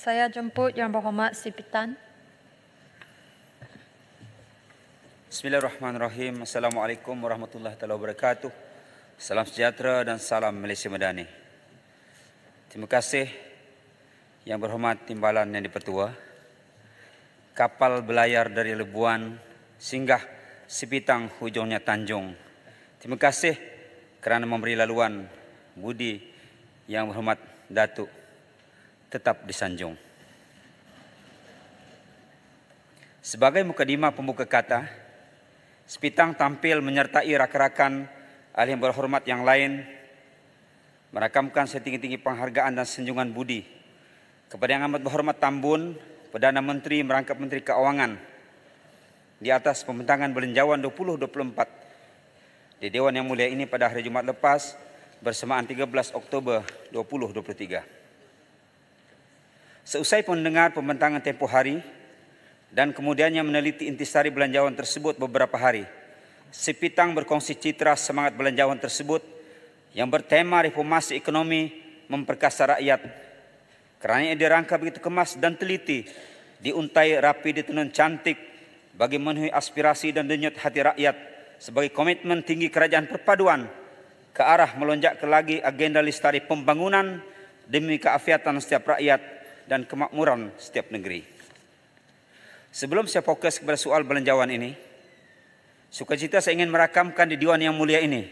Saya jemput Yang Berhormat Sipitan. Bismillahirrahmanirrahim. Assalamualaikum warahmatullahi wabarakatuh. Salam sejahtera dan salam Malaysia Medani. Terima kasih Yang Berhormat Timbalan Yang Dipertua. Kapal belayar dari Lebuan singgah Sipitang hujungnya Tanjung. Terima kasih kerana memberi laluan budi Yang Berhormat Datuk tetap disanjung. Sebagai mukadimah pembuka kata, Sepitang tampil menyertai rakan-rakan ahli yang berhormat yang lain merakamkan setinggi-tinggi penghargaan dan senjungan budi kepada yang amat berhormat Tambun, Perdana Menteri merangkap Menteri Keuangan di atas pembentangan Belenjawan 2024 di Dewan Yang Mulia ini pada hari Jumat lepas bersamaan 13 Oktober 2023. Seusai mendengar pembentangan tempo hari dan kemudiannya meneliti intisari belanjawan tersebut beberapa hari, Sipitang berkongsi citra semangat belanjawan tersebut yang bertema reformasi ekonomi memperkasa rakyat. Kerana ia dirangka begitu kemas dan teliti, diuntai rapi di cantik bagi memenuhi aspirasi dan denyut hati rakyat sebagai komitmen tinggi kerajaan perpaduan ke arah melonjak ke lagi agenda listari pembangunan demi keafiatan setiap rakyat dan kemakmuran setiap negeri. Sebelum saya fokus kepada soal belanjawan ini, sukacita saya ingin merakamkan di Dewan Yang Mulia ini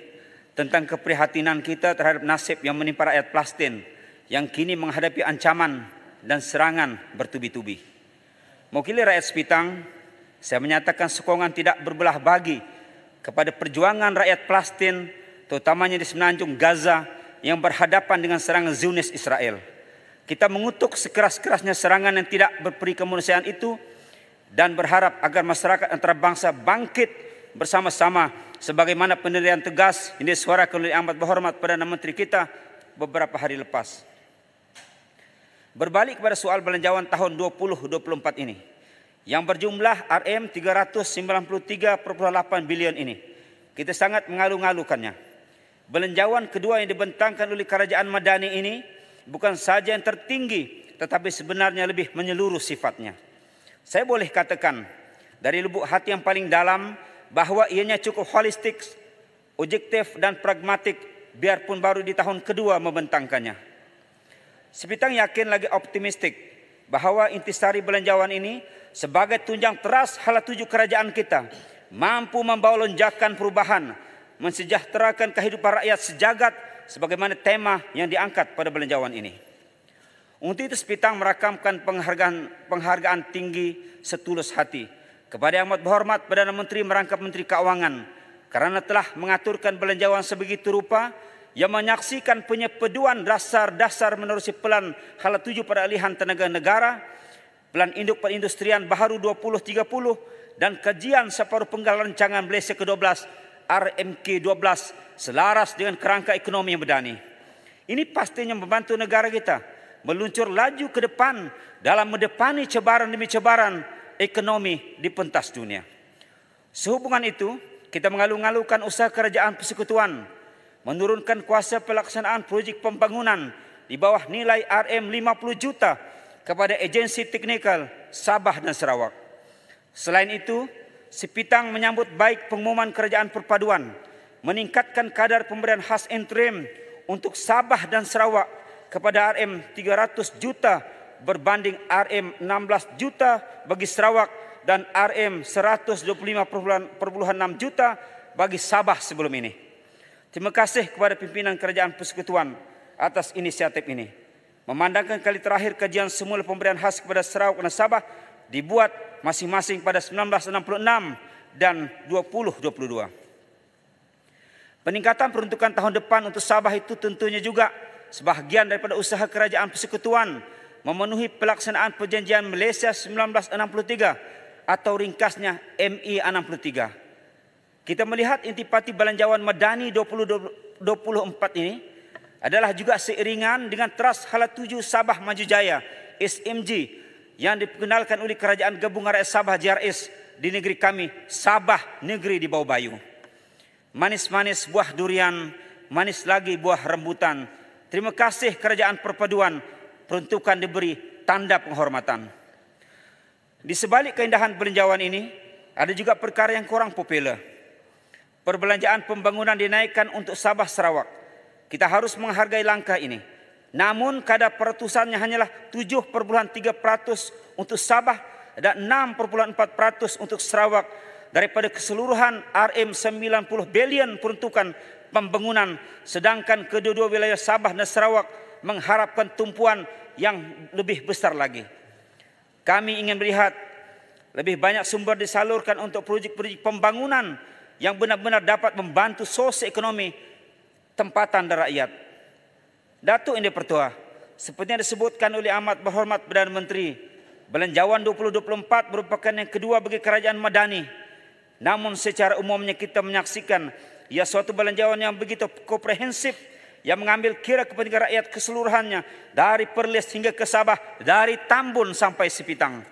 tentang keprihatinan kita terhadap nasib yang menimpa rakyat Palestin yang kini menghadapi ancaman dan serangan bertubi-tubi. Mewakili rakyat Sepitang, saya menyatakan sokongan tidak berbelah bagi kepada perjuangan rakyat Palestin terutamanya di semenanjung Gaza yang berhadapan dengan serangan Zionis Israel. Kita mengutuk sekeras-kerasnya serangan yang tidak berperi kemanusiaan itu dan berharap agar masyarakat antarabangsa bangkit bersama-sama sebagaimana pendirian tegas ini suara oleh amat berhormat Perdana Menteri kita beberapa hari lepas. Berbalik kepada soal belanjawan tahun 2024 ini yang berjumlah RM393.8 bilion ini. Kita sangat mengalu-ngalukannya. Belanjawan kedua yang dibentangkan oleh Kerajaan Madani ini bukan saja yang tertinggi tetapi sebenarnya lebih menyeluruh sifatnya. Saya boleh katakan dari lubuk hati yang paling dalam bahawa ianya cukup holistik, objektif dan pragmatik biarpun baru di tahun kedua membentangkannya. Sepitang yakin lagi optimistik bahawa intisari belanjawan ini sebagai tunjang teras hala tuju kerajaan kita mampu membawa lonjakan perubahan mensejahterakan kehidupan rakyat sejagat sebagaimana tema yang diangkat pada belanjawan ini. Untuk itu Sepitang merakamkan penghargaan, penghargaan tinggi setulus hati kepada yang amat berhormat Perdana Menteri merangkap Menteri Keuangan kerana telah mengaturkan belanjawan sebegitu rupa yang menyaksikan penyepeduan dasar-dasar menerusi pelan hal tujuh pada alihan tenaga negara, pelan induk perindustrian baharu 2030 dan kajian separuh penggal rancangan Malaysia ke-12 RMK12 selaras dengan kerangka ekonomi yang berdani. Ini pastinya membantu negara kita meluncur laju ke depan dalam mendepani cebaran demi cebaran ekonomi di pentas dunia. Sehubungan itu, kita mengalung-alungkan usaha kerajaan persekutuan menurunkan kuasa pelaksanaan projek pembangunan di bawah nilai RM50 juta kepada agensi teknikal Sabah dan Sarawak. Selain itu, Sipitang menyambut baik pengumuman kerajaan perpaduan meningkatkan kadar pemberian khas interim untuk Sabah dan Sarawak kepada RM300 juta berbanding RM16 juta bagi Sarawak dan RM125.6 juta bagi Sabah sebelum ini. Terima kasih kepada pimpinan Kerajaan Persekutuan atas inisiatif ini. Memandangkan kali terakhir kajian semula pemberian khas kepada Sarawak dan Sabah dibuat masing-masing pada 1966 dan 2022. Peningkatan peruntukan tahun depan untuk Sabah itu tentunya juga sebahagian daripada usaha kerajaan persekutuan memenuhi pelaksanaan perjanjian Malaysia 1963 atau ringkasnya MI63. E Kita melihat intipati Belanjawan Madani 2024 ini adalah juga seiringan dengan teras Halatuju Sabah Maju Jaya SMG yang diperkenalkan oleh Kerajaan Gabungan Rakyat Sabah JRS di negeri kami, Sabah negeri di bawah bayu. Manis-manis buah durian, manis lagi buah rembutan. Terima kasih Kerajaan Perpaduan peruntukan diberi tanda penghormatan. Di sebalik keindahan perlinjauan ini, ada juga perkara yang kurang popular. Perbelanjaan pembangunan dinaikkan untuk Sabah Sarawak. Kita harus menghargai langkah ini. Namun kadar peretusannya hanyalah 7.3% untuk Sabah dan 6.4% untuk Sarawak daripada keseluruhan RM90 bilion peruntukan pembangunan sedangkan kedua-dua wilayah Sabah dan Sarawak mengharapkan tumpuan yang lebih besar lagi. Kami ingin melihat lebih banyak sumber disalurkan untuk projek-projek pembangunan yang benar-benar dapat membantu ekonomi tempatan dan rakyat. Datuk Indah Pertua, seperti yang disebutkan oleh amat berhormat Perdana Menteri, Belanjawan 2024 merupakan yang kedua bagi Kerajaan Madani. Namun secara umumnya kita menyaksikan ia suatu belanjawan yang begitu komprehensif yang mengambil kira kepentingan rakyat keseluruhannya dari Perlis hingga ke Sabah, dari Tambun sampai Sipitang.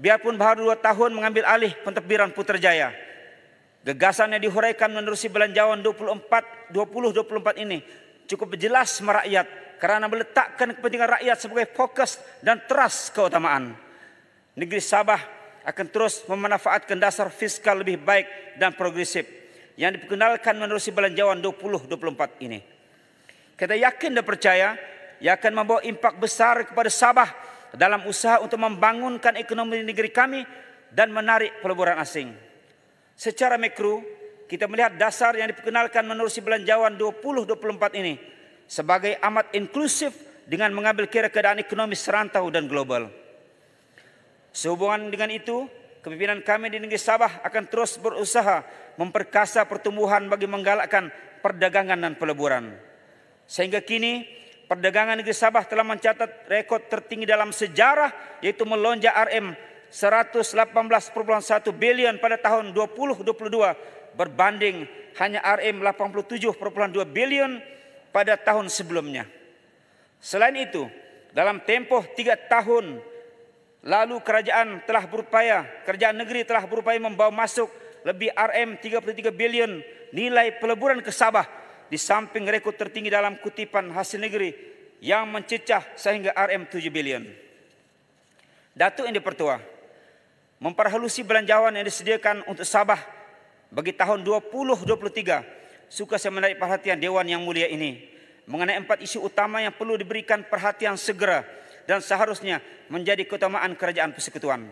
Biarpun baru dua tahun mengambil alih pentadbiran Putrajaya, gagasannya dihuraikan menerusi belanjawan 24 2024 ini cukup jelas merakyat kerana meletakkan kepentingan rakyat sebagai fokus dan teras keutamaan. Negeri Sabah akan terus memanfaatkan dasar fiskal lebih baik dan progresif yang diperkenalkan menerusi Belanjawan 2024 ini. Kita yakin dan percaya ia akan membawa impak besar kepada Sabah dalam usaha untuk membangunkan ekonomi negeri kami dan menarik pelaburan asing. Secara mikro, kita melihat dasar yang diperkenalkan menerusi belanjawan 2024 ini sebagai amat inklusif dengan mengambil kira keadaan ekonomi serantau dan global. Sehubungan dengan itu, kepimpinan kami di negeri Sabah akan terus berusaha memperkasa pertumbuhan bagi menggalakkan perdagangan dan peleburan. Sehingga kini, perdagangan negeri Sabah telah mencatat rekod tertinggi dalam sejarah yaitu melonjak RM 118.1 bilion pada tahun 2022 berbanding hanya RM87.2 bilion pada tahun sebelumnya. Selain itu, dalam tempoh tiga tahun lalu kerajaan telah berupaya, kerajaan negeri telah berupaya membawa masuk lebih RM33 bilion nilai peleburan ke Sabah di samping rekod tertinggi dalam kutipan hasil negeri yang mencecah sehingga RM7 bilion. Datuk yang dipertua, memperhalusi belanjawan yang disediakan untuk Sabah bagi tahun 2023 suka saya menarik perhatian dewan yang mulia ini mengenai empat isu utama yang perlu diberikan perhatian segera dan seharusnya menjadi keutamaan kerajaan persekutuan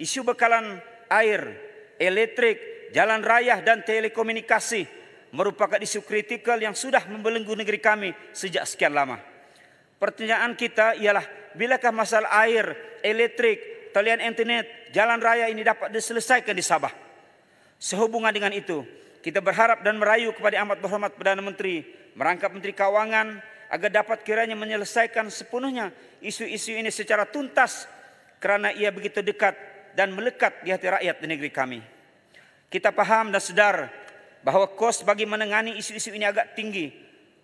isu bekalan air elektrik jalan raya dan telekomunikasi merupakan isu kritikal yang sudah membelenggu negeri kami sejak sekian lama pertanyaan kita ialah bilakah masalah air elektrik talian internet jalan raya ini dapat diselesaikan di Sabah Sehubungan dengan itu, kita berharap dan merayu kepada amat berhormat Perdana Menteri merangkap Menteri Kawangan agar dapat kiranya menyelesaikan sepenuhnya isu-isu ini secara tuntas kerana ia begitu dekat dan melekat di hati rakyat di negeri kami. Kita paham dan sedar bahawa kos bagi menangani isu-isu ini agak tinggi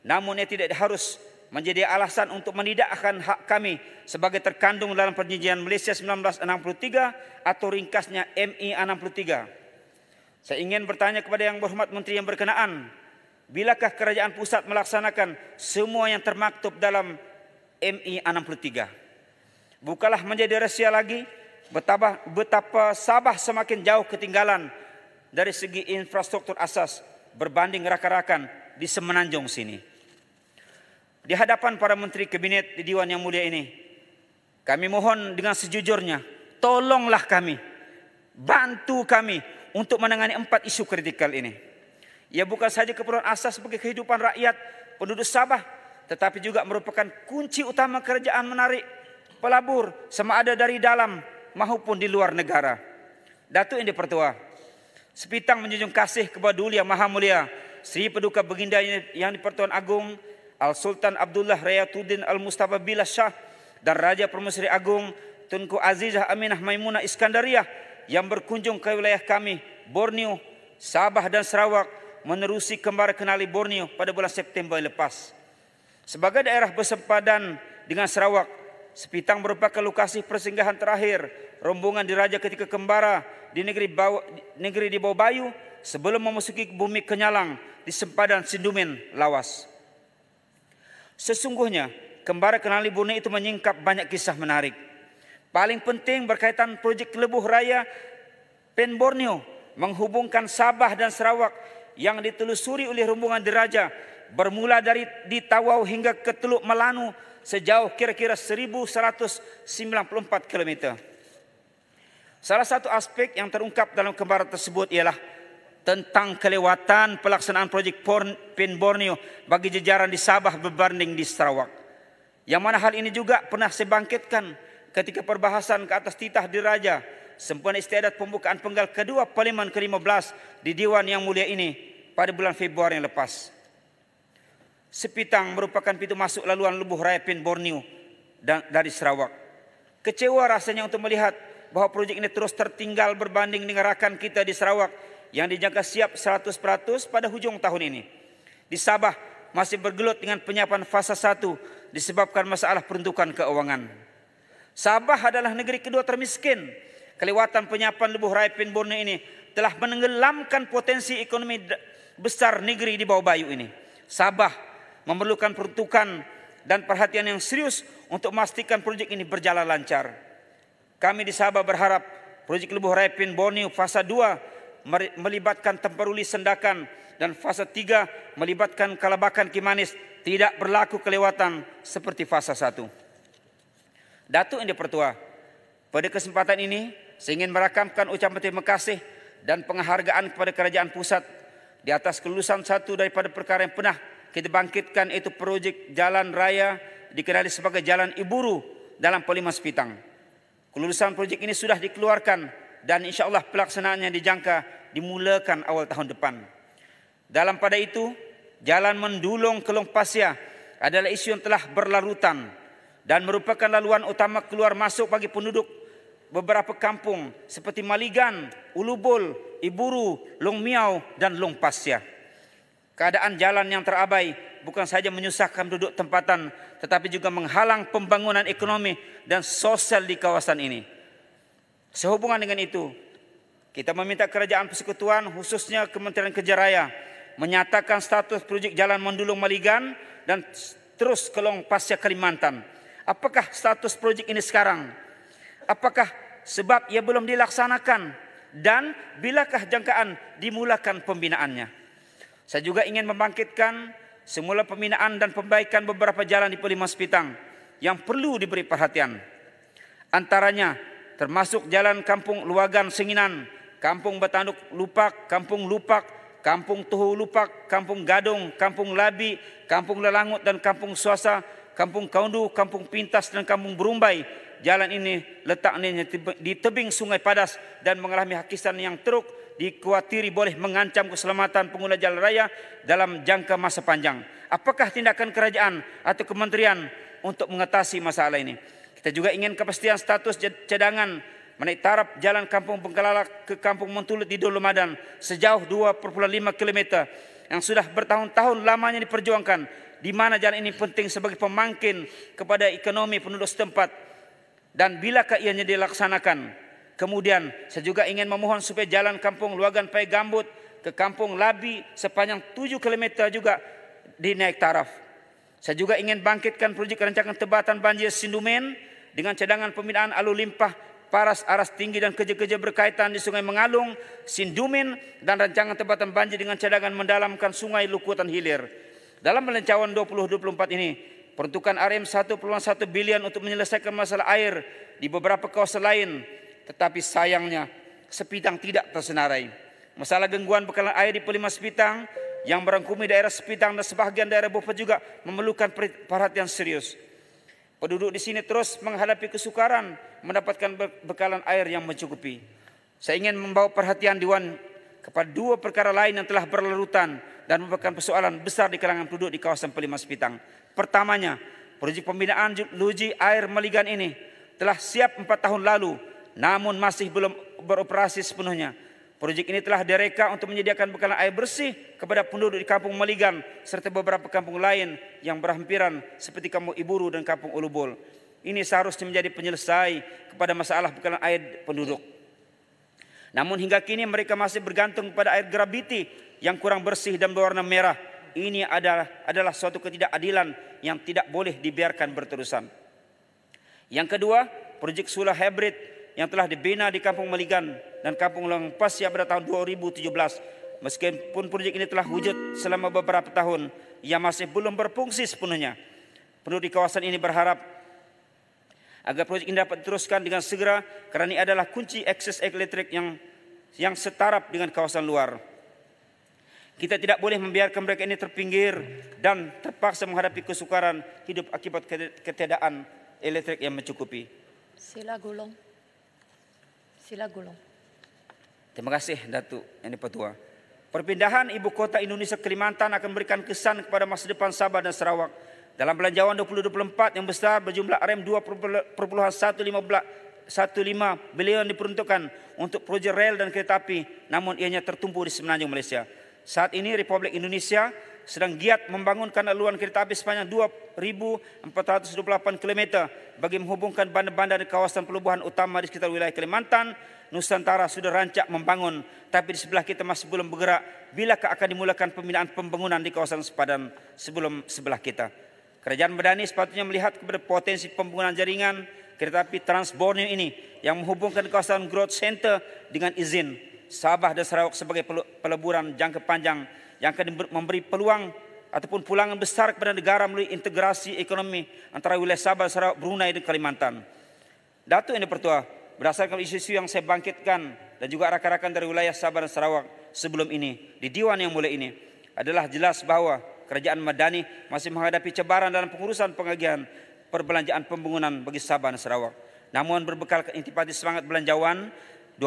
namun ia tidak harus menjadi alasan untuk menidakkan hak kami sebagai terkandung dalam perjanjian Malaysia 1963 atau ringkasnya MI e 63. Saya ingin bertanya kepada yang berhormat menteri yang berkenaan, bilakah kerajaan pusat melaksanakan semua yang termaktub dalam MI 63? Bukalah menjadi rahsia lagi betapa betapa Sabah semakin jauh ketinggalan dari segi infrastruktur asas berbanding rakan-rakan di semenanjung sini. Di hadapan para menteri kabinet di Dewan yang mulia ini, kami mohon dengan sejujurnya, tolonglah kami, bantu kami untuk menangani empat isu kritikal ini. Ia bukan saja keperluan asas bagi kehidupan rakyat penduduk Sabah, tetapi juga merupakan kunci utama kerajaan menarik pelabur sama ada dari dalam maupun di luar negara. Datuk Indi Pertua, sepitang menjunjung kasih kepada Duli Yang Maha Mulia, Sri Paduka Beginda Yang Dipertuan Agung, Al Sultan Abdullah Rayatuddin Al Mustafa Billah Shah dan Raja Permaisuri Agung Tunku Azizah Aminah Maimunah Iskandariah yang berkunjung ke wilayah kami Borneo, Sabah dan Sarawak menerusi kembar kenali Borneo pada bulan September lepas. Sebagai daerah bersempadan dengan Sarawak, Sepitang merupakan lokasi persinggahan terakhir rombongan diraja ketika kembara di negeri, bawa, negeri di bawah bayu sebelum memasuki bumi Kenyalang di sempadan Sindumen Lawas. Sesungguhnya, kembara kenali Borneo itu menyingkap banyak kisah menarik paling penting berkaitan projek lebuh raya Pen Borneo menghubungkan Sabah dan Sarawak yang ditelusuri oleh rombongan diraja bermula dari di Tawau hingga ke Teluk Melanu sejauh kira-kira 1194 km. Salah satu aspek yang terungkap dalam kembaran tersebut ialah tentang kelewatan pelaksanaan projek Pen Borneo bagi jejaran di Sabah berbanding di Sarawak. Yang mana hal ini juga pernah saya bangkitkan ketika perbahasan ke atas titah diraja sempena istiadat pembukaan penggal kedua Parlimen ke-15 di Dewan Yang Mulia ini pada bulan Februari yang lepas. Sepitang merupakan pintu masuk laluan lubuh raya Pin Borneo dan dari Sarawak. Kecewa rasanya untuk melihat bahawa projek ini terus tertinggal berbanding dengan rakan kita di Sarawak yang dijangka siap 100% pada hujung tahun ini. Di Sabah masih bergelut dengan penyiapan fasa 1 disebabkan masalah peruntukan keuangan. Sabah adalah negeri kedua termiskin. Kelewatan penyapan Lubuh Raipin Borneo ini telah menenggelamkan potensi ekonomi besar negeri di bawah bayu ini. Sabah memerlukan peruntukan dan perhatian yang serius untuk memastikan projek ini berjalan lancar. Kami di Sabah berharap projek Lubuh Raipin Borneo fasa 2 melibatkan Temperuli Sendakan dan fasa 3 melibatkan Kalabakan Kimanis tidak berlaku kelewatan seperti fasa 1. Datuk Yang Dipertua. Pada kesempatan ini, saya ingin merakamkan ucapan terima kasih dan penghargaan kepada kerajaan pusat di atas kelulusan satu daripada perkara yang pernah kita bangkitkan iaitu projek jalan raya dikenali sebagai Jalan Iburu dalam Polimas Pitang. Kelulusan projek ini sudah dikeluarkan dan insyaAllah pelaksanaannya dijangka dimulakan awal tahun depan. Dalam pada itu, jalan mendulung ke adalah isu yang telah berlarutan dan merupakan laluan utama keluar masuk bagi penduduk beberapa kampung seperti Maligan, Ulubul, Iburu, Long Miao dan Long Pasia. Keadaan jalan yang terabai bukan saja menyusahkan penduduk tempatan tetapi juga menghalang pembangunan ekonomi dan sosial di kawasan ini. Sehubungan dengan itu, kita meminta kerajaan persekutuan khususnya Kementerian Kerja Raya menyatakan status projek jalan Mendulung Maligan dan terus ke Long Pasia Kalimantan. Apakah status projek ini sekarang? Apakah sebab ia belum dilaksanakan? Dan bilakah jangkaan dimulakan pembinaannya? Saya juga ingin membangkitkan semula pembinaan dan pembaikan beberapa jalan di Pulau Mas Pitang yang perlu diberi perhatian. Antaranya termasuk jalan Kampung Luagan Senginan, Kampung Batanduk Lupak, Kampung Lupak, Kampung Tuhu Lupak, Kampung Gadung, Kampung Labi, Kampung Lelangut dan Kampung Suasa Kampung Kaundu, Kampung Pintas dan Kampung Berumbai. Jalan ini letaknya di tebing sungai padas dan mengalami hakisan yang teruk dikhawatiri boleh mengancam keselamatan pengguna jalan raya dalam jangka masa panjang. Apakah tindakan kerajaan atau kementerian untuk mengatasi masalah ini? Kita juga ingin kepastian status cadangan menaik taraf jalan Kampung Penggalak ke Kampung Mentulut di Dolomadan sejauh 2.5 km yang sudah bertahun-tahun lamanya diperjuangkan di mana jalan ini penting sebagai pemangkin kepada ekonomi penduduk setempat dan bilakah ianya dilaksanakan. Kemudian saya juga ingin memohon supaya jalan kampung Luagan Pai Gambut ke kampung Labi sepanjang 7 km juga dinaik taraf. Saya juga ingin bangkitkan projek rancangan tebatan banjir Sindumen dengan cadangan pembinaan alur limpah paras aras tinggi dan kerja-kerja berkaitan di Sungai Mengalung, Sindumen dan rancangan tebatan banjir dengan cadangan mendalamkan Sungai Lukutan Hilir. Dalam pelancaran 2024 ini, peruntukan RM1.1 bilion untuk menyelesaikan masalah air di beberapa kawasan lain. Tetapi sayangnya, sepitang tidak tersenarai. Masalah gangguan bekalan air di pelima Sepitang yang merangkumi daerah Sepitang dan sebahagian daerah Bufa juga memerlukan perhatian serius. Penduduk di sini terus menghadapi kesukaran mendapatkan bekalan air yang mencukupi. Saya ingin membawa perhatian Dewan kepada dua perkara lain yang telah berlarutan, dan merupakan persoalan besar di kalangan penduduk di kawasan Pelimas Sepitang. Pertamanya, projek pembinaan luji air meligan ini telah siap empat tahun lalu, namun masih belum beroperasi sepenuhnya. Projek ini telah direka untuk menyediakan bekalan air bersih kepada penduduk di kampung Meligan serta beberapa kampung lain yang berhampiran seperti kampung Iburu dan kampung Ulubul. Ini seharusnya menjadi penyelesai kepada masalah bekalan air penduduk. Namun hingga kini mereka masih bergantung kepada air grabiti yang kurang bersih dan berwarna merah. Ini adalah adalah suatu ketidakadilan yang tidak boleh dibiarkan berterusan. Yang kedua, projek Sula Hybrid yang telah dibina di Kampung Meligan dan Kampung Langpas ya pada tahun 2017. Meskipun projek ini telah wujud selama beberapa tahun, ia masih belum berfungsi sepenuhnya. Penduduk di kawasan ini berharap agar projek ini dapat diteruskan dengan segera kerana ini adalah kunci akses elektrik yang yang setara dengan kawasan luar. Kita tidak boleh membiarkan mereka ini terpinggir dan terpaksa menghadapi kesukaran hidup akibat ketiadaan elektrik yang mencukupi. Sila gulung. Sila gulung. Terima kasih Datuk Yang Dipertua. Perpindahan ibu kota Indonesia ke Kalimantan akan memberikan kesan kepada masa depan Sabah dan Sarawak. Dalam belanjawan 2024 yang besar berjumlah RM2.115 e 15 bilion diperuntukkan untuk projek rel dan kereta api namun ianya tertumpu di semenanjung Malaysia. Saat ini Republik Indonesia sedang giat membangunkan laluan kereta api sepanjang 2,428 km bagi menghubungkan bandar-bandar di kawasan pelabuhan utama di sekitar wilayah Kalimantan. Nusantara sudah rancak membangun, tapi di sebelah kita masih belum bergerak. Bila akan dimulakan pembinaan pembangunan di kawasan sepadan sebelum sebelah kita? Kerajaan Medani sepatutnya melihat kepada potensi pembangunan jaringan kereta api Transborneo ini yang menghubungkan kawasan Growth Center dengan izin Sabah dan Sarawak sebagai peleburan jangka panjang yang akan memberi peluang ataupun pulangan besar kepada negara melalui integrasi ekonomi antara wilayah Sabah, dan Sarawak, Brunei dan Kalimantan. Datuk Yang Dipertua, berdasarkan isu-isu yang saya bangkitkan dan juga rakan-rakan dari wilayah Sabah dan Sarawak sebelum ini, di Dewan yang mulai ini, adalah jelas bahawa kerajaan Madani masih menghadapi cabaran dalam pengurusan pengagihan perbelanjaan pembangunan bagi Sabah dan Sarawak. Namun berbekal intipati semangat belanjawan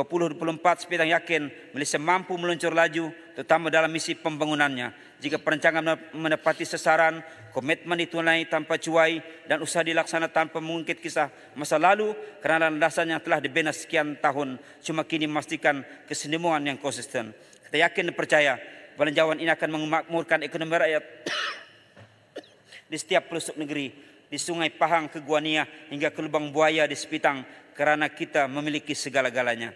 2024 sepidang yakin Malaysia mampu meluncur laju terutama dalam misi pembangunannya. Jika perancangan menepati sasaran, komitmen ditunai tanpa cuai dan usaha dilaksana tanpa mengungkit kisah masa lalu kerana landasan yang telah dibina sekian tahun cuma kini memastikan kesinambungan yang konsisten. Kita yakin dan percaya belanjawan ini akan memakmurkan ekonomi rakyat di setiap pelosok negeri di Sungai Pahang ke Guania hingga ke Lubang Buaya di Sepitang kerana kita memiliki segala-galanya.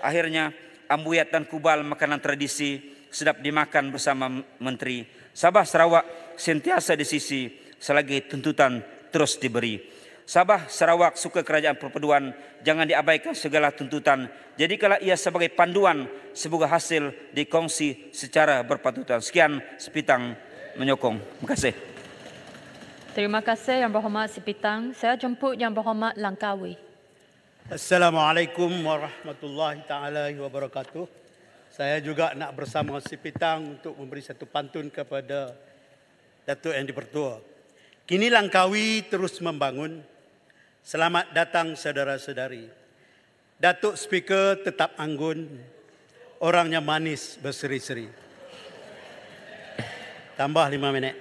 Akhirnya ambuyat dan kubal makanan tradisi sedap dimakan bersama menteri. Sabah Sarawak sentiasa di sisi selagi tuntutan terus diberi. Sabah Sarawak suka kerajaan perpaduan jangan diabaikan segala tuntutan. jadi kalau ia sebagai panduan semoga hasil dikongsi secara berpatutan. Sekian sepitang menyokong. Terima kasih. Terima kasih Yang Berhormat sepitang Saya jemput Yang Berhormat Langkawi. Assalamualaikum warahmatullahi taala wabarakatuh. Saya juga nak bersama si Pitang untuk memberi satu pantun kepada Datuk Yang Dipertua. Kini Langkawi terus membangun. Selamat datang saudara-saudari. Datuk Speaker tetap anggun. Orangnya manis berseri-seri. Tambah lima minit.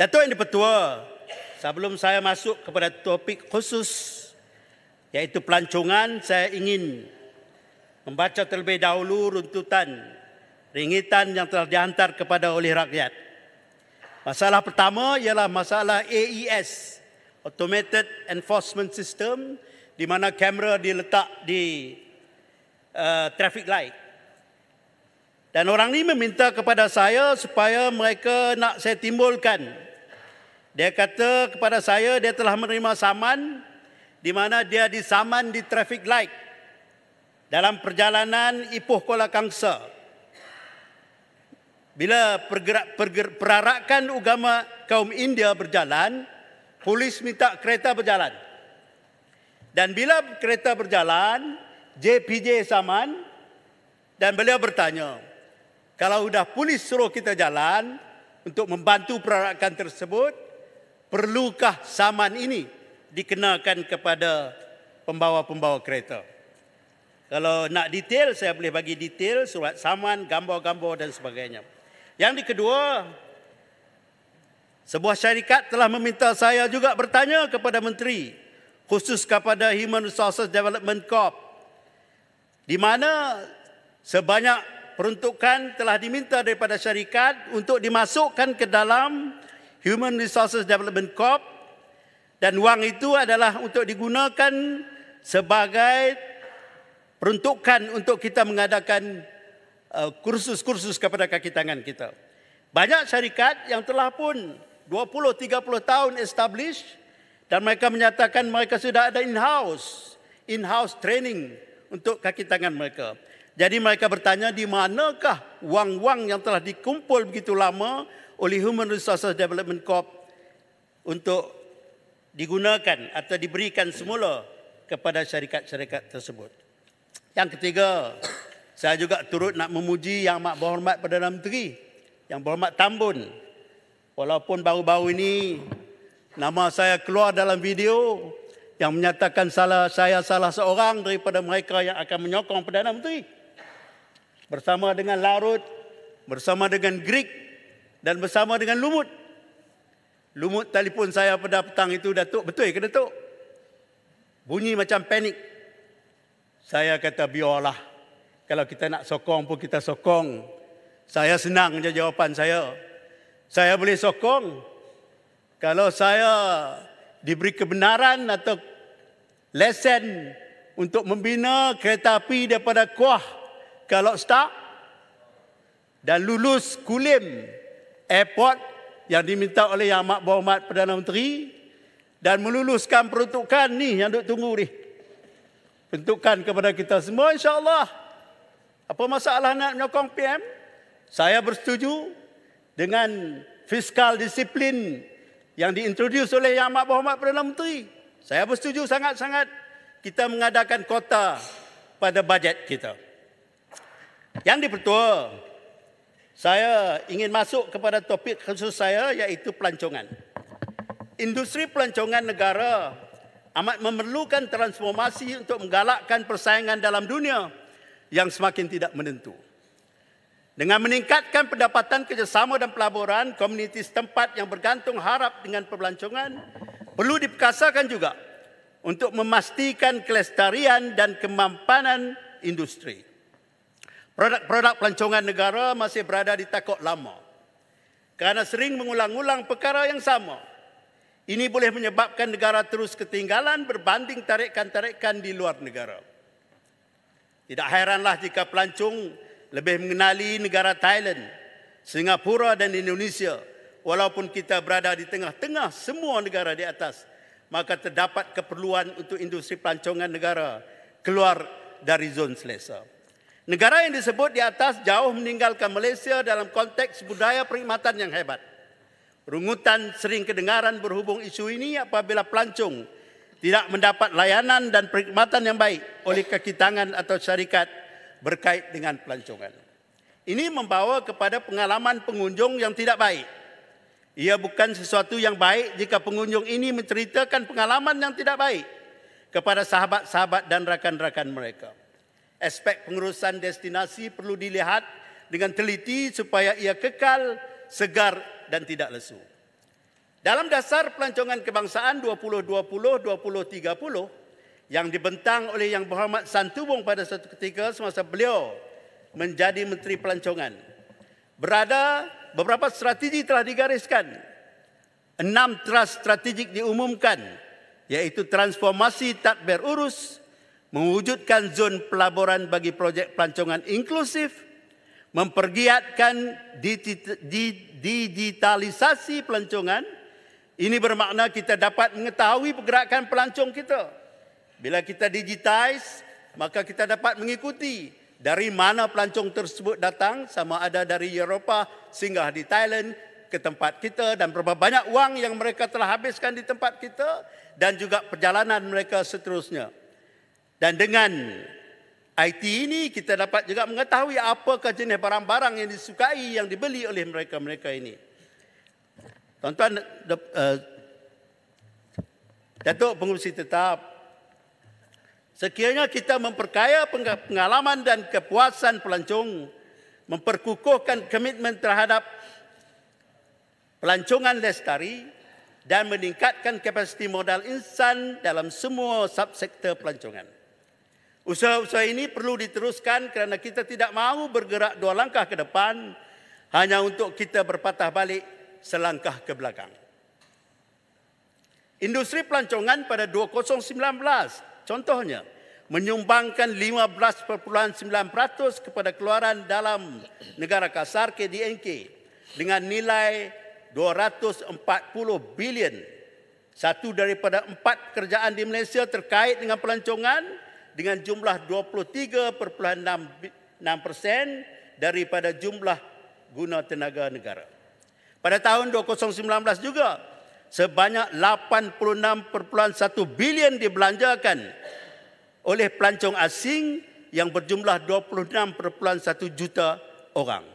Datuk Yang Dipertua, sebelum saya masuk kepada topik khusus Yaitu pelancongan saya ingin membaca terlebih dahulu runtutan ringitan yang telah dihantar kepada oleh rakyat. Masalah pertama ialah masalah AES Automated Enforcement System di mana kamera diletak di uh, traffic light. Dan orang ini meminta kepada saya supaya mereka nak saya timbulkan. Dia kata kepada saya dia telah menerima saman di mana dia disaman di traffic light dalam perjalanan Ipoh Kuala Kangsa. Bila pergerak, perger, perarakan agama kaum India berjalan, polis minta kereta berjalan. Dan bila kereta berjalan, JPJ saman dan beliau bertanya, kalau sudah polis suruh kita jalan untuk membantu perarakan tersebut, perlukah saman ini? dikenakan kepada pembawa-pembawa kereta. Kalau nak detail, saya boleh bagi detail, surat saman, gambar-gambar dan sebagainya. Yang kedua, sebuah syarikat telah meminta saya juga bertanya kepada Menteri, khusus kepada Human Resources Development Corp, di mana sebanyak peruntukan telah diminta daripada syarikat untuk dimasukkan ke dalam Human Resources Development Corp dan wang itu adalah untuk digunakan sebagai peruntukan untuk kita mengadakan uh, kursus-kursus kepada kaki tangan kita. Banyak syarikat yang telah pun 20 30 tahun establish dan mereka menyatakan mereka sudah ada in-house in-house training untuk kaki tangan mereka. Jadi mereka bertanya di manakah wang-wang yang telah dikumpul begitu lama oleh Human Resources Development Corp untuk digunakan atau diberikan semula kepada syarikat-syarikat tersebut. Yang ketiga, saya juga turut nak memuji Yang Amat Berhormat Perdana Menteri, Yang Berhormat Tambun. Walaupun baru-baru ini nama saya keluar dalam video yang menyatakan salah saya salah seorang daripada mereka yang akan menyokong Perdana Menteri. Bersama dengan Larut, bersama dengan Greek dan bersama dengan Lumut. Lumut telefon saya pada petang itu Datuk, betul ke Datuk? Bunyi macam panik. Saya kata biarlah. Kalau kita nak sokong pun kita sokong. Saya senang je jawapan saya. Saya boleh sokong. Kalau saya diberi kebenaran atau lesen untuk membina kereta api daripada kuah kalau start dan lulus kulim airport yang diminta oleh Yang Amat Berhormat Perdana Menteri dan meluluskan peruntukan ni yang duk tunggu ni. Peruntukan kepada kita semua insya-Allah. Apa masalah nak menyokong PM? Saya bersetuju dengan fiskal disiplin yang diintroduce oleh Yang Amat Berhormat Perdana Menteri. Saya bersetuju sangat-sangat kita mengadakan kota pada bajet kita. Yang dipertua, saya ingin masuk kepada topik khusus saya iaitu pelancongan. Industri pelancongan negara amat memerlukan transformasi untuk menggalakkan persaingan dalam dunia yang semakin tidak menentu. Dengan meningkatkan pendapatan kerjasama dan pelaburan komuniti setempat yang bergantung harap dengan perbelancongan, perlu diperkasakan juga untuk memastikan kelestarian dan kemampanan industri. Produk-produk pelancongan negara masih berada di takut lama. Kerana sering mengulang-ulang perkara yang sama. Ini boleh menyebabkan negara terus ketinggalan berbanding tarikan-tarikan di luar negara. Tidak hairanlah jika pelancong lebih mengenali negara Thailand, Singapura dan Indonesia. Walaupun kita berada di tengah-tengah semua negara di atas, maka terdapat keperluan untuk industri pelancongan negara keluar dari zon selesai. Negara yang disebut di atas jauh meninggalkan Malaysia dalam konteks budaya perkhidmatan yang hebat. Rungutan sering kedengaran berhubung isu ini apabila pelancong tidak mendapat layanan dan perkhidmatan yang baik oleh kakitangan atau syarikat berkait dengan pelancongan. Ini membawa kepada pengalaman pengunjung yang tidak baik. Ia bukan sesuatu yang baik jika pengunjung ini menceritakan pengalaman yang tidak baik kepada sahabat-sahabat dan rakan-rakan mereka aspek pengurusan destinasi perlu dilihat dengan teliti supaya ia kekal, segar dan tidak lesu. Dalam dasar pelancongan kebangsaan 2020-2030 yang dibentang oleh Yang Berhormat Santubong pada suatu ketika semasa beliau menjadi Menteri Pelancongan, berada beberapa strategi telah digariskan. Enam trust strategik diumumkan, yaitu transformasi tak berurus mewujudkan zon pelaburan bagi projek pelancongan inklusif, mempergiatkan digitalisasi pelancongan. Ini bermakna kita dapat mengetahui pergerakan pelancong kita. Bila kita digitize, maka kita dapat mengikuti dari mana pelancong tersebut datang, sama ada dari Eropah, singgah di Thailand, ke tempat kita dan berapa banyak wang yang mereka telah habiskan di tempat kita dan juga perjalanan mereka seterusnya. Dan dengan IT ini kita dapat juga mengetahui apakah jenis barang-barang yang disukai yang dibeli oleh mereka-mereka ini. Tuan-tuan, uh, Datuk Pengurusi Tetap, sekiranya kita memperkaya pengalaman dan kepuasan pelancong, memperkukuhkan komitmen terhadap pelancongan lestari dan meningkatkan kapasiti modal insan dalam semua subsektor pelancongan. Usaha-usaha ini perlu diteruskan kerana kita tidak mahu bergerak dua langkah ke depan hanya untuk kita berpatah balik selangkah ke belakang. Industri pelancongan pada 2019 contohnya menyumbangkan 15.9% kepada keluaran dalam negara kasar KDNK dengan nilai 240 bilion. Satu daripada empat kerjaan di Malaysia terkait dengan pelancongan dengan jumlah 23.66 persen daripada jumlah guna tenaga negara. Pada tahun 2019 juga sebanyak 86.1 bilion dibelanjakan oleh pelancong asing yang berjumlah 26.1 juta orang.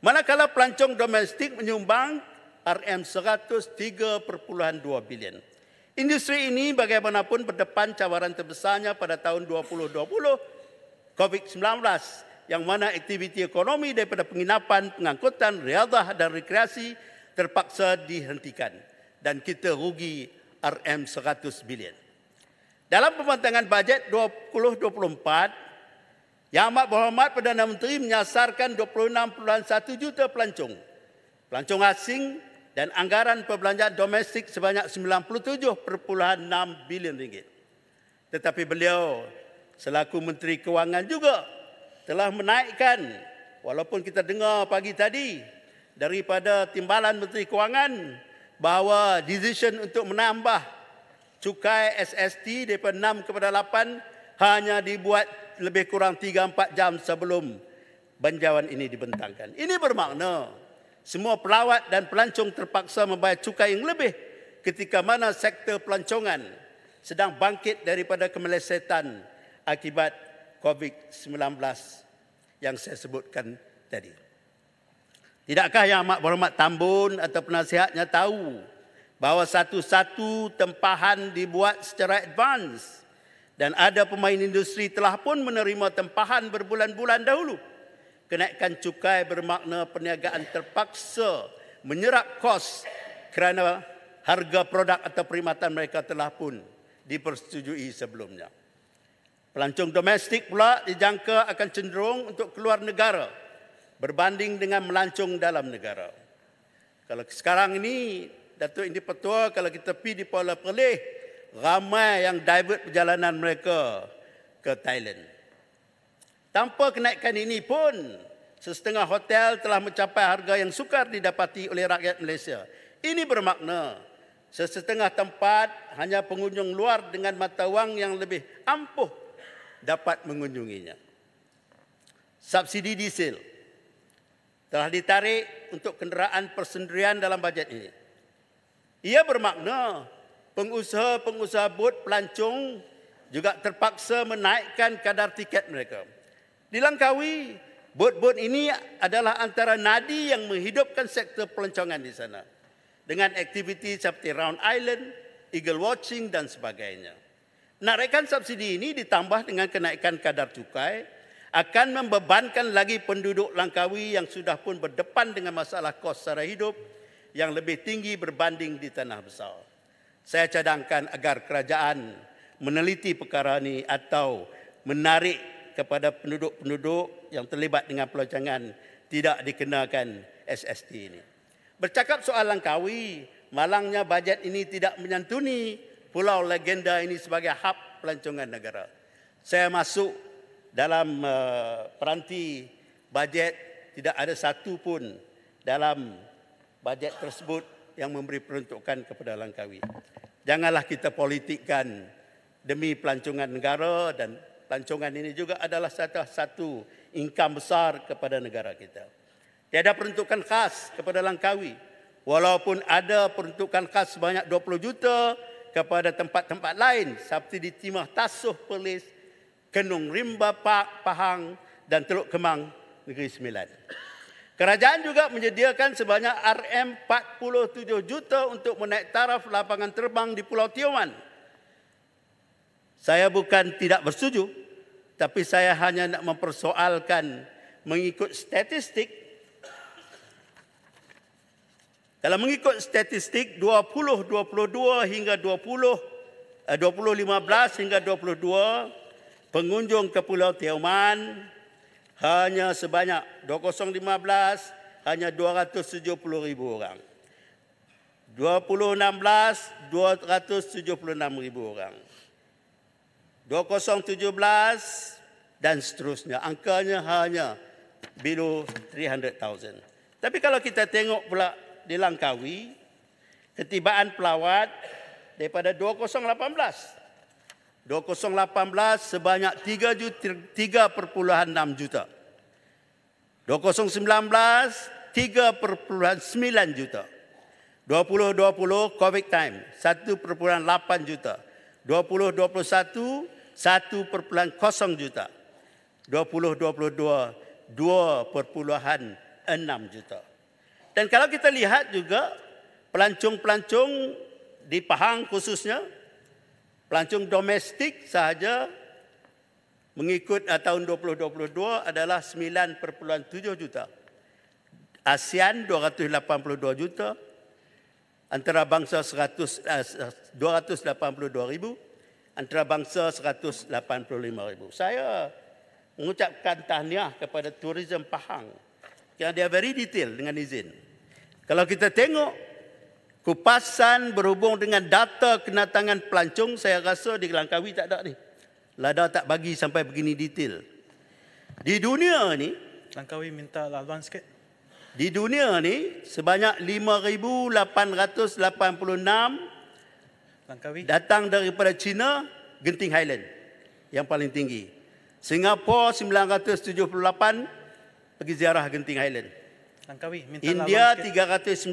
Manakala pelancong domestik menyumbang RM103.2 bilion. Industri ini bagaimanapun berdepan cawaran terbesarnya pada tahun 2020 COVID-19 yang mana aktiviti ekonomi daripada penginapan, pengangkutan, riadah dan rekreasi terpaksa dihentikan dan kita rugi RM100 bilion. Dalam pembentangan bajet 2024, Yang Amat Berhormat Perdana Menteri menyasarkan 26.1 juta pelancong. Pelancong asing dan anggaran perbelanjaan domestik sebanyak 97.6 bilion ringgit. Tetapi beliau selaku menteri kewangan juga telah menaikkan walaupun kita dengar pagi tadi daripada timbalan menteri kewangan bahawa decision untuk menambah cukai SST daripada 6 kepada 8 hanya dibuat lebih kurang 3 4 jam sebelum banjawan ini dibentangkan. Ini bermakna semua pelawat dan pelancong terpaksa membayar cukai yang lebih ketika mana sektor pelancongan sedang bangkit daripada kemelesetan akibat COVID-19 yang saya sebutkan tadi. Tidakkah yang amat berhormat tambun atau penasihatnya tahu bahawa satu-satu tempahan dibuat secara advance dan ada pemain industri telah pun menerima tempahan berbulan-bulan dahulu? kenaikan cukai bermakna perniagaan terpaksa menyerap kos kerana harga produk atau perkhidmatan mereka telah pun dipersetujui sebelumnya. Pelancong domestik pula dijangka akan cenderung untuk keluar negara berbanding dengan melancong dalam negara. Kalau sekarang ini Datuk Indi Petua kalau kita pergi di Kuala Perlis ramai yang divert perjalanan mereka ke Thailand. Tanpa kenaikan ini pun, setengah hotel telah mencapai harga yang sukar didapati oleh rakyat Malaysia. Ini bermakna sesetengah tempat hanya pengunjung luar dengan mata wang yang lebih ampuh dapat mengunjunginya. Subsidi diesel telah ditarik untuk kenderaan persendirian dalam bajet ini. Ia bermakna pengusaha-pengusaha bot pelancong juga terpaksa menaikkan kadar tiket mereka. Di Langkawi, bot-bot ini adalah antara nadi yang menghidupkan sektor pelancongan di sana. Dengan aktiviti seperti Round Island, Eagle Watching dan sebagainya. Narikan subsidi ini ditambah dengan kenaikan kadar cukai akan membebankan lagi penduduk Langkawi yang sudah pun berdepan dengan masalah kos sara hidup yang lebih tinggi berbanding di tanah besar. Saya cadangkan agar kerajaan meneliti perkara ini atau menarik kepada penduduk-penduduk yang terlibat dengan pelancongan tidak dikenakan SST ini. Bercakap soal Langkawi, malangnya bajet ini tidak menyantuni pulau legenda ini sebagai hub pelancongan negara. Saya masuk dalam eh, peranti bajet tidak ada satu pun dalam bajet tersebut yang memberi peruntukan kepada Langkawi. Janganlah kita politikkan demi pelancongan negara dan lancongan ini juga adalah satu satu income besar kepada negara kita. Tiada peruntukan khas kepada Langkawi. Walaupun ada peruntukan khas sebanyak 20 juta kepada tempat-tempat lain seperti di Timah Tasuh Perlis, Kenung Rimba Park, Pahang dan Teluk Kemang, Negeri Sembilan. Kerajaan juga menyediakan sebanyak RM47 juta untuk menaik taraf lapangan terbang di Pulau Tioman. Saya bukan tidak bersetuju, tapi saya hanya nak mempersoalkan mengikut statistik. dalam mengikut statistik 20, 22 hingga 20 2015 eh, hingga 22 pengunjung ke Pulau Tioman hanya sebanyak 2015 hanya 270 ribu orang. 2016 276 ribu orang. 2017 2017 dan seterusnya. Angkanya hanya below 300,000. Tapi kalau kita tengok pula di Langkawi, ketibaan pelawat daripada 2018. 2018 sebanyak 3 juta 3.6 juta. 2019 3.9 juta. 2020 COVID time 1.8 juta. 2021 1.0 juta. 2022 2.6 juta. Dan kalau kita lihat juga pelancong-pelancong di Pahang khususnya pelancong domestik sahaja mengikut uh, tahun 2022 adalah 9.7 juta. ASEAN 282 juta antara bangsa 100 uh, 282 ribu antarabangsa 185,000. Saya mengucapkan tahniah kepada tourism Pahang yang dia very detail dengan izin. Kalau kita tengok kupasan berhubung dengan data kenatangan pelancong, saya rasa di Langkawi tak ada ni. Lada tak bagi sampai begini detail. Di dunia ni, Langkawi minta laluan sikit. Di dunia ni sebanyak 5,886 Langkawi. datang daripada China Genting Highland yang paling tinggi. Singapura 978 pergi ziarah Genting Highland. Langkawi India 396,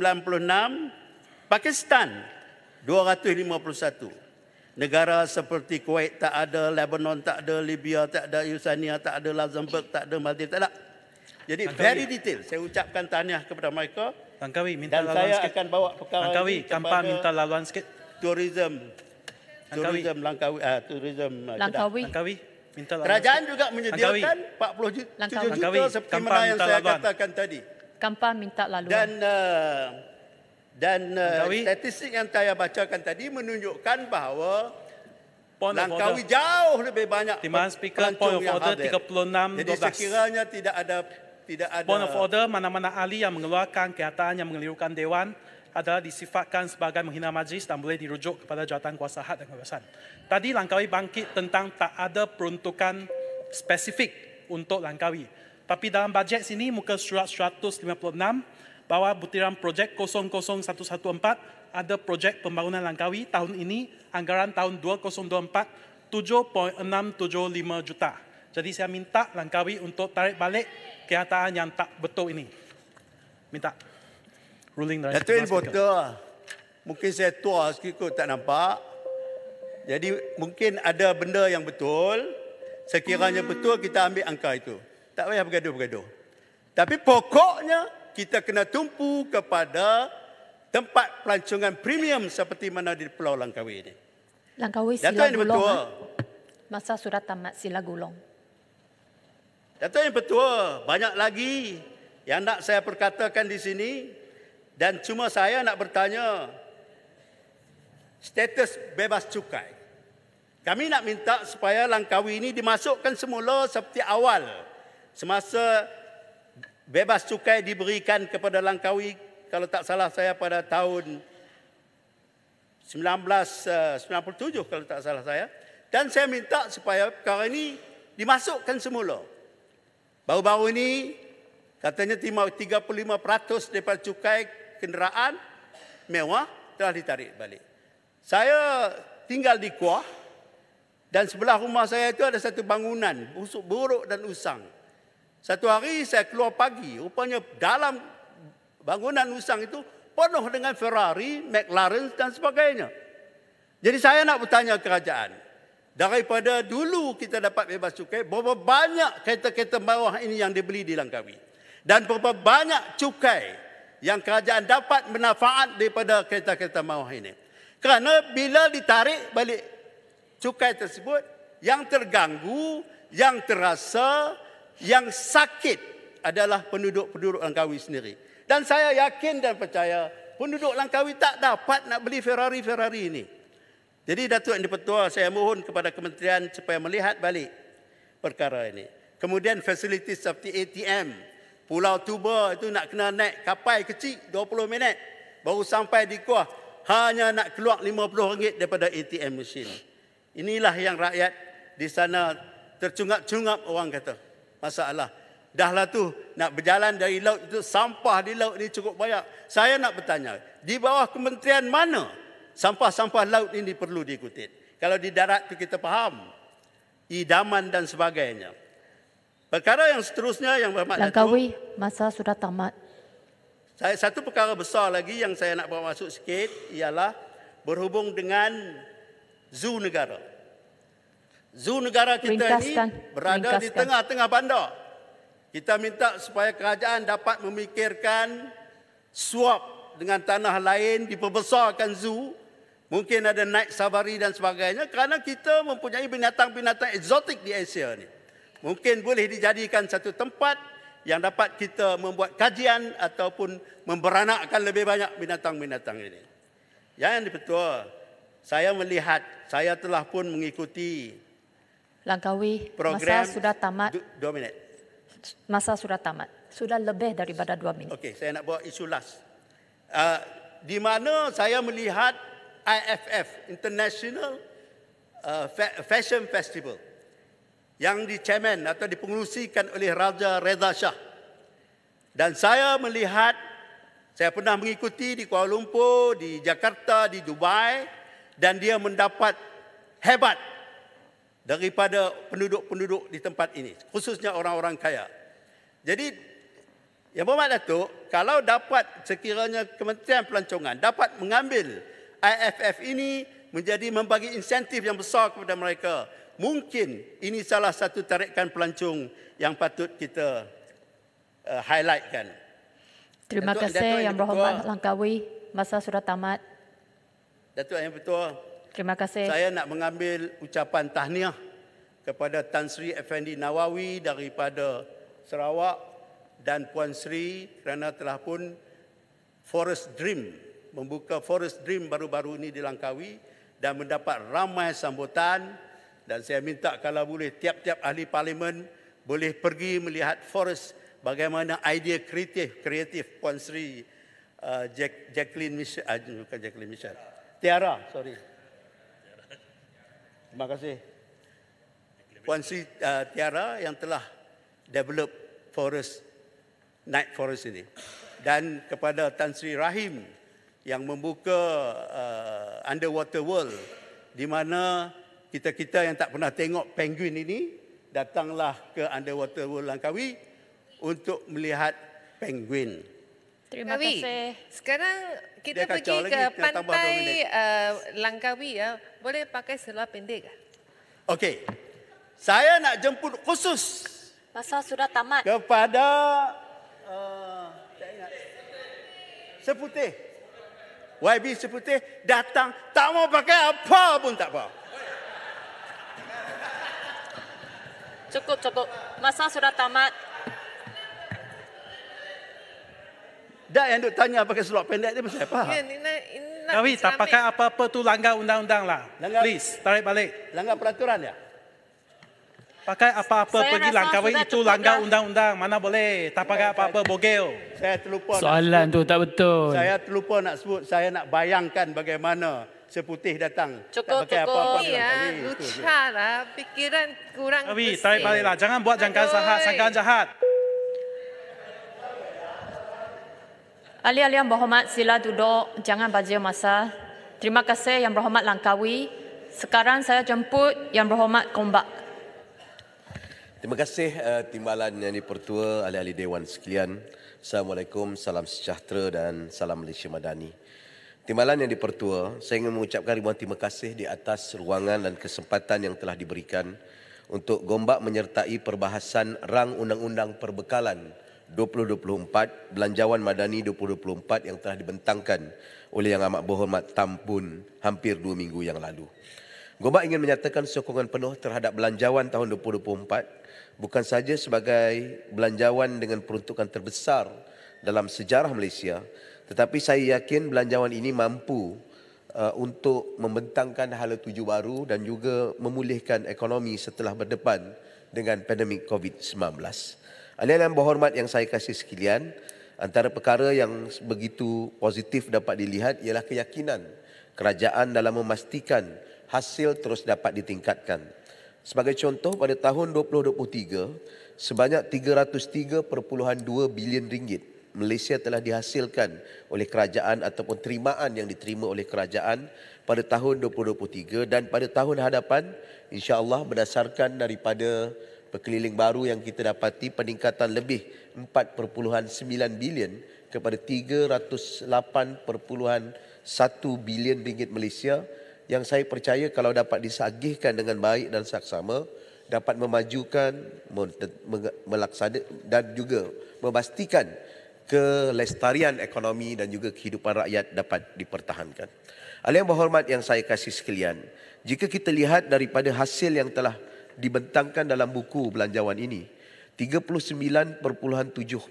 Pakistan 251. Negara seperti Kuwait tak ada, Lebanon tak ada, Libya tak ada, Yusania tak ada, Luxembourg tak ada, Maldives tak ada. Jadi Langkawi. very detail. Saya ucapkan tahniah kepada mereka. Langkawi minta Dan saya sikit. akan bawa perkara Langkawi, ini kepada minta laluan sikit. Tourism Langkawi. Tourism Langkawi. Uh, tourism ah, Langkawi. Langkawi. Minta Kerajaan juga menyediakan Langkawi. 47 juta Langkawi. seperti Kampang mana yang saya laluan. katakan tadi. Kampar minta laluan. Dan uh, dan uh, statistik yang saya bacakan tadi menunjukkan bahawa Point Langkawi jauh lebih banyak Timan speaker point of order 36 12. Jadi sekiranya tidak ada tidak ada Point of order mana-mana ahli yang mengeluarkan kenyataan yang mengelirukan dewan adalah disifatkan sebagai menghina majlis dan boleh dirujuk kepada jawatan kuasa had dan kebebasan. Tadi Langkawi bangkit tentang tak ada peruntukan spesifik untuk Langkawi. Tapi dalam bajet sini muka surat 156 bahawa butiran projek 00114 ada projek pembangunan Langkawi tahun ini anggaran tahun 2024 7.675 juta. Jadi saya minta Langkawi untuk tarik balik kenyataan yang tak betul ini. Minta ruling dan Datuk Ibu mungkin saya tua sikit kot tak nampak. Jadi mungkin ada benda yang betul. Sekiranya hmm. betul kita ambil angka itu. Tak payah bergaduh-bergaduh. Tapi pokoknya kita kena tumpu kepada tempat pelancongan premium seperti mana di Pulau Langkawi ini. Langkawi sila Datuk yang betul. Eh? Masa surat tamat sila gulung. Datuk yang betul, banyak lagi yang nak saya perkatakan di sini, dan cuma saya nak bertanya status bebas cukai. Kami nak minta supaya Langkawi ini dimasukkan semula seperti awal semasa bebas cukai diberikan kepada Langkawi kalau tak salah saya pada tahun 1997 eh, kalau tak salah saya dan saya minta supaya perkara ini dimasukkan semula. Baru-baru ini katanya 35% daripada cukai kenderaan mewah telah ditarik balik. Saya tinggal di Kuah dan sebelah rumah saya itu ada satu bangunan busuk buruk dan usang. Satu hari saya keluar pagi, rupanya dalam bangunan usang itu penuh dengan Ferrari, McLaren dan sebagainya. Jadi saya nak bertanya kerajaan, daripada dulu kita dapat bebas cukai, berapa banyak kereta-kereta mewah ini yang dibeli di Langkawi? Dan berapa banyak cukai yang kerajaan dapat manfaat daripada kereta-kereta mewah ini. Kerana bila ditarik balik cukai tersebut, yang terganggu, yang terasa, yang sakit adalah penduduk-penduduk Langkawi sendiri. Dan saya yakin dan percaya penduduk Langkawi tak dapat nak beli Ferrari-Ferrari ini. Jadi Datuk Yang Dipertua, saya mohon kepada kementerian supaya melihat balik perkara ini. Kemudian facilities seperti ATM, Pulau Tuba itu nak kena naik kapal kecil 20 minit baru sampai di Kuah. Hanya nak keluar RM50 daripada ATM mesin. Inilah yang rakyat di sana tercungap-cungap orang kata. Masalah. Dahlah tu nak berjalan dari laut itu sampah di laut ini cukup banyak. Saya nak bertanya, di bawah kementerian mana sampah-sampah laut ini perlu diikuti? Kalau di darat tu kita faham idaman dan sebagainya. Perkara yang seterusnya yang bermakna Langkawi, itu, masa sudah tamat. Saya, satu perkara besar lagi yang saya nak bawa masuk sikit ialah berhubung dengan zoo negara. Zoo negara kita ringkaskan, ini berada di tengah-tengah bandar. Kita minta supaya kerajaan dapat memikirkan swap dengan tanah lain, diperbesarkan zoo. Mungkin ada naik safari dan sebagainya kerana kita mempunyai binatang-binatang eksotik di Asia ini mungkin boleh dijadikan satu tempat yang dapat kita membuat kajian ataupun memberanakkan lebih banyak binatang-binatang ini. Yang betul, saya melihat, saya telah pun mengikuti Langkawi, program masa sudah tamat. Du, dua minit. Masa sudah tamat. Sudah lebih daripada dua minit. Okey, saya nak buat isu last. Uh, di mana saya melihat IFF, International uh, Fashion Festival yang dicemen atau dipengerusikan oleh Raja Reza Shah. Dan saya melihat, saya pernah mengikuti di Kuala Lumpur, di Jakarta, di Dubai dan dia mendapat hebat daripada penduduk-penduduk di tempat ini, khususnya orang-orang kaya. Jadi, yang berhormat Datuk, kalau dapat sekiranya Kementerian Pelancongan dapat mengambil IFF ini menjadi membagi insentif yang besar kepada mereka mungkin ini salah satu tarikan pelancong yang patut kita uh, highlightkan. Terima Datuk kasih Yang Berhormat Langkawi. Masa sudah tamat. Datuk Yang Pertua, Terima kasih. saya nak mengambil ucapan tahniah kepada Tan Sri Effendi Nawawi daripada Sarawak dan Puan Sri kerana telah pun Forest Dream membuka Forest Dream baru-baru ini di Langkawi dan mendapat ramai sambutan dan saya minta kalau boleh tiap-tiap ahli parlimen boleh pergi melihat forest bagaimana idea kreatif kreatif Puan Sri uh, Jack, Jacqueline Michelle uh, bukan Jacqueline Michelle Tiara sorry terima kasih Puan Sri uh, Tiara yang telah develop forest night forest ini dan kepada Tan Sri Rahim yang membuka uh, underwater world di mana kita-kita yang tak pernah tengok penguin ini datanglah ke underwater world Langkawi untuk melihat penguin. Terima Kawi. kasih. Sekarang kita pergi ke kita pantai uh, Langkawi ya. Boleh pakai seluar pendek ke? Okey. Saya nak jemput khusus. Pasal sudah tamat. Kepada eh, Seputih. YB Seputih datang tak mau pakai apa pun tak apa. Cukup, cukup. Masa sudah tamat. Dah yang duk tanya pakai slot pendek ni pasal apa? Kawi, ya, tak pakai apa-apa tu langgar undang-undang lah. Langgar, Please, tarik balik. Langgar peraturan ya? Pakai apa-apa pergi langkah itu terpengar. langgar undang-undang. Mana boleh? Tak pakai apa-apa bogel. Saya terlupa. Soalan tu tak betul. Saya terlupa nak sebut. Saya nak bayangkan bagaimana seputih datang. Cukup, tak pakai cukup. apa-apa. Ya, lucah lah. Fikiran kurang Abi, bersih. Tarik baliklah. Jangan buat jangkaan sahat. Sangkaan jahat. Ahli-ahli yang berhormat, sila duduk. Jangan baca masa. Terima kasih yang berhormat Langkawi. Sekarang saya jemput yang berhormat Kombak. Terima kasih uh, timbalan yang dipertua ahli-ahli Dewan sekalian. Assalamualaikum, salam sejahtera dan salam Malaysia Madani. Timbalan yang dipertua, saya ingin mengucapkan ribuan terima kasih di atas ruangan dan kesempatan yang telah diberikan untuk Gombak menyertai perbahasan rang Undang-Undang Perbekalan 2024 Belanjawan Madani 2024 yang telah dibentangkan oleh Yang Amat Berhormat Tampun hampir dua minggu yang lalu. Gombak ingin menyatakan sokongan penuh terhadap Belanjawan tahun 2024 bukan saja sebagai Belanjawan dengan peruntukan terbesar dalam sejarah Malaysia tetapi saya yakin belanjawan ini mampu uh, untuk membentangkan hala tuju baru dan juga memulihkan ekonomi setelah berdepan dengan pandemik COVID-19. Alian yang berhormat yang saya kasih sekalian, antara perkara yang begitu positif dapat dilihat ialah keyakinan kerajaan dalam memastikan hasil terus dapat ditingkatkan. Sebagai contoh, pada tahun 2023, sebanyak 303.2 bilion ringgit Malaysia telah dihasilkan oleh kerajaan ataupun terimaan yang diterima oleh kerajaan pada tahun 2023 dan pada tahun hadapan insya-Allah berdasarkan daripada berkeliling baru yang kita dapati peningkatan lebih 4.9 bilion kepada 308.1 bilion ringgit Malaysia yang saya percaya kalau dapat disagihkan dengan baik dan saksama dapat memajukan melaksanakan dan juga memastikan kelestarian ekonomi dan juga kehidupan rakyat dapat dipertahankan. Alih yang berhormat yang saya kasih sekalian, jika kita lihat daripada hasil yang telah dibentangkan dalam buku belanjawan ini, 39.7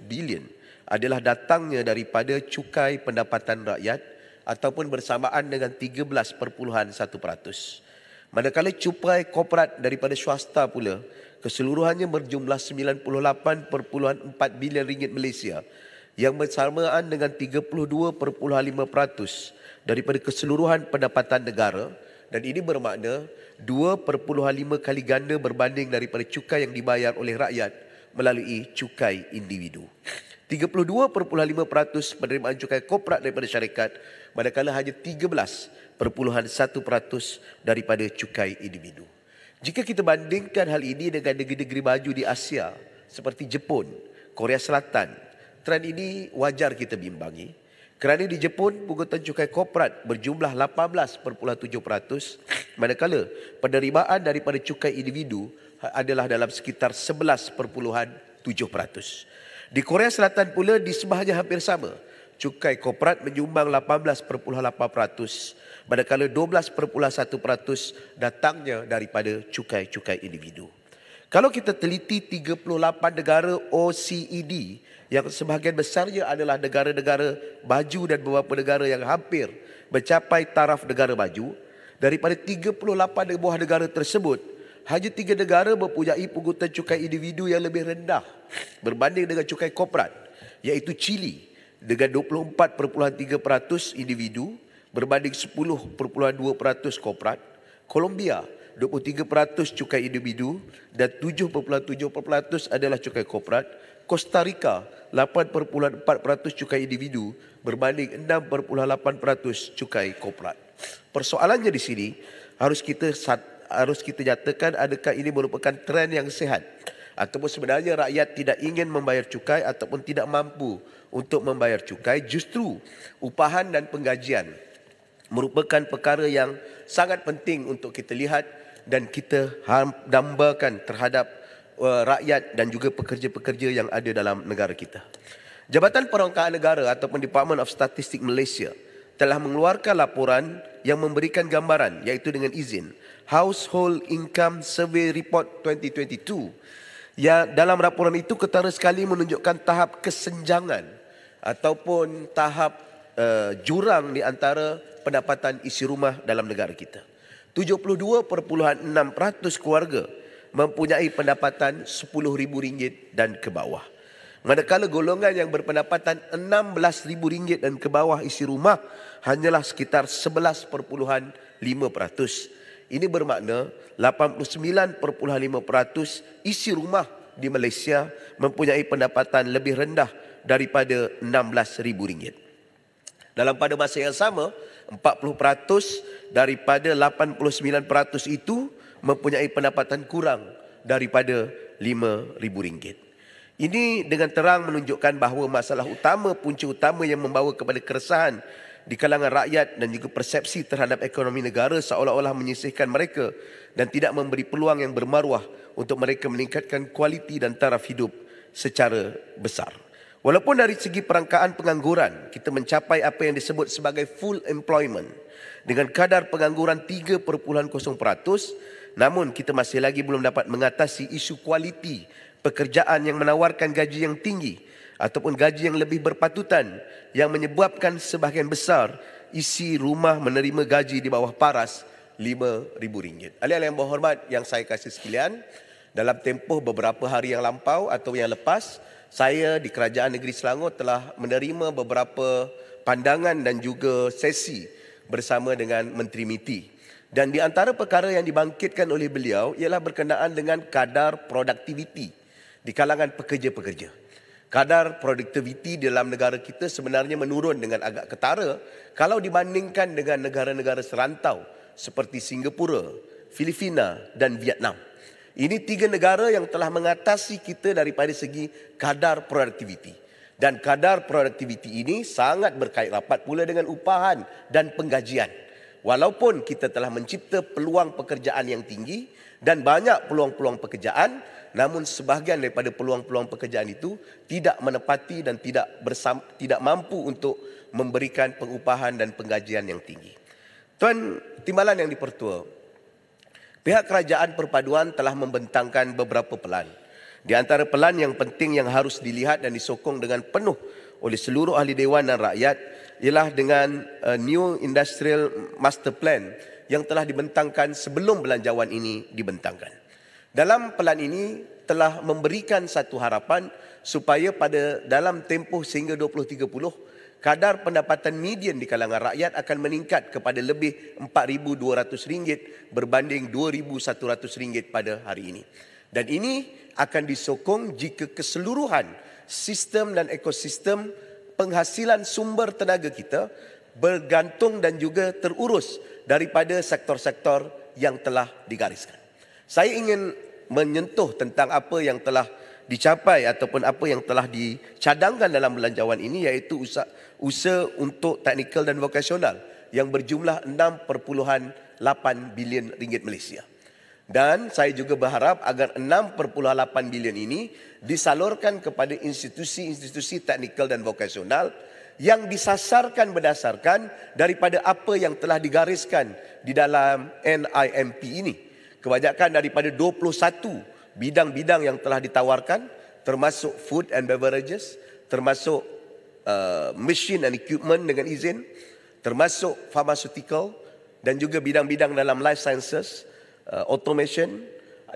bilion adalah datangnya daripada cukai pendapatan rakyat ataupun bersamaan dengan 13.1%. Manakala cukai korporat daripada swasta pula keseluruhannya berjumlah 98.4 bilion ringgit Malaysia yang bersamaan dengan 32.5% daripada keseluruhan pendapatan negara dan ini bermakna 2.5 kali ganda berbanding daripada cukai yang dibayar oleh rakyat melalui cukai individu. 32.5% penerimaan cukai korporat daripada syarikat manakala hanya 13.1% daripada cukai individu. Jika kita bandingkan hal ini dengan negeri-negeri maju di Asia seperti Jepun, Korea Selatan, Trend ini wajar kita bimbangi kerana di Jepun pungutan cukai korporat berjumlah 18.7% manakala penerimaan daripada cukai individu ha- adalah dalam sekitar 11.7%. Di Korea Selatan pula di sebahagian hampir sama. Cukai korporat menyumbang 18.8% manakala 12.1% datangnya daripada cukai-cukai individu. Kalau kita teliti 38 negara OECD yang sebahagian besarnya adalah negara-negara baju dan beberapa negara yang hampir mencapai taraf negara baju daripada 38 buah negara tersebut hanya tiga negara mempunyai pungutan cukai individu yang lebih rendah berbanding dengan cukai korporat iaitu Chili dengan 24.3% individu berbanding 10.2% korporat Colombia 23% cukai individu dan 7.7% adalah cukai korporat Costa Rica 8.4% cukai individu berbanding 6.8% cukai korporat. Persoalannya di sini harus kita harus kita nyatakan adakah ini merupakan trend yang sehat ataupun sebenarnya rakyat tidak ingin membayar cukai ataupun tidak mampu untuk membayar cukai justru upahan dan penggajian merupakan perkara yang sangat penting untuk kita lihat dan kita dambakan terhadap Eh, rakyat dan juga pekerja-pekerja yang ada dalam negara kita. Jabatan Perangkaan Negara ataupun Department of Statistics Malaysia telah mengeluarkan laporan yang memberikan gambaran iaitu dengan izin Household Income Survey Report 2022 yang dalam laporan itu ketara sekali menunjukkan tahap kesenjangan ataupun tahap uh, jurang di antara pendapatan isi rumah dalam negara kita. 72.6% keluarga mempunyai pendapatan rm ringgit dan ke bawah. Manakala golongan yang berpendapatan rm ringgit dan ke bawah isi rumah hanyalah sekitar 11.5%. Ini bermakna 89.5% isi rumah di Malaysia mempunyai pendapatan lebih rendah daripada rm ringgit. Dalam pada masa yang sama, 40% daripada 89% itu mempunyai pendapatan kurang daripada rm ringgit. Ini dengan terang menunjukkan bahawa masalah utama, punca utama yang membawa kepada keresahan di kalangan rakyat dan juga persepsi terhadap ekonomi negara seolah-olah menyisihkan mereka dan tidak memberi peluang yang bermaruah untuk mereka meningkatkan kualiti dan taraf hidup secara besar. Walaupun dari segi perangkaan pengangguran, kita mencapai apa yang disebut sebagai full employment dengan kadar pengangguran 3.0%, Namun kita masih lagi belum dapat mengatasi isu kualiti pekerjaan yang menawarkan gaji yang tinggi ataupun gaji yang lebih berpatutan yang menyebabkan sebahagian besar isi rumah menerima gaji di bawah paras RM5,000. Alih-alih yang berhormat yang saya kasih sekalian, dalam tempoh beberapa hari yang lampau atau yang lepas, saya di Kerajaan Negeri Selangor telah menerima beberapa pandangan dan juga sesi bersama dengan Menteri MITI. Dan di antara perkara yang dibangkitkan oleh beliau ialah berkenaan dengan kadar produktiviti di kalangan pekerja-pekerja. Kadar produktiviti dalam negara kita sebenarnya menurun dengan agak ketara kalau dibandingkan dengan negara-negara serantau seperti Singapura, Filipina dan Vietnam. Ini tiga negara yang telah mengatasi kita daripada segi kadar produktiviti. Dan kadar produktiviti ini sangat berkait rapat pula dengan upahan dan penggajian. Walaupun kita telah mencipta peluang pekerjaan yang tinggi dan banyak peluang-peluang pekerjaan, namun sebahagian daripada peluang-peluang pekerjaan itu tidak menepati dan tidak bersam, tidak mampu untuk memberikan pengupahan dan penggajian yang tinggi. Tuan Timbalan yang dipertua, pihak kerajaan perpaduan telah membentangkan beberapa pelan. Di antara pelan yang penting yang harus dilihat dan disokong dengan penuh oleh seluruh ahli dewan dan rakyat ialah dengan uh, new industrial master plan yang telah dibentangkan sebelum belanjawan ini dibentangkan. Dalam pelan ini telah memberikan satu harapan supaya pada dalam tempoh sehingga 2030 kadar pendapatan median di kalangan rakyat akan meningkat kepada lebih RM4200 berbanding RM2100 pada hari ini. Dan ini akan disokong jika keseluruhan sistem dan ekosistem penghasilan sumber tenaga kita bergantung dan juga terurus daripada sektor-sektor yang telah digariskan. Saya ingin menyentuh tentang apa yang telah dicapai ataupun apa yang telah dicadangkan dalam belanjawan ini iaitu usaha, usaha untuk teknikal dan vokasional yang berjumlah 6.8 bilion ringgit Malaysia. Dan saya juga berharap agar 6.8 bilion ini disalurkan kepada institusi-institusi teknikal dan vokasional yang disasarkan berdasarkan daripada apa yang telah digariskan di dalam NIMP ini. Kebanyakan daripada 21 bidang-bidang yang telah ditawarkan termasuk food and beverages, termasuk uh, machine and equipment dengan izin, termasuk pharmaceutical dan juga bidang-bidang dalam life sciences, uh, automation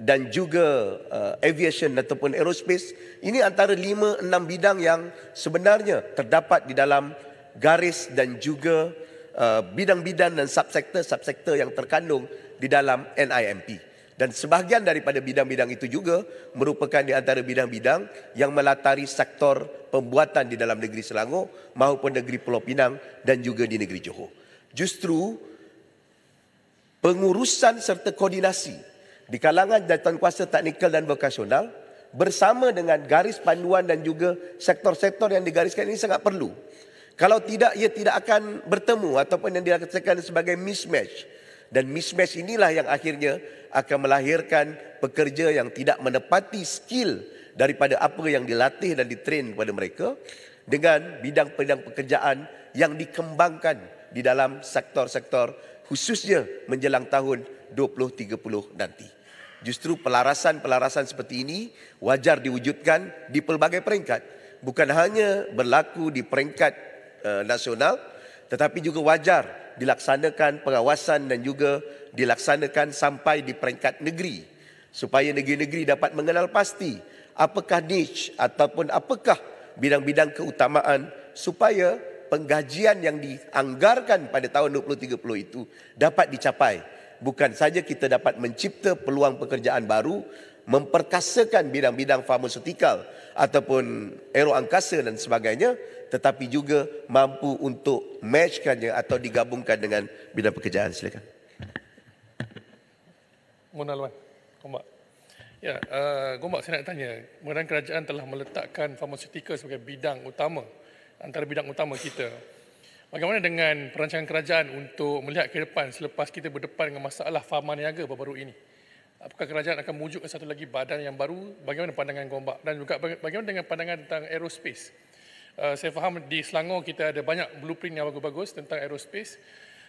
dan juga uh, aviation ataupun aerospace ini antara lima enam bidang yang sebenarnya terdapat di dalam garis dan juga uh, bidang-bidang dan subsektor-subsektor yang terkandung di dalam NIMP dan sebahagian daripada bidang-bidang itu juga merupakan di antara bidang-bidang yang melatari sektor pembuatan di dalam negeri Selangor maupun negeri Pulau Pinang dan juga di negeri Johor justru pengurusan serta koordinasi di kalangan jawatan kuasa teknikal dan vokasional bersama dengan garis panduan dan juga sektor-sektor yang digariskan ini sangat perlu. Kalau tidak, ia tidak akan bertemu ataupun yang dikatakan sebagai mismatch. Dan mismatch inilah yang akhirnya akan melahirkan pekerja yang tidak menepati skill daripada apa yang dilatih dan ditrain kepada mereka dengan bidang-bidang pekerjaan yang dikembangkan di dalam sektor-sektor khususnya menjelang tahun 2030 nanti. Justru pelarasan-pelarasan seperti ini wajar diwujudkan di pelbagai peringkat. Bukan hanya berlaku di peringkat uh, nasional tetapi juga wajar dilaksanakan pengawasan dan juga dilaksanakan sampai di peringkat negeri supaya negeri-negeri dapat mengenal pasti apakah niche ataupun apakah bidang-bidang keutamaan supaya penggajian yang dianggarkan pada tahun 2030 itu dapat dicapai. Bukan saja kita dapat mencipta peluang pekerjaan baru, memperkasakan bidang-bidang farmasutikal ataupun aero angkasa dan sebagainya, tetapi juga mampu untuk matchkannya atau digabungkan dengan bidang pekerjaan. Silakan. Mona Luan, Gombak. Ya, uh, Gombak saya nak tanya, mengenai kerajaan telah meletakkan farmasutikal sebagai bidang utama antara bidang utama kita. Bagaimana dengan perancangan kerajaan untuk melihat ke depan selepas kita berdepan dengan masalah farma niaga baru-baru ini? Apakah kerajaan akan wujud satu lagi badan yang baru? Bagaimana pandangan Gombak? Dan juga bagaimana dengan pandangan tentang aerospace? Eh, saya faham di Selangor kita ada banyak blueprint yang bagus-bagus tentang aerospace.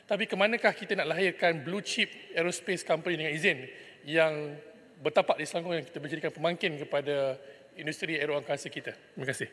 Tapi ke manakah kita nak lahirkan blue chip aerospace company dengan izin yang bertapak di Selangor yang kita menjadikan pemangkin kepada industri aero kita? Terima kasih.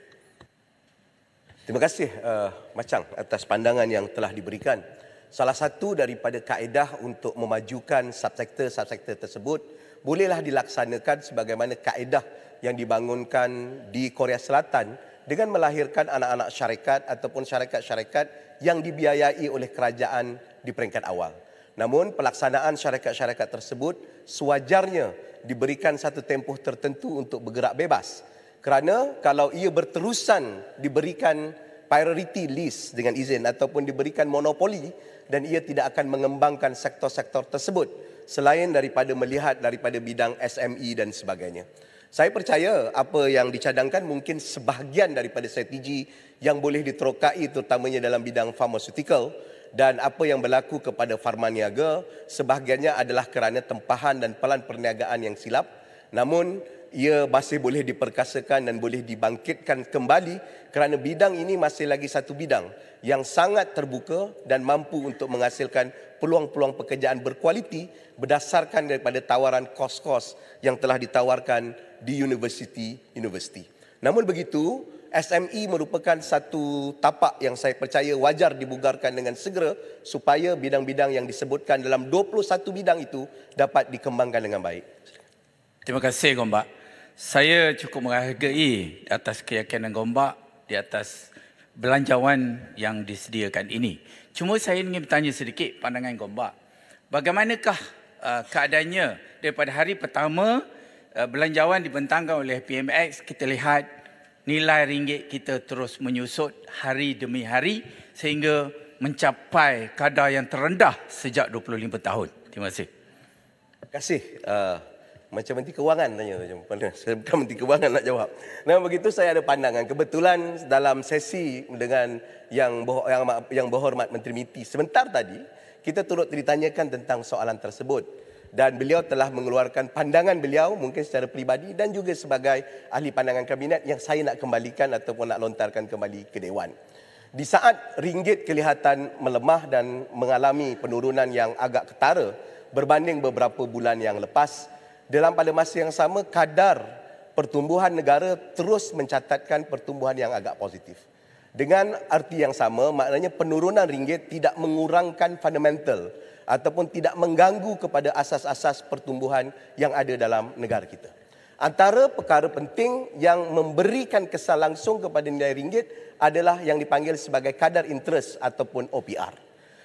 Terima kasih uh, eh, Macang atas pandangan yang telah diberikan. Salah satu daripada kaedah untuk memajukan subsektor-subsektor tersebut bolehlah dilaksanakan sebagaimana kaedah yang dibangunkan di Korea Selatan dengan melahirkan anak-anak syarikat ataupun syarikat-syarikat yang dibiayai oleh kerajaan di peringkat awal. Namun pelaksanaan syarikat-syarikat tersebut sewajarnya diberikan satu tempoh tertentu untuk bergerak bebas kerana kalau ia berterusan diberikan priority list dengan izin ataupun diberikan monopoli dan ia tidak akan mengembangkan sektor-sektor tersebut selain daripada melihat daripada bidang SME dan sebagainya. Saya percaya apa yang dicadangkan mungkin sebahagian daripada strategi yang boleh diterokai terutamanya dalam bidang pharmaceutical dan apa yang berlaku kepada farmaniaga sebahagiannya adalah kerana tempahan dan pelan perniagaan yang silap. Namun ia masih boleh diperkasakan dan boleh dibangkitkan kembali kerana bidang ini masih lagi satu bidang yang sangat terbuka dan mampu untuk menghasilkan peluang-peluang pekerjaan berkualiti berdasarkan daripada tawaran kos-kos yang telah ditawarkan di universiti-universiti. Namun begitu, SME merupakan satu tapak yang saya percaya wajar dibugarkan dengan segera supaya bidang-bidang yang disebutkan dalam 21 bidang itu dapat dikembangkan dengan baik. Terima kasih, Gombak saya cukup menghargai atas keyakinan Gombak, di atas belanjawan yang disediakan ini. Cuma saya ingin bertanya sedikit pandangan Gombak. Bagaimanakah uh, keadaannya daripada hari pertama uh, belanjawan dibentangkan oleh PMX, kita lihat nilai ringgit kita terus menyusut hari demi hari sehingga mencapai kadar yang terendah sejak 25 tahun. Terima kasih. Terima kasih. Uh... Macam menteri kewangan tanya tu. Saya bukan menteri kewangan nak jawab. Dan begitu saya ada pandangan. Kebetulan dalam sesi dengan yang, yang, yang berhormat Menteri Miti sebentar tadi, kita turut ditanyakan tentang soalan tersebut. Dan beliau telah mengeluarkan pandangan beliau mungkin secara peribadi dan juga sebagai ahli pandangan kabinet yang saya nak kembalikan ataupun nak lontarkan kembali ke Dewan. Di saat ringgit kelihatan melemah dan mengalami penurunan yang agak ketara berbanding beberapa bulan yang lepas, dalam pada masa yang sama kadar pertumbuhan negara terus mencatatkan pertumbuhan yang agak positif. Dengan arti yang sama, maknanya penurunan ringgit tidak mengurangkan fundamental ataupun tidak mengganggu kepada asas-asas pertumbuhan yang ada dalam negara kita. Antara perkara penting yang memberikan kesan langsung kepada nilai ringgit adalah yang dipanggil sebagai kadar interest ataupun OPR.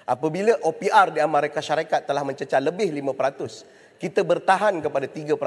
Apabila OPR di Amerika Syarikat telah mencecah lebih kita bertahan kepada 3%.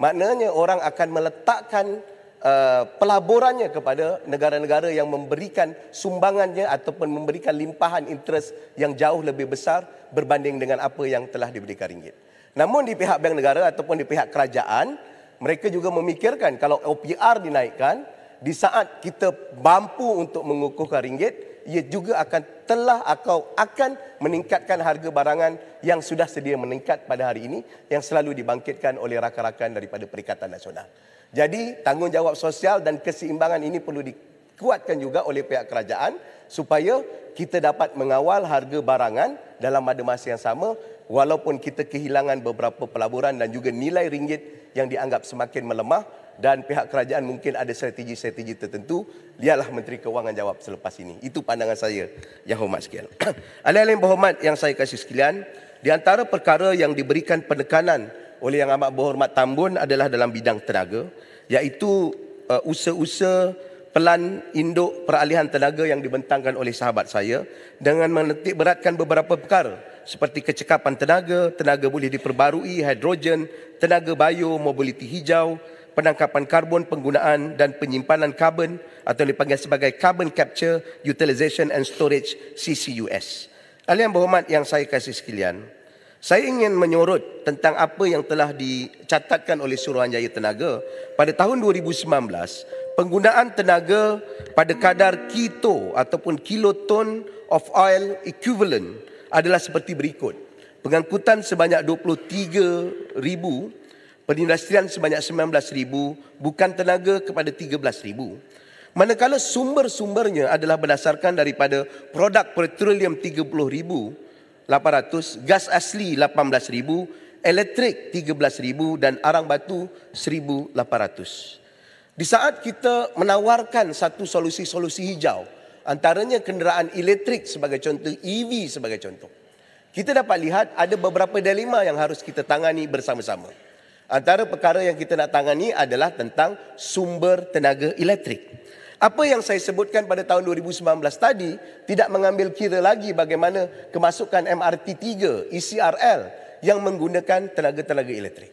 Maknanya orang akan meletakkan uh, pelaburannya kepada negara-negara yang memberikan sumbangannya ataupun memberikan limpahan interest yang jauh lebih besar berbanding dengan apa yang telah diberikan ringgit. Namun di pihak bank negara ataupun di pihak kerajaan, mereka juga memikirkan kalau OPR dinaikkan, di saat kita mampu untuk mengukuhkan ringgit, ia juga akan telah atau akan meningkatkan harga barangan yang sudah sedia meningkat pada hari ini yang selalu dibangkitkan oleh rakan-rakan daripada Perikatan Nasional. Jadi tanggungjawab sosial dan keseimbangan ini perlu dikuatkan juga oleh pihak kerajaan supaya kita dapat mengawal harga barangan dalam pada masa yang sama walaupun kita kehilangan beberapa pelaburan dan juga nilai ringgit yang dianggap semakin melemah dan pihak kerajaan mungkin ada strategi-strategi tertentu lihatlah menteri kewangan jawab selepas ini itu pandangan saya yang hormat sekian ahli-ahli yang berhormat yang saya kasih sekalian di antara perkara yang diberikan penekanan oleh yang amat berhormat Tambun adalah dalam bidang tenaga iaitu uh, usaha-usaha pelan induk peralihan tenaga yang dibentangkan oleh sahabat saya dengan menetik beratkan beberapa perkara seperti kecekapan tenaga, tenaga boleh diperbarui, hidrogen, tenaga bio, mobiliti hijau, penangkapan karbon penggunaan dan penyimpanan karbon atau dipanggil sebagai Carbon Capture, Utilization and Storage CCUS. Ahli yang berhormat yang saya kasih sekalian, saya ingin menyorot tentang apa yang telah dicatatkan oleh Suruhanjaya Tenaga pada tahun 2019, penggunaan tenaga pada kadar kito ataupun kiloton of oil equivalent adalah seperti berikut. Pengangkutan sebanyak 23,000 penindustrian sebanyak 19,000 bukan tenaga kepada 13,000. Manakala sumber-sumbernya adalah berdasarkan daripada produk petroleum 30,800, gas asli 18,000, elektrik 13,000 dan arang batu 1,800. Di saat kita menawarkan satu solusi-solusi hijau, antaranya kenderaan elektrik sebagai contoh, EV sebagai contoh, kita dapat lihat ada beberapa dilema yang harus kita tangani bersama-sama. Antara perkara yang kita nak tangani adalah tentang sumber tenaga elektrik. Apa yang saya sebutkan pada tahun 2019 tadi tidak mengambil kira lagi bagaimana kemasukan MRT3, ECRL yang menggunakan tenaga-tenaga elektrik.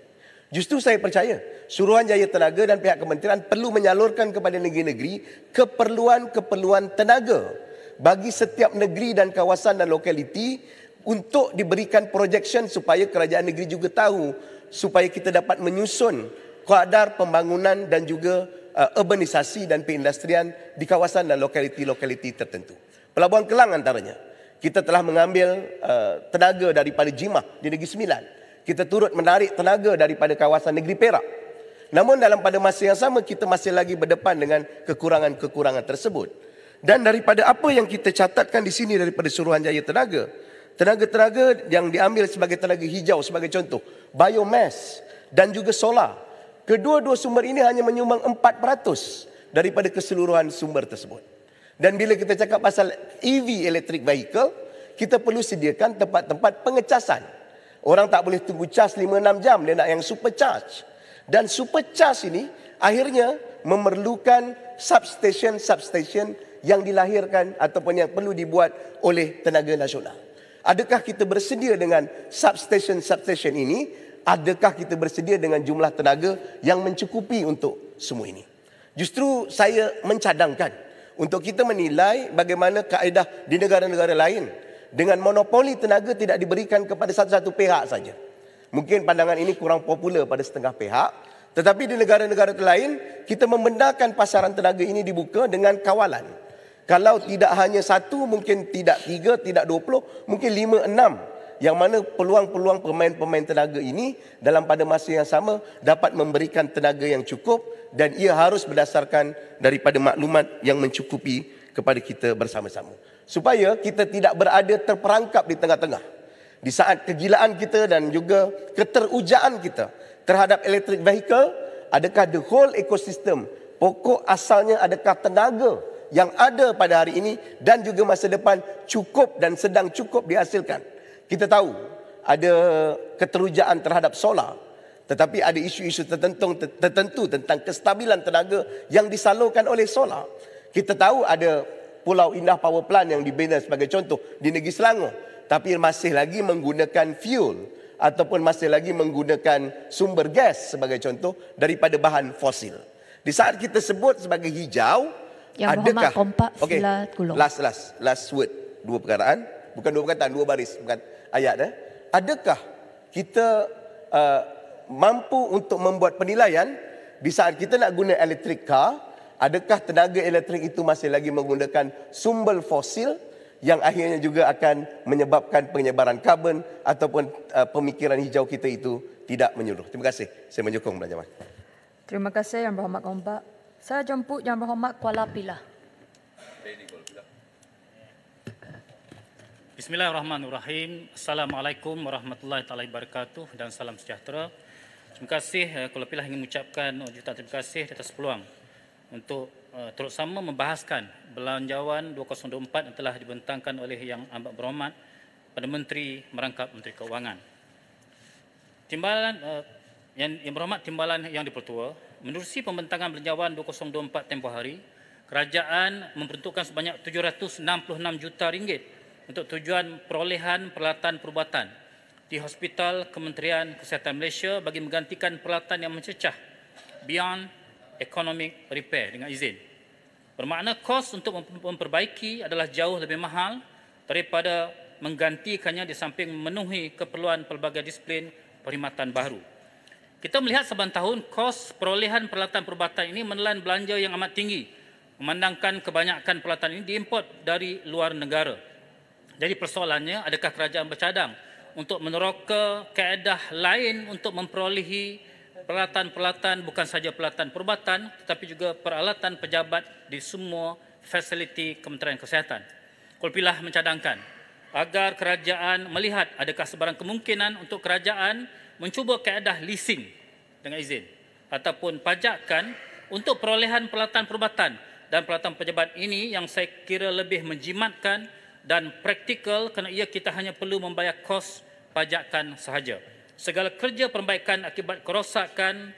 Justru saya percaya Suruhanjaya Tenaga dan pihak kementerian perlu menyalurkan kepada negeri-negeri keperluan-keperluan tenaga bagi setiap negeri dan kawasan dan lokaliti untuk diberikan projection supaya kerajaan negeri juga tahu supaya kita dapat menyusun kuadar pembangunan dan juga uh, urbanisasi dan perindustrian di kawasan dan lokaliti-lokaliti tertentu. Pelabuhan Kelang antaranya. Kita telah mengambil uh, tenaga daripada Jimah di Negeri Sembilan. Kita turut menarik tenaga daripada kawasan Negeri Perak. Namun dalam pada masa yang sama kita masih lagi berdepan dengan kekurangan-kekurangan tersebut. Dan daripada apa yang kita catatkan di sini daripada Suruhanjaya Tenaga, tenaga-tenaga yang diambil sebagai tenaga hijau sebagai contoh, biomass dan juga solar. Kedua-dua sumber ini hanya menyumbang 4% daripada keseluruhan sumber tersebut. Dan bila kita cakap pasal EV electric vehicle, kita perlu sediakan tempat-tempat pengecasan. Orang tak boleh tunggu cas 5-6 jam, dia nak yang super charge. Dan super charge ini akhirnya memerlukan substation-substation yang dilahirkan ataupun yang perlu dibuat oleh tenaga nasional. Adakah kita bersedia dengan substation-substation ini adakah kita bersedia dengan jumlah tenaga yang mencukupi untuk semua ini? Justru saya mencadangkan untuk kita menilai bagaimana kaedah di negara-negara lain dengan monopoli tenaga tidak diberikan kepada satu-satu pihak saja. Mungkin pandangan ini kurang popular pada setengah pihak, tetapi di negara-negara lain kita membenarkan pasaran tenaga ini dibuka dengan kawalan. Kalau tidak hanya satu, mungkin tidak tiga, tidak dua puluh, mungkin lima, enam yang mana peluang-peluang pemain-pemain tenaga ini dalam pada masa yang sama dapat memberikan tenaga yang cukup dan ia harus berdasarkan daripada maklumat yang mencukupi kepada kita bersama-sama. Supaya kita tidak berada terperangkap di tengah-tengah. Di saat kegilaan kita dan juga keterujaan kita terhadap elektrik vehicle, adakah the whole ecosystem, pokok asalnya adakah tenaga yang ada pada hari ini dan juga masa depan cukup dan sedang cukup dihasilkan. Kita tahu ada keterujaan terhadap solar tetapi ada isu-isu tertentu, tertentu tentang kestabilan tenaga yang disalurkan oleh solar. Kita tahu ada Pulau Indah Power Plant yang dibina sebagai contoh di negeri Selangor tapi masih lagi menggunakan fuel ataupun masih lagi menggunakan sumber gas sebagai contoh daripada bahan fosil. Di saat kita sebut sebagai hijau, ya, adakah Muhammad Kompak Okay. Last last last word dua perkaraan bukan dua perkataan, dua baris, bukan ayat eh. Adakah kita uh, mampu untuk membuat penilaian di saat kita nak guna elektrik car, adakah tenaga elektrik itu masih lagi menggunakan sumber fosil yang akhirnya juga akan menyebabkan penyebaran karbon ataupun uh, pemikiran hijau kita itu tidak menyuruh. Terima kasih. Saya menyokong Belajaman. Terima kasih Yang Berhormat Gombak. Saya jemput Yang Berhormat Kuala Pilah. Bismillahirrahmanirrahim. Assalamualaikum warahmatullahi taala wabarakatuh dan salam sejahtera. Terima kasih eh, kalau pilah ingin mengucapkan oh, juta terima kasih atas peluang untuk uh, sama membahaskan belanjawan 2024 yang telah dibentangkan oleh Yang Amat Berhormat Perdana Menteri merangkap Menteri Kewangan. Timbalan uh, yang, yang berhormat timbalan yang dipertua, menerusi pembentangan belanjawan 2024 tempoh hari, kerajaan memperuntukkan sebanyak 766 juta ringgit untuk tujuan perolehan peralatan perubatan di Hospital Kementerian Kesihatan Malaysia bagi menggantikan peralatan yang mencecah beyond economic repair dengan izin. Bermakna kos untuk memperbaiki adalah jauh lebih mahal daripada menggantikannya di samping memenuhi keperluan pelbagai disiplin perkhidmatan baru. Kita melihat saban tahun kos perolehan peralatan perubatan ini menelan belanja yang amat tinggi memandangkan kebanyakan peralatan ini diimport dari luar negara. Jadi persoalannya adakah kerajaan bercadang untuk meneroka kaedah lain untuk memperolehi peralatan-peralatan bukan saja peralatan perubatan tetapi juga peralatan pejabat di semua fasiliti Kementerian Kesihatan. Kulpilah mencadangkan agar kerajaan melihat adakah sebarang kemungkinan untuk kerajaan mencuba kaedah leasing dengan izin ataupun pajakkan untuk perolehan peralatan perubatan dan peralatan pejabat ini yang saya kira lebih menjimatkan dan praktikal kerana ia kita hanya perlu membayar kos pajakan sahaja. Segala kerja perbaikan akibat kerosakan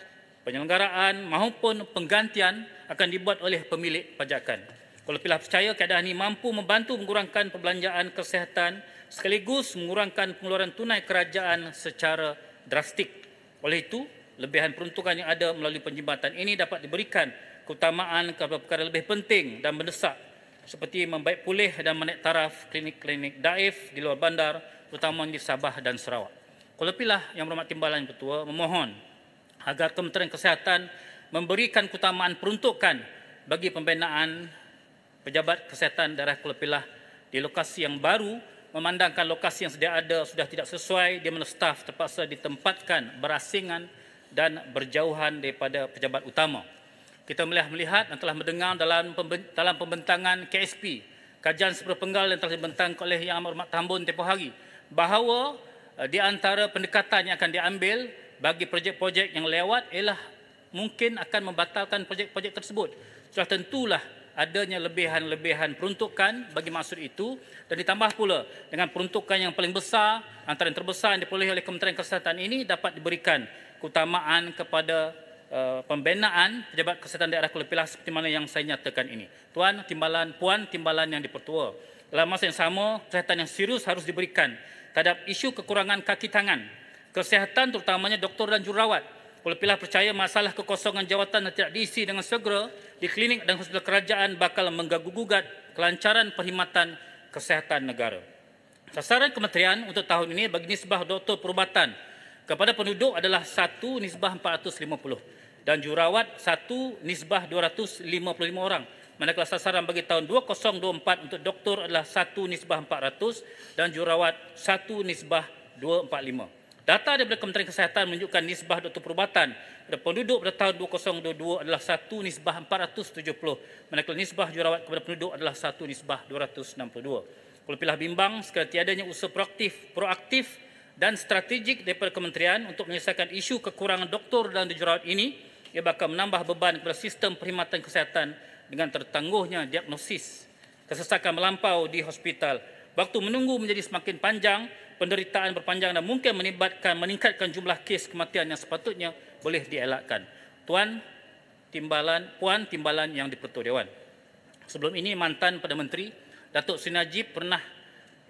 penyelenggaraan maupun penggantian akan dibuat oleh pemilik pajakan. Kalau pilihan percaya keadaan ini mampu membantu mengurangkan perbelanjaan kesihatan sekaligus mengurangkan pengeluaran tunai kerajaan secara drastik. Oleh itu, lebihan peruntukan yang ada melalui penjimatan ini dapat diberikan keutamaan kepada perkara lebih penting dan mendesak seperti membaik pulih dan menaik taraf klinik-klinik daif di luar bandar terutama di Sabah dan Sarawak. Kulepilah yang berhormat timbalan yang ketua memohon agar Kementerian Kesihatan memberikan keutamaan peruntukan bagi pembinaan pejabat kesihatan daerah Kulepilah di lokasi yang baru memandangkan lokasi yang sedia ada sudah tidak sesuai di mana staf terpaksa ditempatkan berasingan dan berjauhan daripada pejabat utama kita melihat melihat dan telah mendengar dalam dalam pembentangan KSP kajian sepuluh penggal yang telah dibentangkan oleh Yang Amat Tambun tempoh hari bahawa eh, di antara pendekatan yang akan diambil bagi projek-projek yang lewat ialah mungkin akan membatalkan projek-projek tersebut. Sudah tentulah adanya lebihan-lebihan peruntukan bagi maksud itu dan ditambah pula dengan peruntukan yang paling besar antara yang terbesar yang diperoleh oleh Kementerian Kesihatan ini dapat diberikan keutamaan kepada Eh, pembinaan pejabat kesihatan daerah Kuala Pilah seperti mana yang saya nyatakan ini. Tuan Timbalan Puan Timbalan yang dipertua. Dalam masa yang sama, kesihatan yang serius harus diberikan terhadap isu kekurangan kaki tangan. Kesihatan terutamanya doktor dan jurawat. Kuala Pilah percaya masalah kekosongan jawatan yang tidak diisi dengan segera di klinik dan hospital kerajaan bakal menggagu-gugat kelancaran perkhidmatan kesihatan negara. Sasaran kementerian untuk tahun ini bagi nisbah doktor perubatan kepada penduduk adalah 1 nisbah 450 dan jurawat 1 nisbah 255 orang. Manakala sasaran bagi tahun 2024 untuk doktor adalah 1 nisbah 400 dan jurawat 1 nisbah 245. Data daripada Kementerian Kesihatan menunjukkan nisbah doktor perubatan kepada penduduk pada tahun 2022 adalah 1 nisbah 470. Manakala nisbah jurawat kepada penduduk adalah 1 nisbah 262. Kalau pilih bimbang, sekali tiadanya usaha proaktif, proaktif dan strategik daripada kementerian untuk menyelesaikan isu kekurangan doktor dan jururawat ini ia bakal menambah beban kepada sistem perkhidmatan kesihatan dengan tertangguhnya diagnosis kesesakan melampau di hospital. Waktu menunggu menjadi semakin panjang, penderitaan berpanjang dan mungkin menibatkan meningkatkan jumlah kes kematian yang sepatutnya boleh dielakkan. Tuan timbalan puan timbalan yang di dipertua dewan. Sebelum ini mantan Perdana Menteri Datuk Sinajib pernah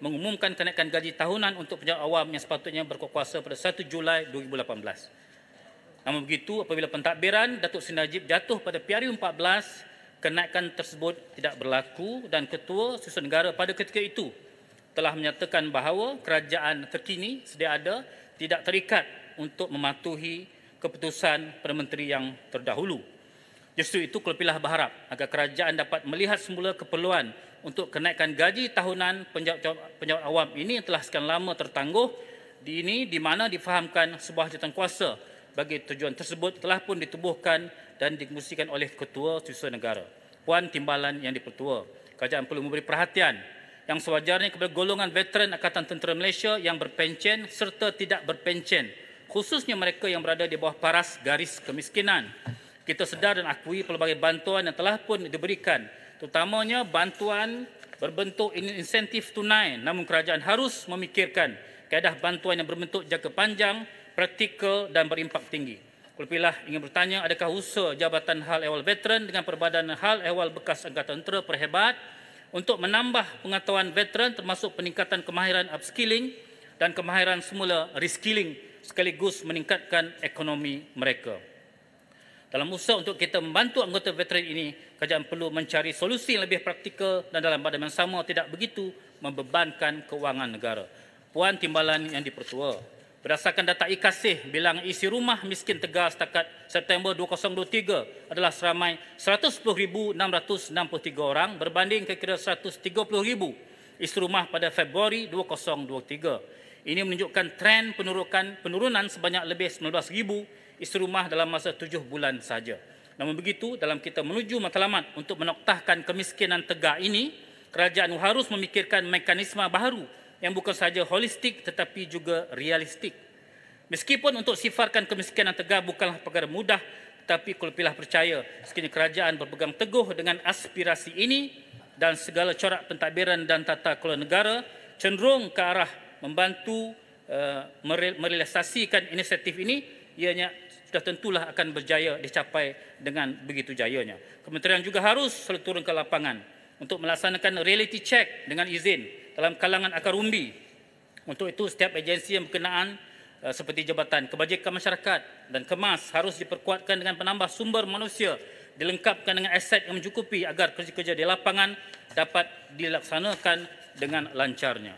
mengumumkan kenaikan gaji tahunan untuk pejabat awam yang sepatutnya berkuasa pada 1 Julai 2018. Namun begitu, apabila pentadbiran Datuk Seri Najib jatuh pada PRU 14, kenaikan tersebut tidak berlaku dan Ketua Susun Negara pada ketika itu telah menyatakan bahawa kerajaan terkini sedia ada tidak terikat untuk mematuhi keputusan Perdana Menteri yang terdahulu. Justru itu Kelepilah berharap agar kerajaan dapat melihat semula keperluan untuk kenaikan gaji tahunan penjawat, penjawat awam ini telah sekian lama tertangguh di ini di mana difahamkan sebuah jawatan kuasa bagi tujuan tersebut telah pun ditubuhkan dan dikemusikan oleh Ketua Susu Negara. Puan Timbalan yang dipertua. Kerajaan perlu memberi perhatian yang sewajarnya kepada golongan veteran Angkatan Tentera Malaysia yang berpencen serta tidak berpencen khususnya mereka yang berada di bawah paras garis kemiskinan. Kita sedar dan akui pelbagai bantuan yang telah pun diberikan terutamanya bantuan berbentuk insentif tunai namun kerajaan harus memikirkan kaedah bantuan yang berbentuk jangka panjang, praktikal dan berimpak tinggi. Kulpilah ingin bertanya adakah usaha Jabatan Hal Ehwal Veteran dengan perbadanan Hal Ehwal Bekas Angkatan Tentera Perhebat untuk menambah pengetahuan veteran termasuk peningkatan kemahiran upskilling dan kemahiran semula reskilling sekaligus meningkatkan ekonomi mereka dalam usaha untuk kita membantu anggota veteran ini, kerajaan perlu mencari solusi yang lebih praktikal dan dalam badan yang sama tidak begitu membebankan kewangan negara. Puan Timbalan yang dipertua, berdasarkan data IKASIH, bilang isi rumah miskin Tegal setakat September 2023 adalah seramai 110,663 orang berbanding kira-kira 130,000 isi rumah pada Februari 2023. Ini menunjukkan tren penurunan sebanyak lebih 19,000 Isteri rumah dalam masa tujuh bulan saja. Namun begitu, dalam kita menuju matlamat untuk menoktahkan kemiskinan tegak ini, kerajaan harus memikirkan mekanisme baru yang bukan sahaja holistik tetapi juga realistik. Meskipun untuk sifarkan kemiskinan tegak bukanlah perkara mudah, tetapi kulpilah percaya sekiranya kerajaan berpegang teguh dengan aspirasi ini dan segala corak pentadbiran dan tata kelola negara cenderung ke arah membantu uh, merealisasikan inisiatif ini ianya sudah tentulah akan berjaya dicapai dengan begitu jayanya. Kementerian juga harus selalu turun ke lapangan untuk melaksanakan reality check dengan izin dalam kalangan akar umbi. Untuk itu, setiap agensi yang berkenaan eh, seperti Jabatan Kebajikan Masyarakat dan Kemas harus diperkuatkan dengan penambah sumber manusia dilengkapkan dengan aset yang mencukupi agar kerja-kerja di lapangan dapat dilaksanakan dengan lancarnya.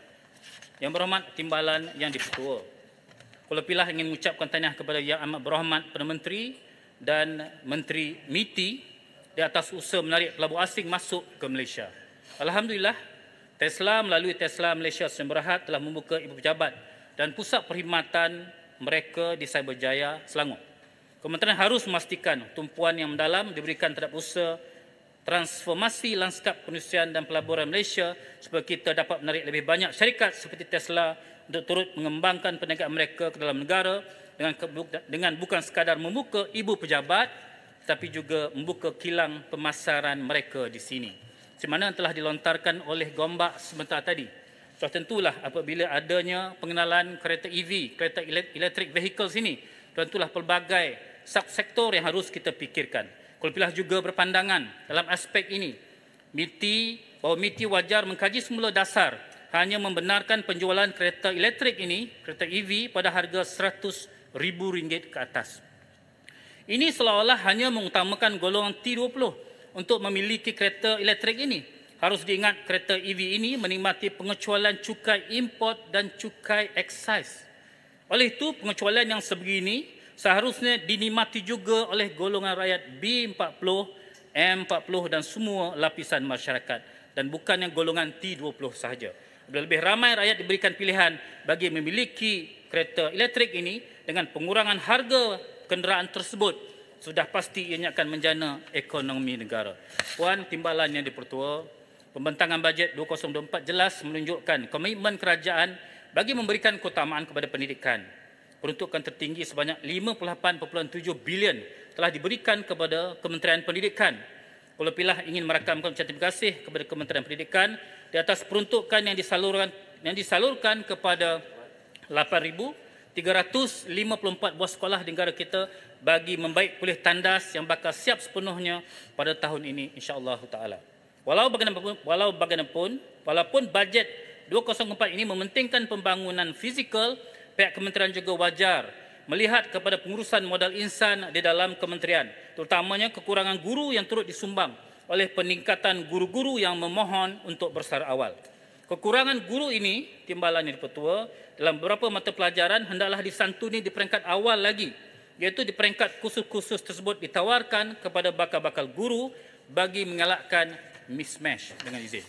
Yang berhormat, timbalan yang dipertua. Kulapilah ingin mengucapkan tanya kepada Yang Amat Berahmat Perdana Menteri dan Menteri MITI di atas usaha menarik pelabu asing masuk ke Malaysia. Alhamdulillah, Tesla melalui Tesla Malaysia Sdn telah membuka ibu pejabat dan pusat perkhidmatan mereka di Cyberjaya Selangor. Kementerian harus memastikan tumpuan yang mendalam diberikan terhadap usaha transformasi lanskap penusian dan pelaburan Malaysia supaya kita dapat menarik lebih banyak syarikat seperti Tesla untuk turut mengembangkan perniagaan mereka ke dalam negara dengan, dengan bukan sekadar membuka ibu pejabat tapi juga membuka kilang pemasaran mereka di sini. Semana telah dilontarkan oleh Gombak sebentar tadi. Sudah tentulah apabila adanya pengenalan kereta EV, kereta electric vehicles ini, tentulah pelbagai subsektor yang harus kita fikirkan. Kulpilah juga berpandangan dalam aspek ini. MITI, bahawa MITI wajar mengkaji semula dasar hanya membenarkan penjualan kereta elektrik ini, kereta EV pada harga RM100,000 ke atas. Ini seolah-olah hanya mengutamakan golongan T20 untuk memiliki kereta elektrik ini. Harus diingat kereta EV ini menikmati pengecualian cukai import dan cukai excise. Oleh itu, pengecualian yang sebegini seharusnya dinikmati juga oleh golongan rakyat B40, M40 dan semua lapisan masyarakat dan bukan yang golongan T20 sahaja. Bila lebih ramai rakyat diberikan pilihan bagi memiliki kereta elektrik ini dengan pengurangan harga kenderaan tersebut, sudah pasti ia akan menjana ekonomi negara. Puan Timbalan yang dipertua, pembentangan bajet 2024 jelas menunjukkan komitmen kerajaan bagi memberikan keutamaan kepada pendidikan. Peruntukan tertinggi sebanyak 58.7 bilion telah diberikan kepada Kementerian Pendidikan. Kalau pilah ingin merakamkan ucapan terima kasih kepada Kementerian Pendidikan di atas peruntukan yang disalurkan yang disalurkan kepada 8354 buah sekolah di negara kita bagi membaik pulih tandas yang bakal siap sepenuhnya pada tahun ini insya-Allah taala. Walau bagaimanapun walau bagaimanapun walaupun bajet 2004 ini mementingkan pembangunan fizikal pihak kementerian juga wajar melihat kepada pengurusan modal insan di dalam kementerian terutamanya kekurangan guru yang turut disumbang oleh peningkatan guru-guru yang memohon untuk bersara awal. Kekurangan guru ini, timbalannya di petua, dalam beberapa mata pelajaran hendaklah disantuni di peringkat awal lagi, iaitu di peringkat khusus-khusus tersebut ditawarkan kepada bakal-bakal guru bagi mengelakkan mismatch dengan izin.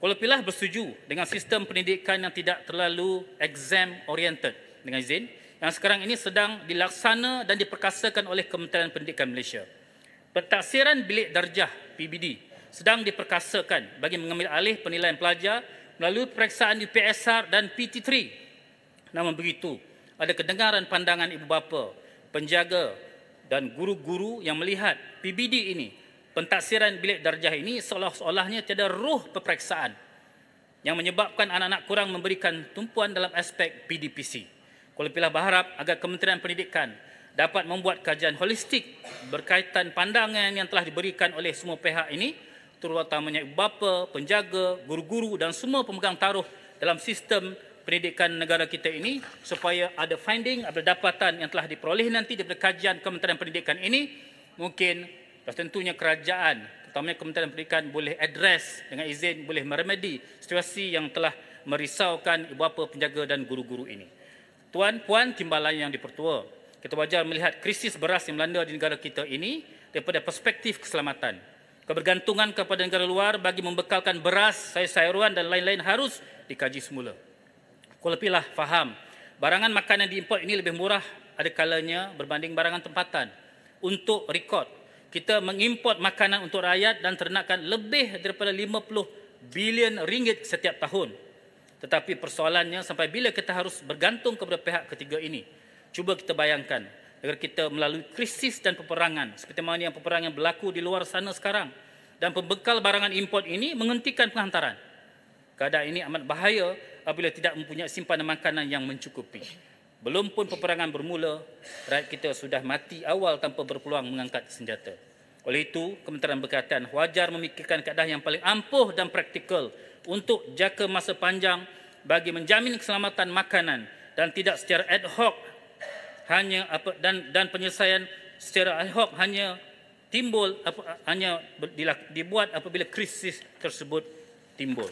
Kalau Pilah bersetuju dengan sistem pendidikan yang tidak terlalu exam oriented dengan izin yang sekarang ini sedang dilaksana dan diperkasakan oleh Kementerian Pendidikan Malaysia. Pentaksiran bilik darjah PBD sedang diperkasakan bagi mengambil alih penilaian pelajar melalui periksaan UPSR dan PT3. Namun begitu, ada kedengaran pandangan ibu bapa, penjaga dan guru-guru yang melihat PBD ini, pentaksiran bilik darjah ini seolah-olahnya tiada ruh peperiksaan yang menyebabkan anak-anak kurang memberikan tumpuan dalam aspek PDPC. Kuala Pilah berharap agar Kementerian Pendidikan dapat membuat kajian holistik berkaitan pandangan yang telah diberikan oleh semua pihak ini terutamanya ibu bapa, penjaga, guru-guru dan semua pemegang taruh dalam sistem pendidikan negara kita ini supaya ada finding, ada dapatan yang telah diperoleh nanti daripada kajian Kementerian Pendidikan ini mungkin tentunya kerajaan terutamanya Kementerian Pendidikan boleh address dengan izin boleh meremedi situasi yang telah merisaukan ibu bapa, penjaga dan guru-guru ini. Tuan, Puan, Timbalan yang dipertua, kita wajar melihat krisis beras yang melanda di negara kita ini daripada perspektif keselamatan. Kebergantungan kepada negara luar bagi membekalkan beras, sayur-sayuran dan lain-lain harus dikaji semula. Kualipilah faham, barangan makanan diimport ini lebih murah ada kalanya berbanding barangan tempatan. Untuk rekod, kita mengimport makanan untuk rakyat dan ternakan lebih daripada 50 bilion ringgit setiap tahun. Tetapi persoalannya sampai bila kita harus bergantung kepada pihak ketiga ini? cuba kita bayangkan agar kita melalui krisis dan peperangan seperti mana yang peperangan berlaku di luar sana sekarang dan pembekal barangan import ini menghentikan penghantaran. Keadaan ini amat bahaya apabila tidak mempunyai simpanan makanan yang mencukupi. Belum pun peperangan bermula, rakyat kita sudah mati awal tanpa berpeluang mengangkat senjata. Oleh itu, Kementerian Berkaitan wajar memikirkan keadaan yang paling ampuh dan praktikal untuk jangka masa panjang bagi menjamin keselamatan makanan dan tidak secara ad hoc hanya apa dan dan penyelesaian secara ad hoc hanya timbul apa, hanya dibuat apabila krisis tersebut timbul.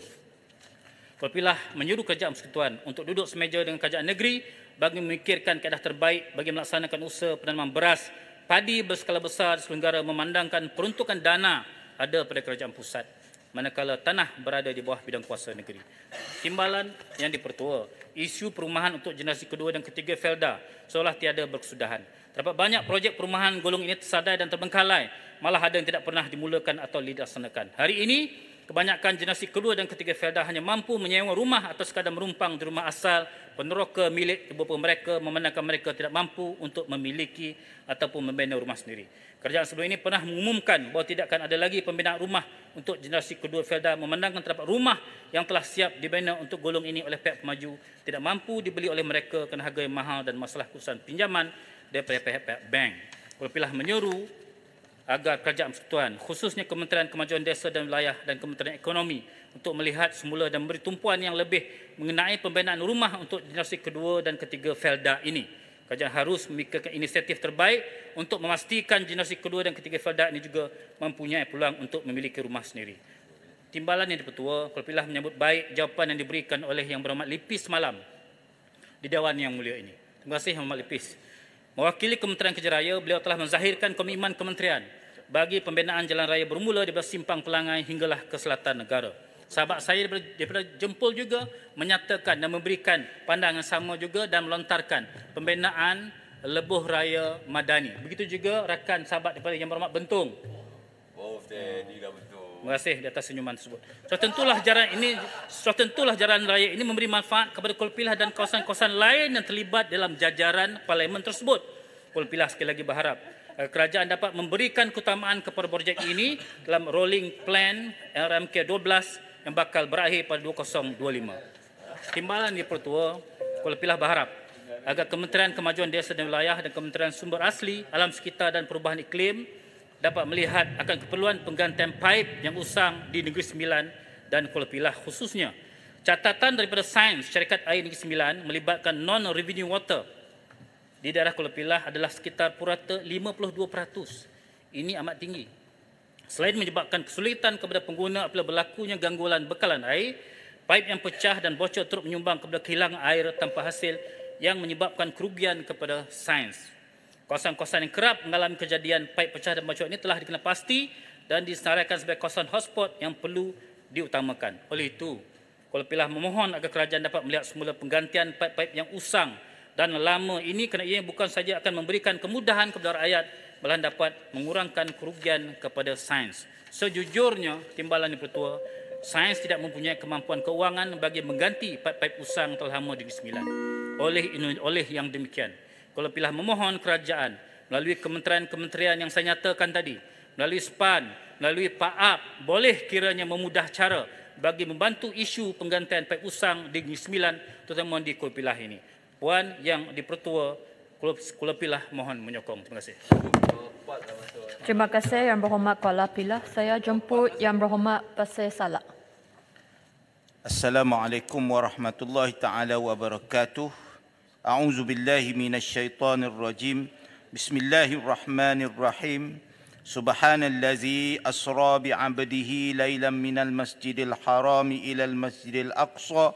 Perpilah menyuruh kerajaan persekutuan untuk duduk semeja dengan kerajaan negeri bagi memikirkan keadaan terbaik bagi melaksanakan usaha penanaman beras padi berskala besar di seluruh memandangkan peruntukan dana ada pada kerajaan pusat manakala tanah berada di bawah bidang kuasa negeri. Timbalan yang dipertua, isu perumahan untuk generasi kedua dan ketiga Felda seolah tiada berkesudahan. Terdapat banyak projek perumahan golong ini tersadai dan terbengkalai, malah ada yang tidak pernah dimulakan atau dilaksanakan. Hari ini, kebanyakan generasi kedua dan ketiga Felda hanya mampu menyewa rumah atau sekadar merumpang di rumah asal peneroka milik beberapa mereka memandangkan mereka tidak mampu untuk memiliki ataupun membina rumah sendiri. Kerajaan sebelum ini pernah mengumumkan bahawa tidak akan ada lagi pembinaan rumah untuk generasi kedua Felda memandangkan terdapat rumah yang telah siap dibina untuk golong ini oleh pihak pemaju tidak mampu dibeli oleh mereka kerana harga yang mahal dan masalah kursan pinjaman daripada pihak-pihak bank. Kalau menyuruh agar kerajaan persekutuan khususnya Kementerian Kemajuan Desa dan Wilayah dan Kementerian Ekonomi untuk melihat semula dan memberi tumpuan yang lebih mengenai pembinaan rumah untuk generasi kedua dan ketiga Felda ini. Kerajaan harus memikirkan inisiatif terbaik untuk memastikan generasi kedua dan ketiga Felda ini juga mempunyai peluang untuk memiliki rumah sendiri. Timbalan yang dipertua, Kepilah menyambut baik jawapan yang diberikan oleh Yang Berhormat Lipis semalam di Dewan Yang Mulia ini. Terima kasih Yang Berhormat Lipis mewakili Kementerian Raya, beliau telah menzahirkan komitmen kementerian bagi pembinaan jalan raya bermula daripada simpang pelangai hinggalah ke selatan negara. Sahabat saya daripada, daripada jempol juga menyatakan dan memberikan pandangan sama juga dan melontarkan pembinaan lebuh raya Madani. Begitu juga rakan sahabat daripada yang berhormat Bentong. Both Terima kasih di atas senyuman tersebut. So tentulah jalan ini, so tentulah jalan raya ini memberi manfaat kepada Kulpilah dan kawasan-kawasan lain yang terlibat dalam jajaran parlimen tersebut. Kulpilah sekali lagi berharap eh, kerajaan dapat memberikan keutamaan kepada projek ini dalam rolling plan RMK 12 yang bakal berakhir pada 2025. Timbalan di Pertua, Kulpilah berharap agar Kementerian Kemajuan Desa dan Wilayah dan Kementerian Sumber Asli, Alam Sekitar dan Perubahan Iklim dapat melihat akan keperluan penggantian paip yang usang di Negeri Sembilan dan Kuala Pilah khususnya. Catatan daripada sains syarikat air Negeri Sembilan melibatkan non-revenue water di daerah Kuala Pilah adalah sekitar purata 52%. Ini amat tinggi. Selain menyebabkan kesulitan kepada pengguna apabila berlakunya gangguan bekalan air, paip yang pecah dan bocor turut menyumbang kepada kehilangan air tanpa hasil yang menyebabkan kerugian kepada sains. Kawasan-kawasan yang kerap mengalami kejadian paip pecah dan bocor ini telah dikenal pasti dan disenaraikan sebagai kawasan hotspot yang perlu diutamakan. Oleh itu, kalau pilah memohon agar kerajaan dapat melihat semula penggantian paip-paip yang usang dan lama ini kerana ia bukan saja akan memberikan kemudahan kepada rakyat malah dapat mengurangkan kerugian kepada sains. Sejujurnya, timbalan yang pertua, sains tidak mempunyai kemampuan keuangan bagi mengganti paip-paip usang telah lama di Sembilan. Oleh, oleh yang demikian, kalau pilah memohon kerajaan melalui kementerian-kementerian yang saya nyatakan tadi, melalui SPAN, melalui PAAP, boleh kiranya memudah cara bagi membantu isu penggantian Pak Usang di Negeri Sembilan terutama di Kuala Pilah ini. Puan yang dipertua Kuala Pilah mohon menyokong. Terima kasih. Terima kasih Yang Berhormat Kuala Pilah. Saya jemput Yang Berhormat Pasir Salak. Assalamualaikum warahmatullahi taala wabarakatuh. أعوذ بالله من الشيطان الرجيم بسم الله الرحمن الرحيم سبحان الذي أسرى بعبده ليلا من المسجد الحرام إلى المسجد الأقصى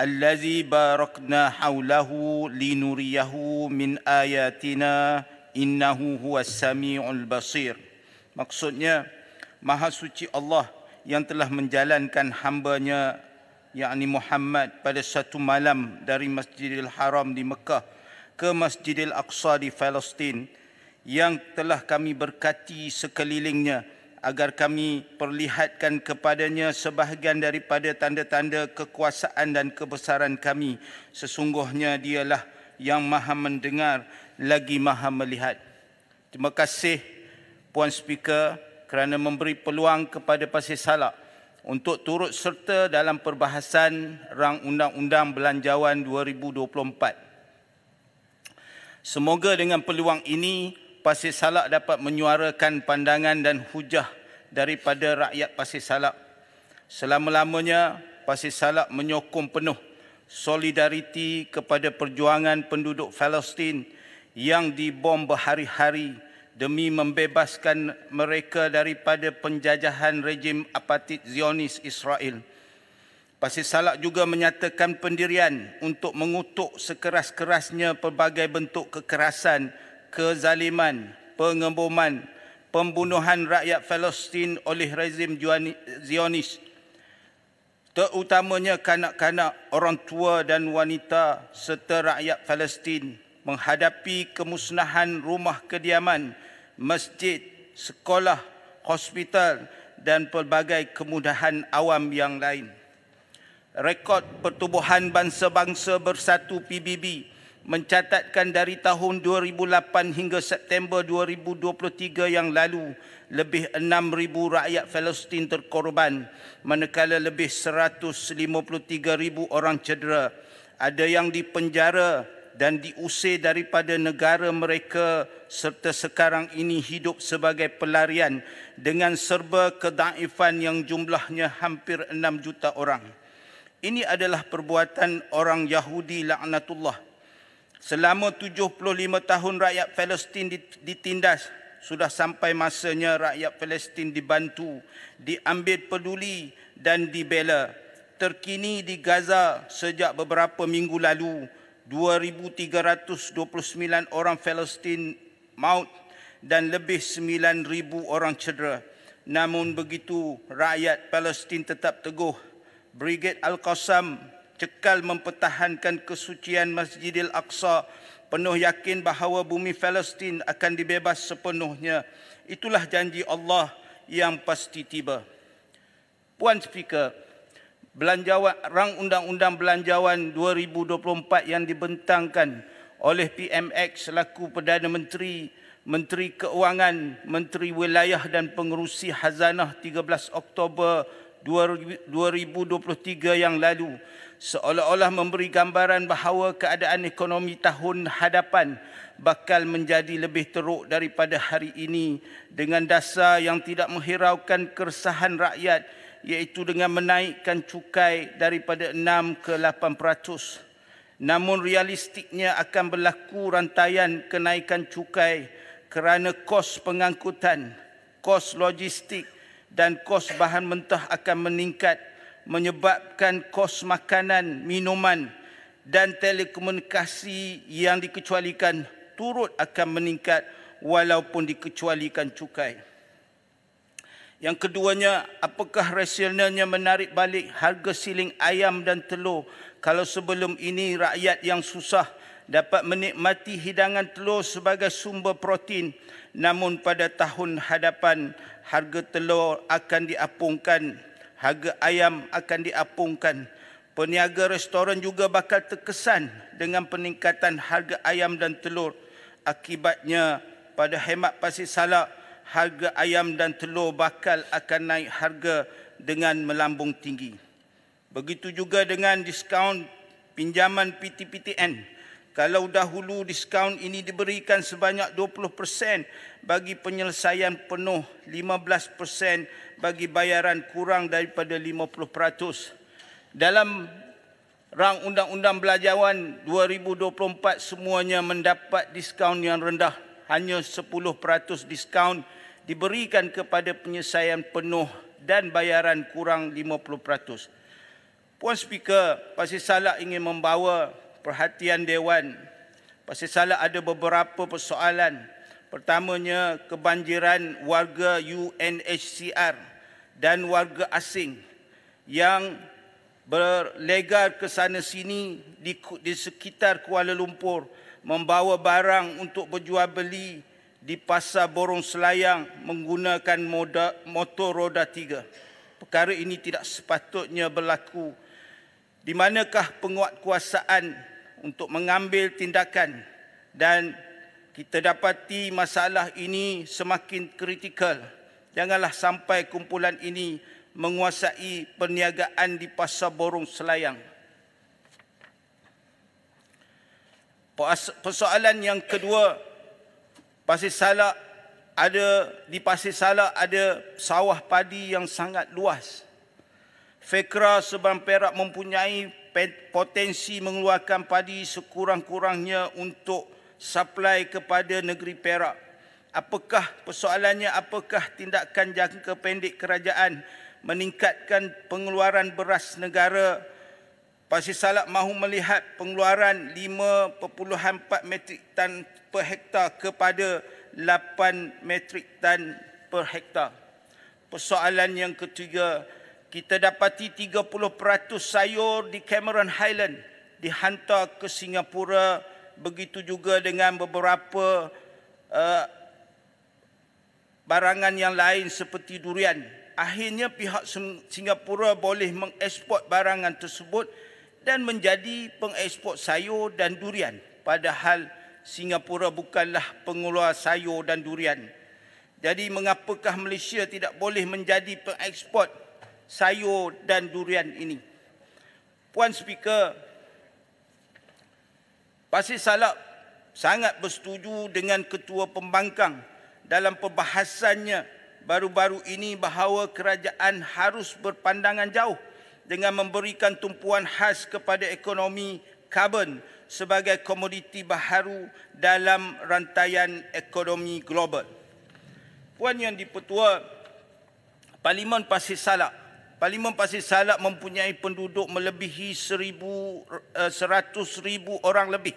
الذي باركنا حوله لنريه من آياتنا إنه هو السميع البصير maksudnya maha suci Allah yang telah menjalankan hamba-Nya yakni Muhammad pada satu malam dari Masjidil Haram di Mekah ke Masjidil Aqsa di Palestin yang telah kami berkati sekelilingnya agar kami perlihatkan kepadanya sebahagian daripada tanda-tanda kekuasaan dan kebesaran kami sesungguhnya dialah yang maha mendengar lagi maha melihat terima kasih puan speaker kerana memberi peluang kepada pasir salak untuk turut serta dalam perbahasan rang undang-undang belanjawan 2024. Semoga dengan peluang ini Pasir Salak dapat menyuarakan pandangan dan hujah daripada rakyat Pasir Salak. Selama-lamanya Pasir Salak menyokong penuh solidariti kepada perjuangan penduduk Palestin yang dibom berhari-hari. hari demi membebaskan mereka daripada penjajahan rejim apatit Zionis Israel. Pasir Salak juga menyatakan pendirian untuk mengutuk sekeras-kerasnya pelbagai bentuk kekerasan, kezaliman, pengemboman, pembunuhan rakyat Palestin oleh rezim Zionis. Terutamanya kanak-kanak, orang tua dan wanita serta rakyat Palestin menghadapi kemusnahan rumah kediaman, masjid, sekolah, hospital dan pelbagai kemudahan awam yang lain. Rekod Pertubuhan Bangsa-Bangsa Bersatu PBB mencatatkan dari tahun 2008 hingga September 2023 yang lalu lebih 6,000 rakyat Palestin terkorban manakala lebih 153,000 orang cedera ada yang dipenjara dan diusir daripada negara mereka serta sekarang ini hidup sebagai pelarian dengan serba kedaifan yang jumlahnya hampir 6 juta orang. Ini adalah perbuatan orang Yahudi laknatullah. Selama 75 tahun rakyat Palestin ditindas, sudah sampai masanya rakyat Palestin dibantu, diambil peduli dan dibela. Terkini di Gaza sejak beberapa minggu lalu, 2329 orang Palestin maut dan lebih 9,000 orang cedera. Namun begitu, rakyat Palestin tetap teguh. Brigade Al-Qassam cekal mempertahankan kesucian Masjidil Aqsa penuh yakin bahawa bumi Palestin akan dibebas sepenuhnya. Itulah janji Allah yang pasti tiba. Puan Speaker, belanjawan, rang undang-undang belanjawan 2024 yang dibentangkan oleh PMX selaku Perdana Menteri, Menteri Keuangan, Menteri Wilayah dan Pengerusi Hazanah 13 Oktober 2023 yang lalu seolah-olah memberi gambaran bahawa keadaan ekonomi tahun hadapan bakal menjadi lebih teruk daripada hari ini dengan dasar yang tidak menghiraukan keresahan rakyat iaitu dengan menaikkan cukai daripada 6 ke 8 peratus namun realistiknya akan berlaku rantaian kenaikan cukai kerana kos pengangkutan, kos logistik dan kos bahan mentah akan meningkat menyebabkan kos makanan, minuman dan telekomunikasi yang dikecualikan turut akan meningkat walaupun dikecualikan cukai. Yang keduanya, apakah rasionalnya menarik balik harga siling ayam dan telur kalau sebelum ini rakyat yang susah dapat menikmati hidangan telur sebagai sumber protein namun pada tahun hadapan harga telur akan diapungkan harga ayam akan diapungkan peniaga restoran juga bakal terkesan dengan peningkatan harga ayam dan telur akibatnya pada hemat pasti salah harga ayam dan telur bakal akan naik harga dengan melambung tinggi Begitu juga dengan diskaun pinjaman PTPTN. Kalau dahulu diskaun ini diberikan sebanyak 20% bagi penyelesaian penuh, 15% bagi bayaran kurang daripada 50%. Dalam rang undang-undang belajawan 2024 semuanya mendapat diskaun yang rendah, hanya 10% diskaun diberikan kepada penyelesaian penuh dan bayaran kurang 50%. Puan Speaker, pasti salah ingin membawa perhatian Dewan. Pasti salah ada beberapa persoalan. Pertamanya, kebanjiran warga UNHCR dan warga asing yang berlegar ke sana sini di, di sekitar Kuala Lumpur membawa barang untuk berjual beli di pasar Borong Selayang menggunakan moda, motor roda tiga. Perkara ini tidak sepatutnya berlaku di manakah penguatkuasaan untuk mengambil tindakan dan kita dapati masalah ini semakin kritikal. Janganlah sampai kumpulan ini menguasai perniagaan di Pasar Borong Selayang. Persoalan yang kedua, Pasir Salak ada di Pasir Salak ada sawah padi yang sangat luas. Fekra sebang Perak mempunyai potensi mengeluarkan padi sekurang-kurangnya untuk supply kepada negeri Perak. Apakah persoalannya, apakah tindakan jangka pendek kerajaan meningkatkan pengeluaran beras negara? Pasir Salak mahu melihat pengeluaran 5.4 metrik tan per hektar kepada 8 metrik tan per hektar. Persoalan yang ketiga, kita dapati 30% sayur di Cameron Highland dihantar ke Singapura begitu juga dengan beberapa uh, barangan yang lain seperti durian akhirnya pihak Singapura boleh mengeksport barangan tersebut dan menjadi pengeksport sayur dan durian padahal Singapura bukanlah pengeluar sayur dan durian jadi mengapakah Malaysia tidak boleh menjadi pengeksport sayur dan durian ini. Puan Speaker, pasti salah sangat bersetuju dengan Ketua Pembangkang dalam perbahasannya baru-baru ini bahawa kerajaan harus berpandangan jauh dengan memberikan tumpuan khas kepada ekonomi karbon sebagai komoditi baharu dalam rantaian ekonomi global. Puan yang dipertua, Parlimen Pasir Salak Parlimen Pasir Salak mempunyai penduduk melebihi eh, ribu orang lebih.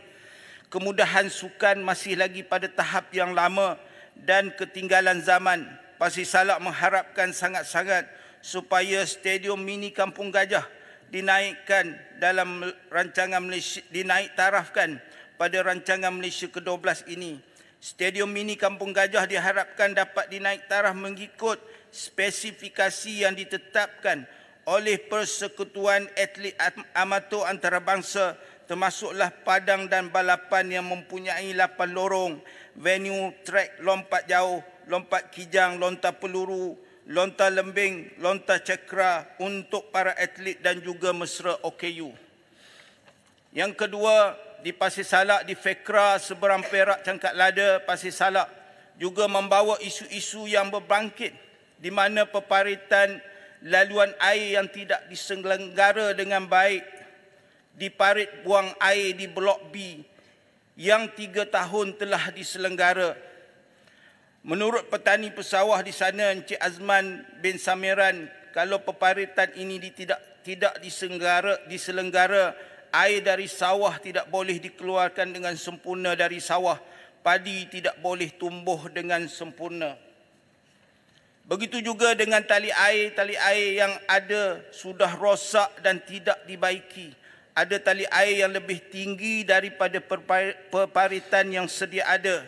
Kemudahan sukan masih lagi pada tahap yang lama dan ketinggalan zaman. Pasir Salak mengharapkan sangat-sangat supaya stadium mini Kampung Gajah dinaikkan dalam rancangan Malaysia dinaik tarafkan pada rancangan Malaysia ke-12 ini. Stadium mini Kampung Gajah diharapkan dapat dinaik taraf mengikut spesifikasi yang ditetapkan oleh Persekutuan Atlet Amatur Antarabangsa termasuklah padang dan balapan yang mempunyai lapan lorong, venue trek lompat jauh, lompat kijang, lontar peluru, lontar lembing, lontar cekra untuk para atlet dan juga mesra OKU. Yang kedua, di Pasir Salak di Fekra seberang Perak Cangkak Lada Pasir Salak juga membawa isu-isu yang berbangkit di mana peparitan laluan air yang tidak diselenggara dengan baik diparit buang air di blok B yang tiga tahun telah diselenggara. Menurut petani pesawah di sana Encik Azman bin Samiran, kalau peparitan ini tidak tidak diselenggara, diselenggara air dari sawah tidak boleh dikeluarkan dengan sempurna dari sawah. Padi tidak boleh tumbuh dengan sempurna. Begitu juga dengan tali air, tali air yang ada sudah rosak dan tidak dibaiki. Ada tali air yang lebih tinggi daripada perparitan yang sedia ada.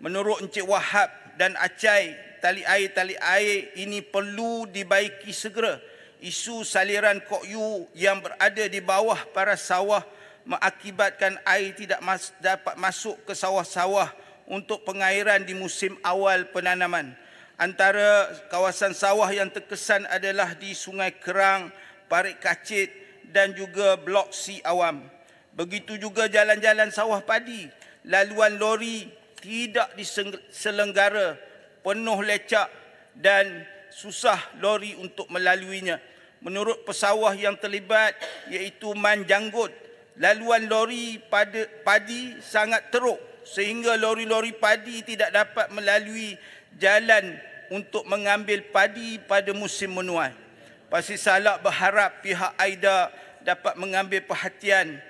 Menurut Encik Wahab dan Acai, tali air-tali air ini perlu dibaiki segera. Isu saliran Kokyu yang berada di bawah para sawah mengakibatkan air tidak dapat masuk ke sawah-sawah untuk pengairan di musim awal penanaman. Antara kawasan sawah yang terkesan adalah di Sungai Kerang, Parit Kacit dan juga Blok C Awam. Begitu juga jalan-jalan sawah padi, laluan lori tidak diselenggara, penuh lecak dan susah lori untuk melaluinya. Menurut pesawah yang terlibat iaitu Man Janggut, laluan lori pada padi sangat teruk sehingga lori-lori padi tidak dapat melalui jalan untuk mengambil padi pada musim menuai. Pasti Salak berharap pihak AIDA dapat mengambil perhatian.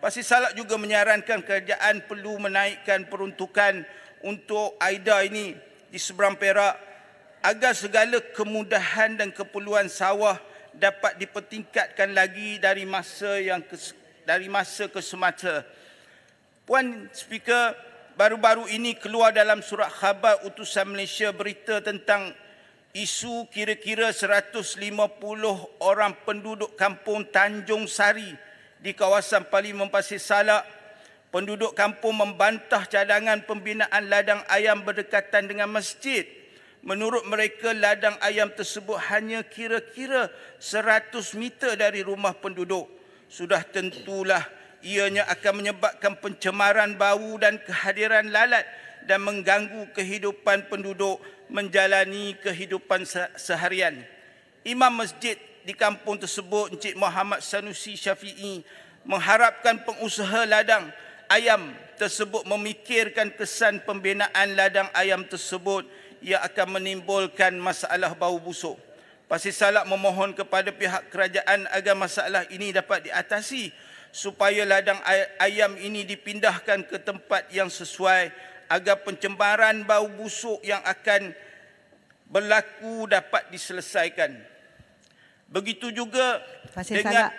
Pasti Salak juga menyarankan kerajaan perlu menaikkan peruntukan untuk AIDA ini di seberang Perak agar segala kemudahan dan keperluan sawah dapat dipertingkatkan lagi dari masa yang ke, dari masa ke semasa. Puan Speaker, baru-baru ini keluar dalam surat khabar utusan Malaysia berita tentang isu kira-kira 150 orang penduduk kampung Tanjung Sari di kawasan Parlimen Pasir Salak. Penduduk kampung membantah cadangan pembinaan ladang ayam berdekatan dengan masjid. Menurut mereka, ladang ayam tersebut hanya kira-kira 100 meter dari rumah penduduk. Sudah tentulah ianya akan menyebabkan pencemaran bau dan kehadiran lalat dan mengganggu kehidupan penduduk menjalani kehidupan seharian. Imam masjid di kampung tersebut Encik Muhammad Sanusi Syafi'i mengharapkan pengusaha ladang ayam tersebut memikirkan kesan pembinaan ladang ayam tersebut yang akan menimbulkan masalah bau busuk. Pasir Salak memohon kepada pihak kerajaan agar masalah ini dapat diatasi supaya ladang ayam ini dipindahkan ke tempat yang sesuai agar pencemaran bau busuk yang akan berlaku dapat diselesaikan. Begitu juga Pasir dengan Salak.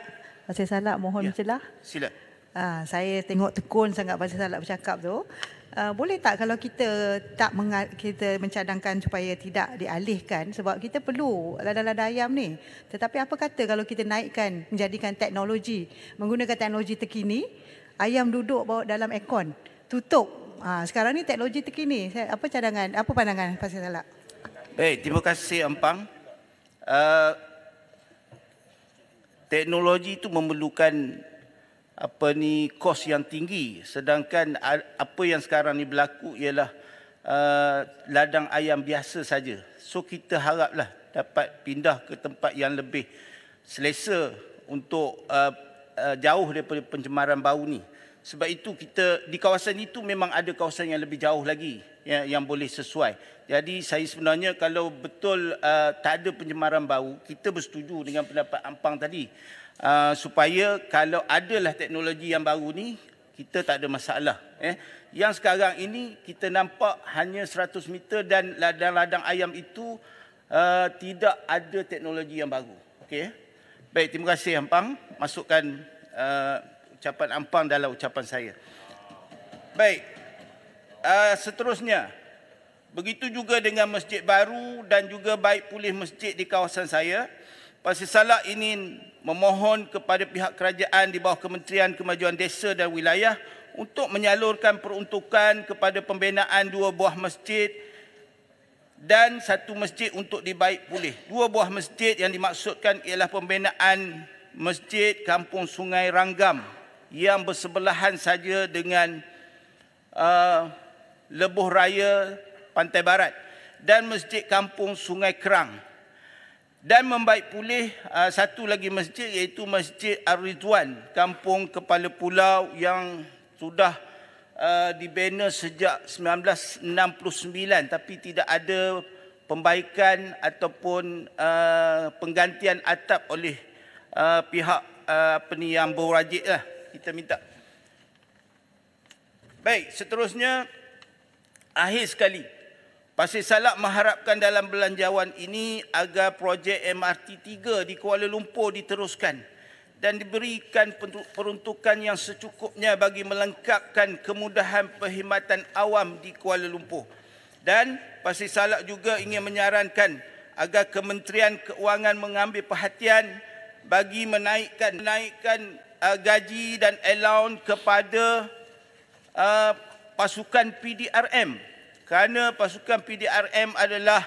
Pasir Salak mohon ya, celah. Sila. Ha, saya tengok tekun sangat Pasir Salak bercakap tu uh, boleh tak kalau kita tak kita mencadangkan supaya tidak dialihkan sebab kita perlu lada-lada ayam ni. Tetapi apa kata kalau kita naikkan menjadikan teknologi menggunakan teknologi terkini ayam duduk bawa dalam ekon tutup. Uh, sekarang ni teknologi terkini. Apa cadangan? Apa pandangan pasal salak? Baik, eh, hey, terima kasih Empang. Uh, eh, teknologi itu memerlukan apa ni kos yang tinggi sedangkan apa yang sekarang ni berlaku ialah uh, ladang ayam biasa saja so kita haraplah dapat pindah ke tempat yang lebih selesa untuk uh, uh, jauh daripada pencemaran bau ni sebab itu kita di kawasan itu memang ada kawasan yang lebih jauh lagi yang, yang boleh sesuai jadi saya sebenarnya kalau betul uh, tak ada pencemaran bau kita bersetuju dengan pendapat ampang tadi Ah, supaya kalau adalah teknologi yang baru ni kita tak ada masalah eh yang sekarang ini kita nampak hanya 100 meter dan ladang-ladang ayam itu uh, tidak ada teknologi yang baru okey eh. baik terima kasih ampang masukkan uh, ucapan ampang dalam ucapan saya baik uh, seterusnya begitu juga dengan masjid baru dan juga baik pulih masjid di kawasan saya Pasti Salak ini memohon kepada pihak kerajaan di bawah Kementerian Kemajuan Desa dan Wilayah untuk menyalurkan peruntukan kepada pembinaan dua buah masjid dan satu masjid untuk dibaik pulih. Dua buah masjid yang dimaksudkan ialah pembinaan Masjid Kampung Sungai Ranggam yang bersebelahan saja dengan uh, Lebuh Raya Pantai Barat dan Masjid Kampung Sungai Kerang dan membaik pulih uh, satu lagi masjid iaitu Masjid Ar-Ridwan kampung kepala pulau yang sudah uh, dibina sejak 1969 tapi tidak ada pembaikan ataupun uh, penggantian atap oleh pihak uh, apa ni yang berwajiblah kita minta baik seterusnya akhir sekali Pasir Salak mengharapkan dalam belanjawan ini agar projek MRT3 di Kuala Lumpur diteruskan dan diberikan peruntukan yang secukupnya bagi melengkapkan kemudahan perkhidmatan awam di Kuala Lumpur. Dan Pasir Salak juga ingin menyarankan agar Kementerian Keuangan mengambil perhatian bagi menaikkan menaikkan uh, gaji dan allowance kepada uh, pasukan PDRM kerana pasukan PDRM adalah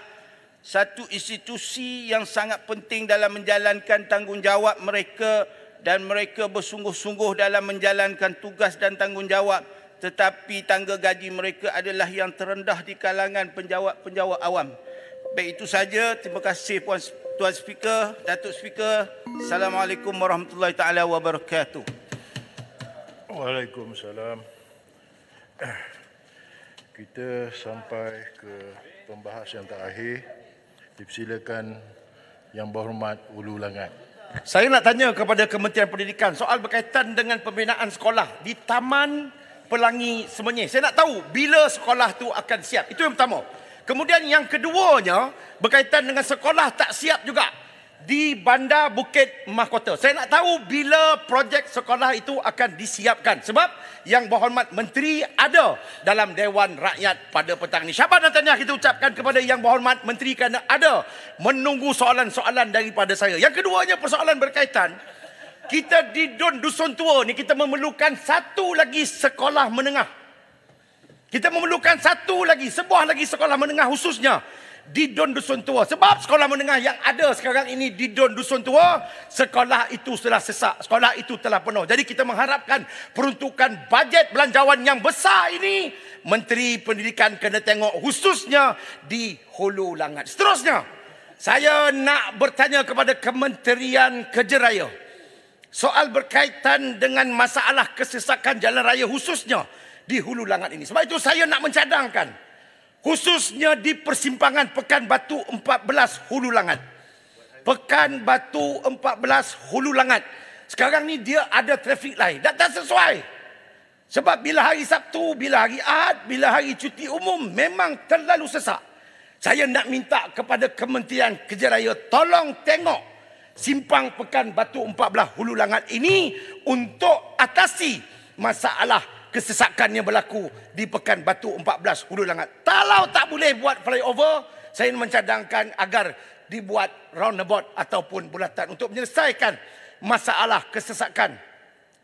satu institusi yang sangat penting dalam menjalankan tanggungjawab mereka dan mereka bersungguh-sungguh dalam menjalankan tugas dan tanggungjawab tetapi tangga gaji mereka adalah yang terendah di kalangan penjawat-penjawat awam. Baik itu saja, terima kasih Puan Tuan Speaker, Datuk Speaker. Assalamualaikum warahmatullahi taala wabarakatuh. Waalaikumsalam. Eh, kita sampai ke pembahasan yang terakhir. Dipersilakan yang berhormat Ulu Langat. Saya nak tanya kepada Kementerian Pendidikan soal berkaitan dengan pembinaan sekolah di Taman Pelangi Semenyih. Saya nak tahu bila sekolah tu akan siap. Itu yang pertama. Kemudian yang keduanya berkaitan dengan sekolah tak siap juga di Bandar Bukit Mahkota. Saya nak tahu bila projek sekolah itu akan disiapkan. Sebab yang berhormat menteri ada dalam Dewan Rakyat pada petang ini. Syabat dan tanya kita ucapkan kepada yang berhormat menteri kerana ada menunggu soalan-soalan daripada saya. Yang keduanya persoalan berkaitan kita di Dun Dusun Tua ni kita memerlukan satu lagi sekolah menengah. Kita memerlukan satu lagi, sebuah lagi sekolah menengah khususnya di Don Dusun Tua. Sebab sekolah menengah yang ada sekarang ini di Don Dusun Tua, sekolah itu telah sesak. Sekolah itu telah penuh. Jadi kita mengharapkan peruntukan bajet belanjawan yang besar ini, Menteri Pendidikan kena tengok khususnya di Hulu Langat. Seterusnya, saya nak bertanya kepada Kementerian Kerja Raya. Soal berkaitan dengan masalah kesesakan jalan raya khususnya di Hulu Langat ini. Sebab itu saya nak mencadangkan khususnya di persimpangan Pekan Batu 14 Hulu Langat. Pekan Batu 14 Hulu Langat. Sekarang ni dia ada trafik lain, Tak, tak sesuai. Sebab bila hari Sabtu, bila hari Ahad, bila hari cuti umum memang terlalu sesak. Saya nak minta kepada Kementerian Kerja Raya tolong tengok simpang Pekan Batu 14 Hulu Langat ini untuk atasi masalah kesesakan yang berlaku di Pekan Batu 14 Hulu Langat. Kalau tak boleh buat flyover, saya mencadangkan agar dibuat roundabout ataupun bulatan untuk menyelesaikan masalah kesesakan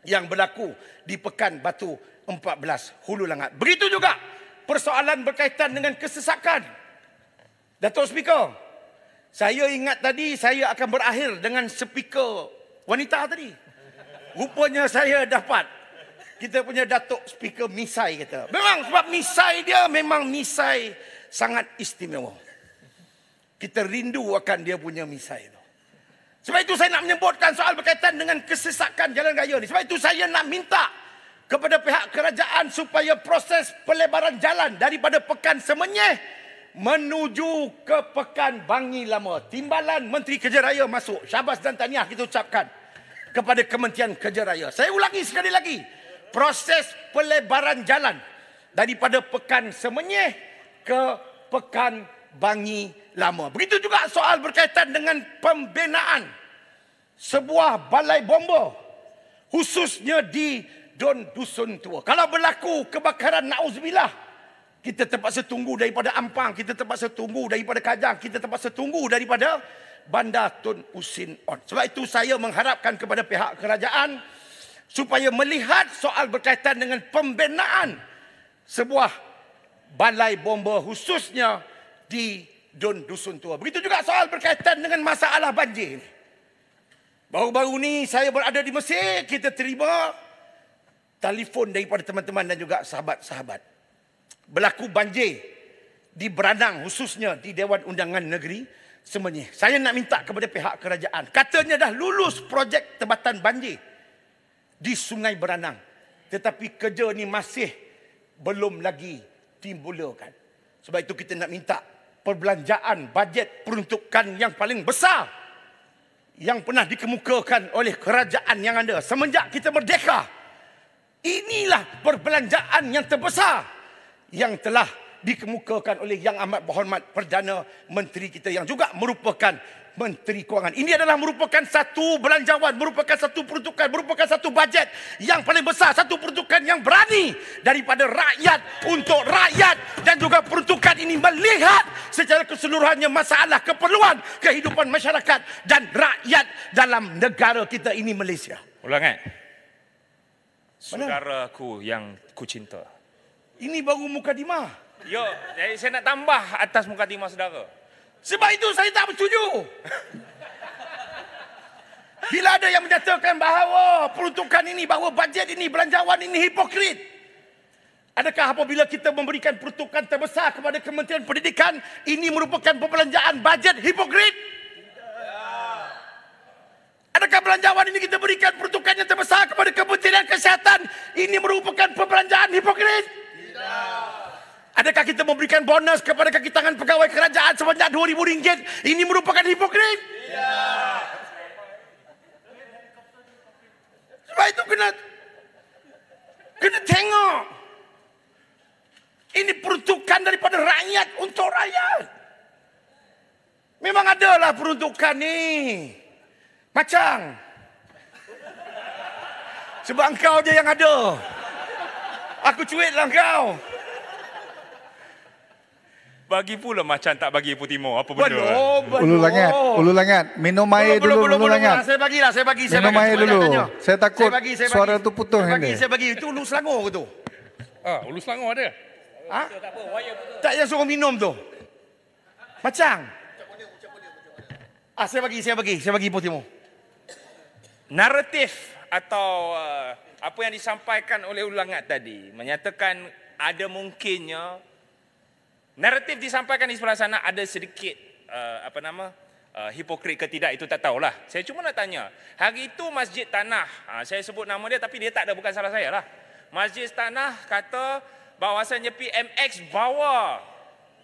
yang berlaku di Pekan Batu 14 Hulu Langat. Begitu juga persoalan berkaitan dengan kesesakan. Dato' Speaker, saya ingat tadi saya akan berakhir dengan speaker wanita tadi. Rupanya saya dapat kita punya Datuk Speaker Misai kita. Memang sebab Misai dia memang Misai sangat istimewa. Kita rindu akan dia punya Misai tu. Sebab itu saya nak menyebutkan soal berkaitan dengan kesesakan jalan raya ni. Sebab itu saya nak minta kepada pihak kerajaan supaya proses pelebaran jalan daripada Pekan Semenyih menuju ke Pekan Bangi Lama. Timbalan Menteri Kerja Raya masuk. Syabas dan Tahniah kita ucapkan kepada Kementerian Kerja Raya. Saya ulangi sekali lagi proses pelebaran jalan daripada pekan semenyih ke pekan bangi lama. Begitu juga soal berkaitan dengan pembinaan sebuah balai bomba khususnya di Don Dusun Tua. Kalau berlaku kebakaran na'uzubillah, kita terpaksa tunggu daripada Ampang, kita terpaksa tunggu daripada Kajang, kita terpaksa tunggu daripada Bandar Tun Usin On. Sebab itu saya mengharapkan kepada pihak kerajaan, supaya melihat soal berkaitan dengan pembinaan sebuah balai bomba khususnya di Dun Dusun Tua. Begitu juga soal berkaitan dengan masalah banjir ini. Baru-baru ini saya berada di Mesir, kita terima telefon daripada teman-teman dan juga sahabat-sahabat. Berlaku banjir di Beranang khususnya di Dewan Undangan Negeri Semenyih. Saya nak minta kepada pihak kerajaan, katanya dah lulus projek tebatan banjir di sungai beranang. Tetapi kerja ini masih belum lagi timbulkan. Sebab itu kita nak minta perbelanjaan bajet peruntukan yang paling besar. Yang pernah dikemukakan oleh kerajaan yang ada semenjak kita merdeka. Inilah perbelanjaan yang terbesar yang telah dikemukakan oleh Yang Amat Berhormat Perdana Menteri kita yang juga merupakan Menteri Kewangan. Ini adalah merupakan satu belanjawan, merupakan satu peruntukan, merupakan satu bajet yang paling besar, satu peruntukan yang berani daripada rakyat untuk rakyat dan juga peruntukan ini melihat secara keseluruhannya masalah keperluan kehidupan masyarakat dan rakyat dalam negara kita ini Malaysia. Ulangan. Eh? ku yang ku kucinta. Ini baru muka dimah. Yo, saya nak tambah atas muka dimah saudara. Sebab itu saya tak bersetuju. Bila ada yang menyatakan bahawa peruntukan ini, bahawa bajet ini, belanjawan ini hipokrit. Adakah apabila kita memberikan peruntukan terbesar kepada Kementerian Pendidikan, ini merupakan perbelanjaan bajet hipokrit? Adakah belanjawan ini kita berikan peruntukan yang terbesar kepada Kementerian Kesihatan, ini merupakan perbelanjaan hipokrit? Tidak. Adakah kita memberikan bonus kepada kaki tangan pegawai kerajaan sebanyak RM2,000? Ini merupakan hipokrit. Ya. Sebab itu kena... Kena tengok. Ini peruntukan daripada rakyat untuk rakyat. Memang adalah peruntukan ni. Macam. Sebab engkau je yang ada. Aku cuitlah kau. Bagi pula macam tak bagi Ipoh Timur. Apa benda? Waduh, waduh. Ulu Langat. Ulu Langat. Minum air belum, dulu. Belum, ulu belum, Langat. Saya bagilah. Saya bagi. Saya Minum air dulu. Tanya. Saya takut saya bagi, saya suara tu putus. Saya bagi. Saya bagi. Itu Ulu Selangor ke tu? Ha, ulu Selangor ada? Ha? Tak payah suruh minum tu. Macam? Ah, saya bagi. Saya bagi. Saya bagi Ipoh Timur. Naratif atau uh, apa yang disampaikan oleh Ulu Langat tadi. Menyatakan ada mungkinnya Naratif disampaikan di sebelah sana ada sedikit uh, apa nama uh, hipokrit ke tidak itu tak tahulah. Saya cuma nak tanya. Hari itu Masjid Tanah, uh, saya sebut nama dia tapi dia tak ada bukan salah saya lah. Masjid Tanah kata bahawasanya PMX bawa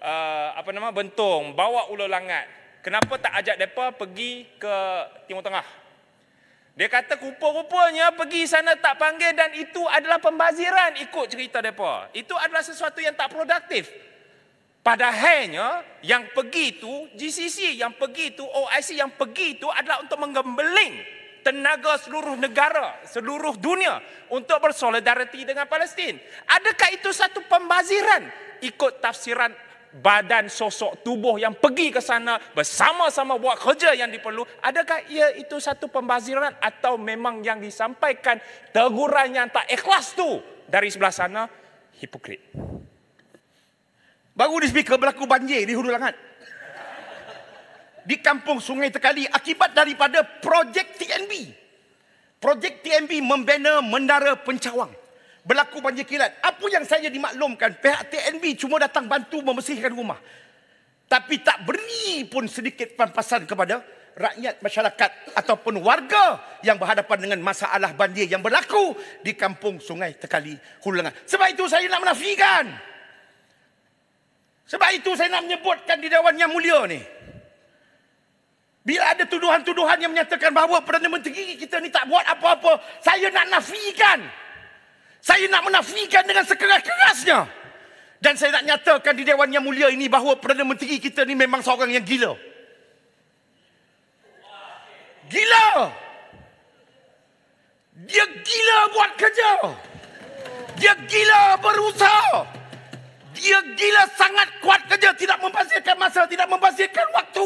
uh, apa nama bentong, bawa ular langat. Kenapa tak ajak depa pergi ke Timur Tengah? Dia kata rupa-rupanya pergi sana tak panggil dan itu adalah pembaziran ikut cerita depa. Itu adalah sesuatu yang tak produktif. Pada Padahalnya yang pergi itu, GCC yang pergi itu, OIC yang pergi itu adalah untuk menggembeling tenaga seluruh negara, seluruh dunia untuk bersolidariti dengan Palestin. Adakah itu satu pembaziran ikut tafsiran badan sosok tubuh yang pergi ke sana bersama-sama buat kerja yang diperlukan? adakah ia itu satu pembaziran atau memang yang disampaikan teguran yang tak ikhlas tu dari sebelah sana hipokrit Baru di speaker berlaku banjir di Hulu Langat. Di kampung Sungai Tekali akibat daripada projek TNB. Projek TNB membina mendara pencawang. Berlaku banjir kilat. Apa yang saya dimaklumkan, pihak TNB cuma datang bantu membersihkan rumah. Tapi tak beri pun sedikit pampasan kepada rakyat masyarakat ataupun warga yang berhadapan dengan masalah banjir yang berlaku di kampung Sungai Tekali Hulu Langat. Sebab itu saya nak menafikan. Sebab itu saya nak menyebutkan di Dewan Yang Mulia ni. Bila ada tuduhan-tuduhan yang menyatakan bahawa Perdana Menteri kita ni tak buat apa-apa. Saya nak nafikan. Saya nak menafikan dengan sekeras-kerasnya. Dan saya nak nyatakan di Dewan Yang Mulia ini bahawa Perdana Menteri kita ni memang seorang yang gila. Gila! Dia gila buat kerja! Dia gila berusaha! dia gila sangat kuat kerja tidak membazirkan masa tidak membazirkan waktu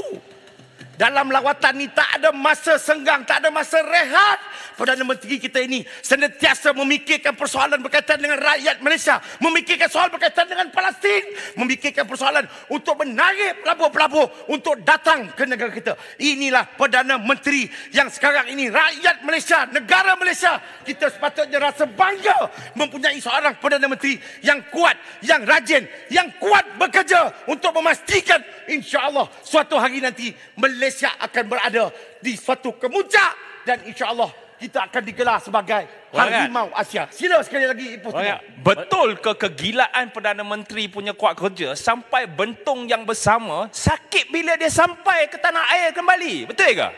dalam lawatan ini tak ada masa senggang, tak ada masa rehat. Perdana Menteri kita ini sentiasa memikirkan persoalan berkaitan dengan rakyat Malaysia. Memikirkan soal berkaitan dengan Palestin, Memikirkan persoalan untuk menarik pelabur-pelabur untuk datang ke negara kita. Inilah Perdana Menteri yang sekarang ini rakyat Malaysia, negara Malaysia. Kita sepatutnya rasa bangga mempunyai seorang Perdana Menteri yang kuat, yang rajin, yang kuat bekerja untuk memastikan insya Allah suatu hari nanti Malaysia Malaysia akan berada di suatu kemuncak dan insya Allah kita akan digelar sebagai kan? Harimau Asia. Sila sekali lagi Ipoh Tengah. Kan? Betul ke kegilaan Perdana Menteri punya kuat kerja sampai bentung yang bersama sakit bila dia sampai ke tanah air kembali? Betul ke?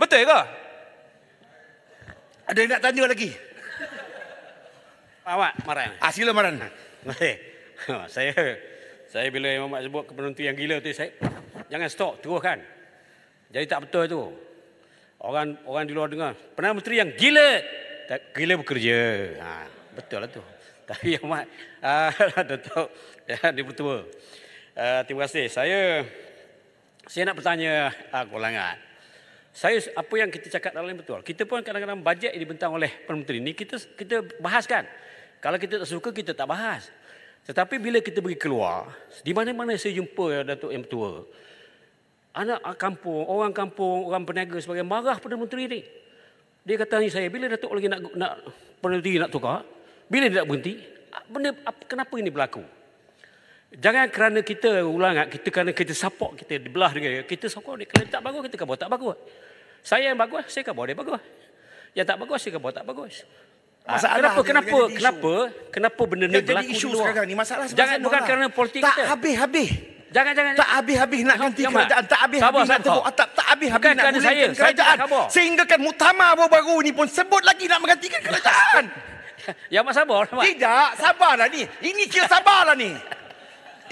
Betul ke? Ada yang nak tanya lagi? Awak Maran. Ah, sila Maran. saya saya bila Imam Mak sebut ke yang gila tu saya jangan stop teruskan. Jadi tak betul tu. Orang orang di luar dengar. Pernah menteri yang gila. Tak, gila bekerja. Ha, betul lah tu. Tapi yang mat. Datuk. Ah, ya, di pertua. Ah, terima kasih. Saya saya nak bertanya aku ah, golangan. Saya apa yang kita cakap dalam betul. Kita pun kadang-kadang bajet yang dibentang oleh Perdana Menteri ini kita kita bahaskan. Kalau kita tak suka kita tak bahas. Tetapi bila kita pergi keluar, di mana-mana saya jumpa Datuk yang bertua anak kampung, orang kampung, orang peniaga sebagai marah pada menteri ni. Dia kata ni saya bila Datuk lagi nak nak peniti nak tukar, bila dia nak berhenti, benda kenapa ini berlaku? Jangan kerana kita ulang ah, kita kerana kita support kita dibelah dengan kita sokong dia kalau tak bagus kita kabur tak bagus. Saya yang bagus, saya kabur dia bagus. Yang tak bagus, saya kabur tak bagus. Ah, masalah kenapa kenapa kenapa kenapa benda ni berlaku jadi isu sekarang ni masalah sebab jangan bukan kerana politik tak, kita tak habis habis Jangan jangan tak habis-habis nak ganti kerajaan, tak habis-habis nak tepuk atap, tak habis-habis nak gulingkan saya. kerajaan. Saya Sehingga kan mutamar baru-baru ni pun sebut lagi nak menggantikan kerajaan. Ya mak sabar, Tidak, sabarlah ni. Ini kira sabarlah ni.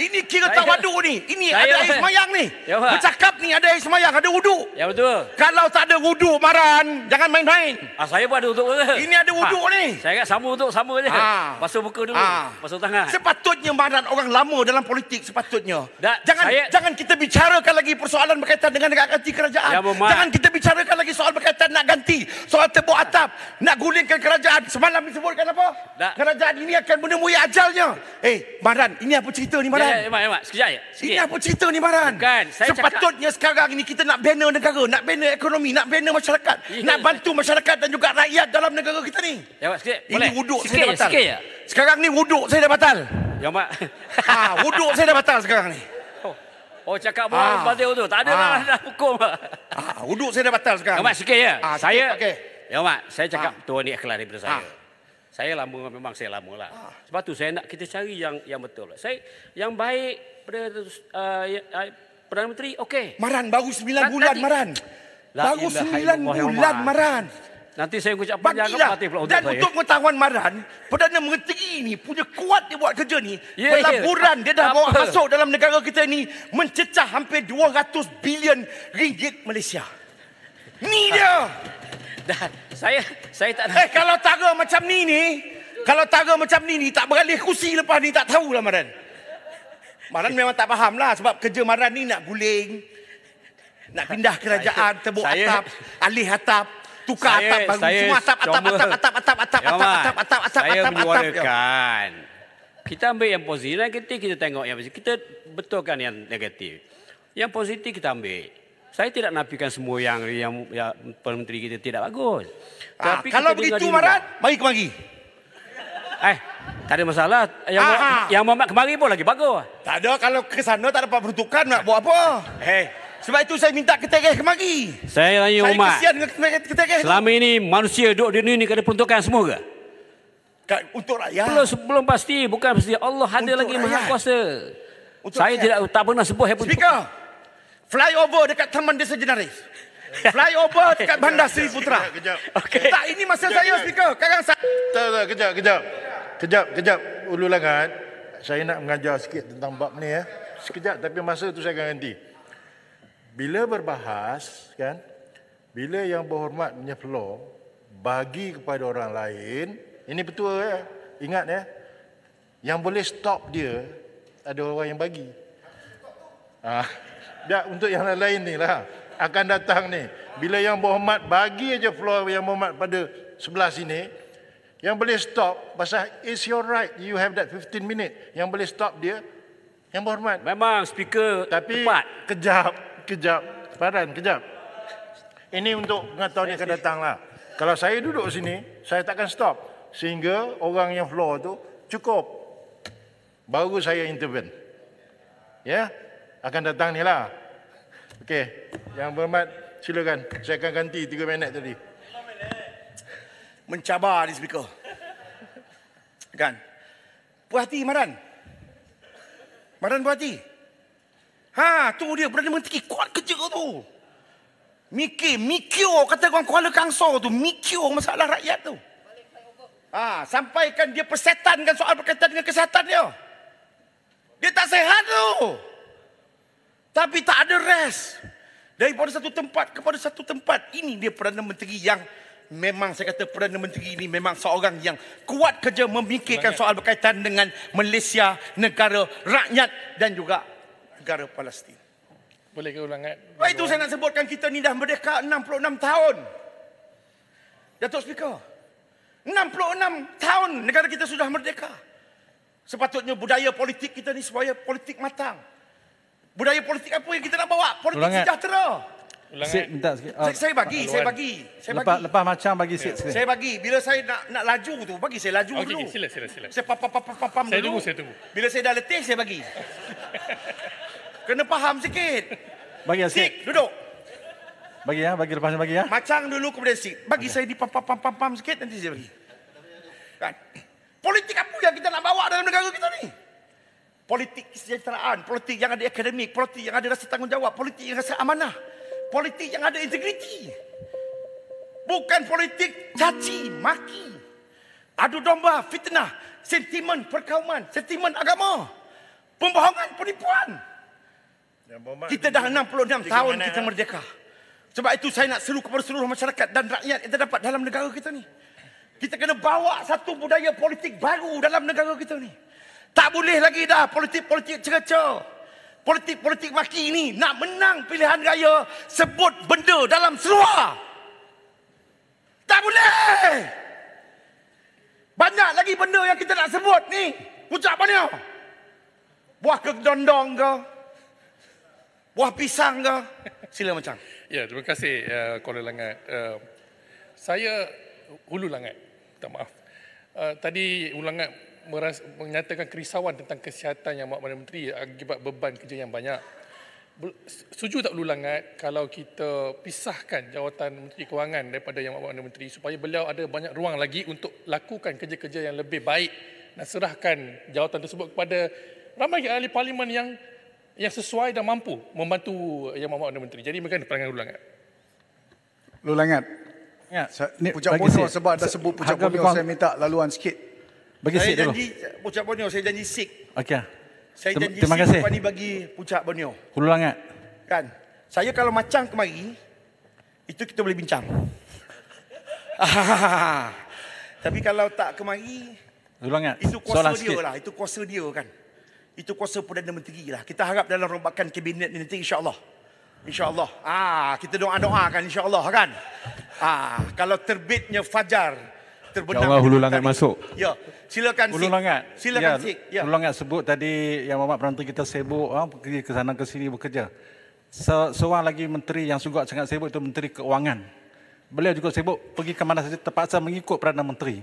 Ini kira tak wadu ni. Ini Saya. ada lah, air eh. semayang ni. Ya, Bercakap ni ada air semayang. Ada wudu. Ya betul. Kalau tak ada wudu maran. Jangan main-main. Ah, saya pun ada wudu. Ini ada wudu ha. ni. Saya kata sama wudu sama je. Ha. Basuh muka dulu. Ha. Basuh tangan. Sepatutnya maran orang lama dalam politik sepatutnya. Da, jangan saya... jangan kita bicarakan lagi persoalan berkaitan dengan negara ganti kerajaan. Ya, Mama. jangan kita bicarakan lagi soal berkaitan nak ganti. Soal tebuk atap. Ha. Nak gulingkan kerajaan. Semalam disebutkan apa? Da. Kerajaan ini akan menemui ajalnya. Eh, Maran. Ini apa cerita ni, Maran? Ya, Baran. Sekejap, Baran. Sekejap, sekejap, sekejap, Ini apa cerita ni, Baran? Bukan. Saya Sepatutnya cakap... sekarang ni kita nak bina negara, nak bina ekonomi, nak bina masyarakat. Ya, nak ya, bantu ya. masyarakat dan juga rakyat dalam negara kita ni. Ya, Mak. Sekejap. Boleh. Ini wuduk sikit saya dah batal. Sikit, ya. Sekarang ni wuduk saya dah batal. Ya, Mak. Ha, wuduk saya dah batal sekarang ni. Oh, oh cakap pun ha. batal wuduk. Tak ada ha. lah nak hukum. Ha, wuduk saya dah batal sekarang. Ya, Mak. Sikit, ya. Ha, saya... Okay. Ya, Mak. Saya cakap ha. tuan ni ikhlas daripada ha. saya. Ha saya lama memang saya lama lah. Ah. Sebab tu saya nak kita cari yang yang betul. Saya yang baik pada uh, eh, ya, eh, Perdana Menteri okey. Maran baru 9 bulan nanti, Maran. Baru 9 bulan Muhammad. Maran. Nanti saya ucap panjang kepada Fatih pula Dan saya. untuk pengetahuan Maran, Perdana Menteri ini punya kuat dia buat kerja ni. Yeah, ya. pelaburan yeah. dia dah Apa? bawa masuk dalam negara kita ini mencecah hampir 200 bilion ringgit Malaysia. Ni dia. Dah saya saya tak nak. Eh, kalau tara macam ni ni, kalau tara macam ni ni tak beralih kursi lepas ni tak tahu lah Maran. Maran memang tak faham lah sebab kerja Maran ni nak guling. Nak pindah kerajaan, tebuk saya, atap, alih atap, tukar saya, atap baru. Semua atap, atap, atap, atap, atap, ya atap, atap, atap, atap, atap, atap, atap, atap, atap, atap, kita ambil yang positif, negatif kita tengok yang positif. Kita betulkan yang negatif. Yang positif kita ambil saya tidak nafikan semua yang yang ya, menteri kita tidak bagus. Ah, Tapi kalau begitu Marat, mari kemari. Eh, tak ada masalah. Yang ah, ah. yang Muhammad kemari pun lagi bagus. Tak ada kalau ke sana tak dapat peruntukan nak buat apa? Hei, eh. sebab itu saya minta keterih kemari. Saya tanya Umar. Saya kesian dengan keterih. Selama ini manusia duduk di dunia ini ada peruntukan semua ke? untuk rakyat. Belum, belum pasti. Bukan pasti. Allah ada untuk lagi rakyat. maha kuasa. Untuk saya rakyat. tidak tak pernah sebut. Speaker. Peruntukan. Fly flyover dekat Taman Desa Jenaris. Flyover okay. dekat Bandar Seri Putra. Okay. Tak, ini masa kejap, saya, Speaker. Sekarang saya... Tak, tak, kejap, kejap. Kejap, kejap. Ulu Langat, saya nak mengajar sikit tentang bab ni. ya. Sekejap, tapi masa tu saya akan ganti. Bila berbahas, kan, bila yang berhormat punya floor, bagi kepada orang lain, ini betul, ya. ingat ya, yang boleh stop dia, ada orang yang bagi. Ah dah untuk yang lain-lain ni lah akan datang ni. Bila yang berhormat bagi aja floor yang berhormat pada sebelah sini. Yang boleh stop pasal is your right you have that 15 minutes Yang boleh stop dia yang berhormat. Memang speaker Tapi, tepat. Tapi kejap, kejap. Faran, kejap. Ini untuk pengetahuan yang akan datang lah. Kalau saya duduk sini, saya takkan stop. Sehingga orang yang floor tu cukup. Baru saya intervene. Ya? Yeah? akan datang ni lah. Okey, yang berhormat silakan. Saya akan ganti 3 minit tadi. Mencabar di speaker. Kan? Puas hati Maran. Maran puas hati. Ha, tu dia berani mengetiki kuat kerja tu. Mikir, mikir kata orang Kuala Kangso tu. Mikir masalah rakyat tu. Ha, sampaikan dia persetankan soal berkaitan dengan kesihatan dia. Dia tak sehat tu. Tapi tak ada rest. Daripada satu tempat kepada satu tempat. Ini dia Perdana Menteri yang memang saya kata Perdana Menteri ini memang seorang yang kuat kerja memikirkan soal berkaitan dengan Malaysia, negara, rakyat dan juga negara Palestin. Boleh ke ulangan? Sebab itu saya nak sebutkan kita ni dah merdeka 66 tahun. Datuk Speaker. 66 tahun negara kita sudah merdeka. Sepatutnya budaya politik kita ni supaya politik matang budaya politik apa yang kita nak bawa? Politik Ulangat. sejahtera. Sik, minta sikit. Oh. Saya, saya bagi, Luan. saya bagi. Saya lepas, bagi. lepas macam bagi sikit. Yeah. Saya bagi. Bila saya nak nak laju tu, bagi saya laju okay, dulu. Okay, sila, sila, sila. Saya papam, papam, papam saya dulu. Saya tunggu, saya tunggu. Bila saya dah letih, saya bagi. Kena faham sikit. Bagi sikit. Sik, duduk. Bagi ya, bagi lepas bagi ya. Macam dulu kemudian sik. Bagi okay. saya di papam, papam, papam, papam sikit, nanti saya bagi. Kan? Politik apa yang kita nak bawa dalam negara kita ni? politik kesejahteraan, politik yang ada akademik, politik yang ada rasa tanggungjawab, politik yang rasa amanah, politik yang ada integriti. Bukan politik caci, maki, adu domba, fitnah, sentimen perkauman, sentimen agama, pembohongan, penipuan. Kita dah 66 tahun kita eh? merdeka. Sebab itu saya nak seru kepada seluruh masyarakat dan rakyat yang terdapat dalam negara kita ni. Kita kena bawa satu budaya politik baru dalam negara kita ni. Tak boleh lagi dah politik-politik cerecoh. Politik-politik maki ini nak menang pilihan raya sebut benda dalam seluar. Tak boleh. Banyak lagi benda yang kita nak sebut ni. Pucat mana? Buah kedondong ke? Buah pisang ke? Sila macam. Ya, terima kasih uh, Kuala Langat. Uh, saya hulu langat. Minta maaf. Uh, tadi Ulangat meras- menyatakan kerisauan tentang kesihatan yang Mak Menteri akibat beban kerja yang banyak. Setuju tak perlu langat kalau kita pisahkan jawatan Menteri Kewangan daripada Yang Mak Menteri supaya beliau ada banyak ruang lagi untuk lakukan kerja-kerja yang lebih baik dan serahkan jawatan tersebut kepada ramai ahli parlimen yang yang sesuai dan mampu membantu Yang Mak Menteri. Jadi bagaimana pandangan Lu Langat? Lu Langat. Ya. Sa- ini, Pucat sebab ada sebut Pucat Bonio saya minta laluan sikit. Bagi saya dulu. janji Pucat Borneo, saya janji Sik. Okey. Ah. Saya janji terima, kasih. Sik kasih. bagi Pucat Borneo. Hulu langat. Kan? Saya kalau macam kemari, itu kita boleh bincang. Tapi kalau tak kemari, Hulu langat. itu kuasa Soalan dia sikit. lah. Itu kuasa dia kan. Itu kuasa Perdana Menteri lah. Kita harap dalam rombakan kabinet ni nanti insyaAllah. InsyaAllah. Ah, kita doa-doakan insyaAllah kan. Ah, kalau terbitnya fajar, terbenam. Jawa ya hulu langat tadi. masuk. Ya, silakan Sik. Hulu langat. Silakan ya, Sik. Ya. Hulu langat sebut tadi yang Mamat Perantara kita sibuk ha, pergi ke sana ke sini bekerja. Se seorang lagi menteri yang sungguh sangat sibuk itu Menteri Keuangan. Beliau juga sibuk pergi ke mana saja terpaksa mengikut Perdana Menteri.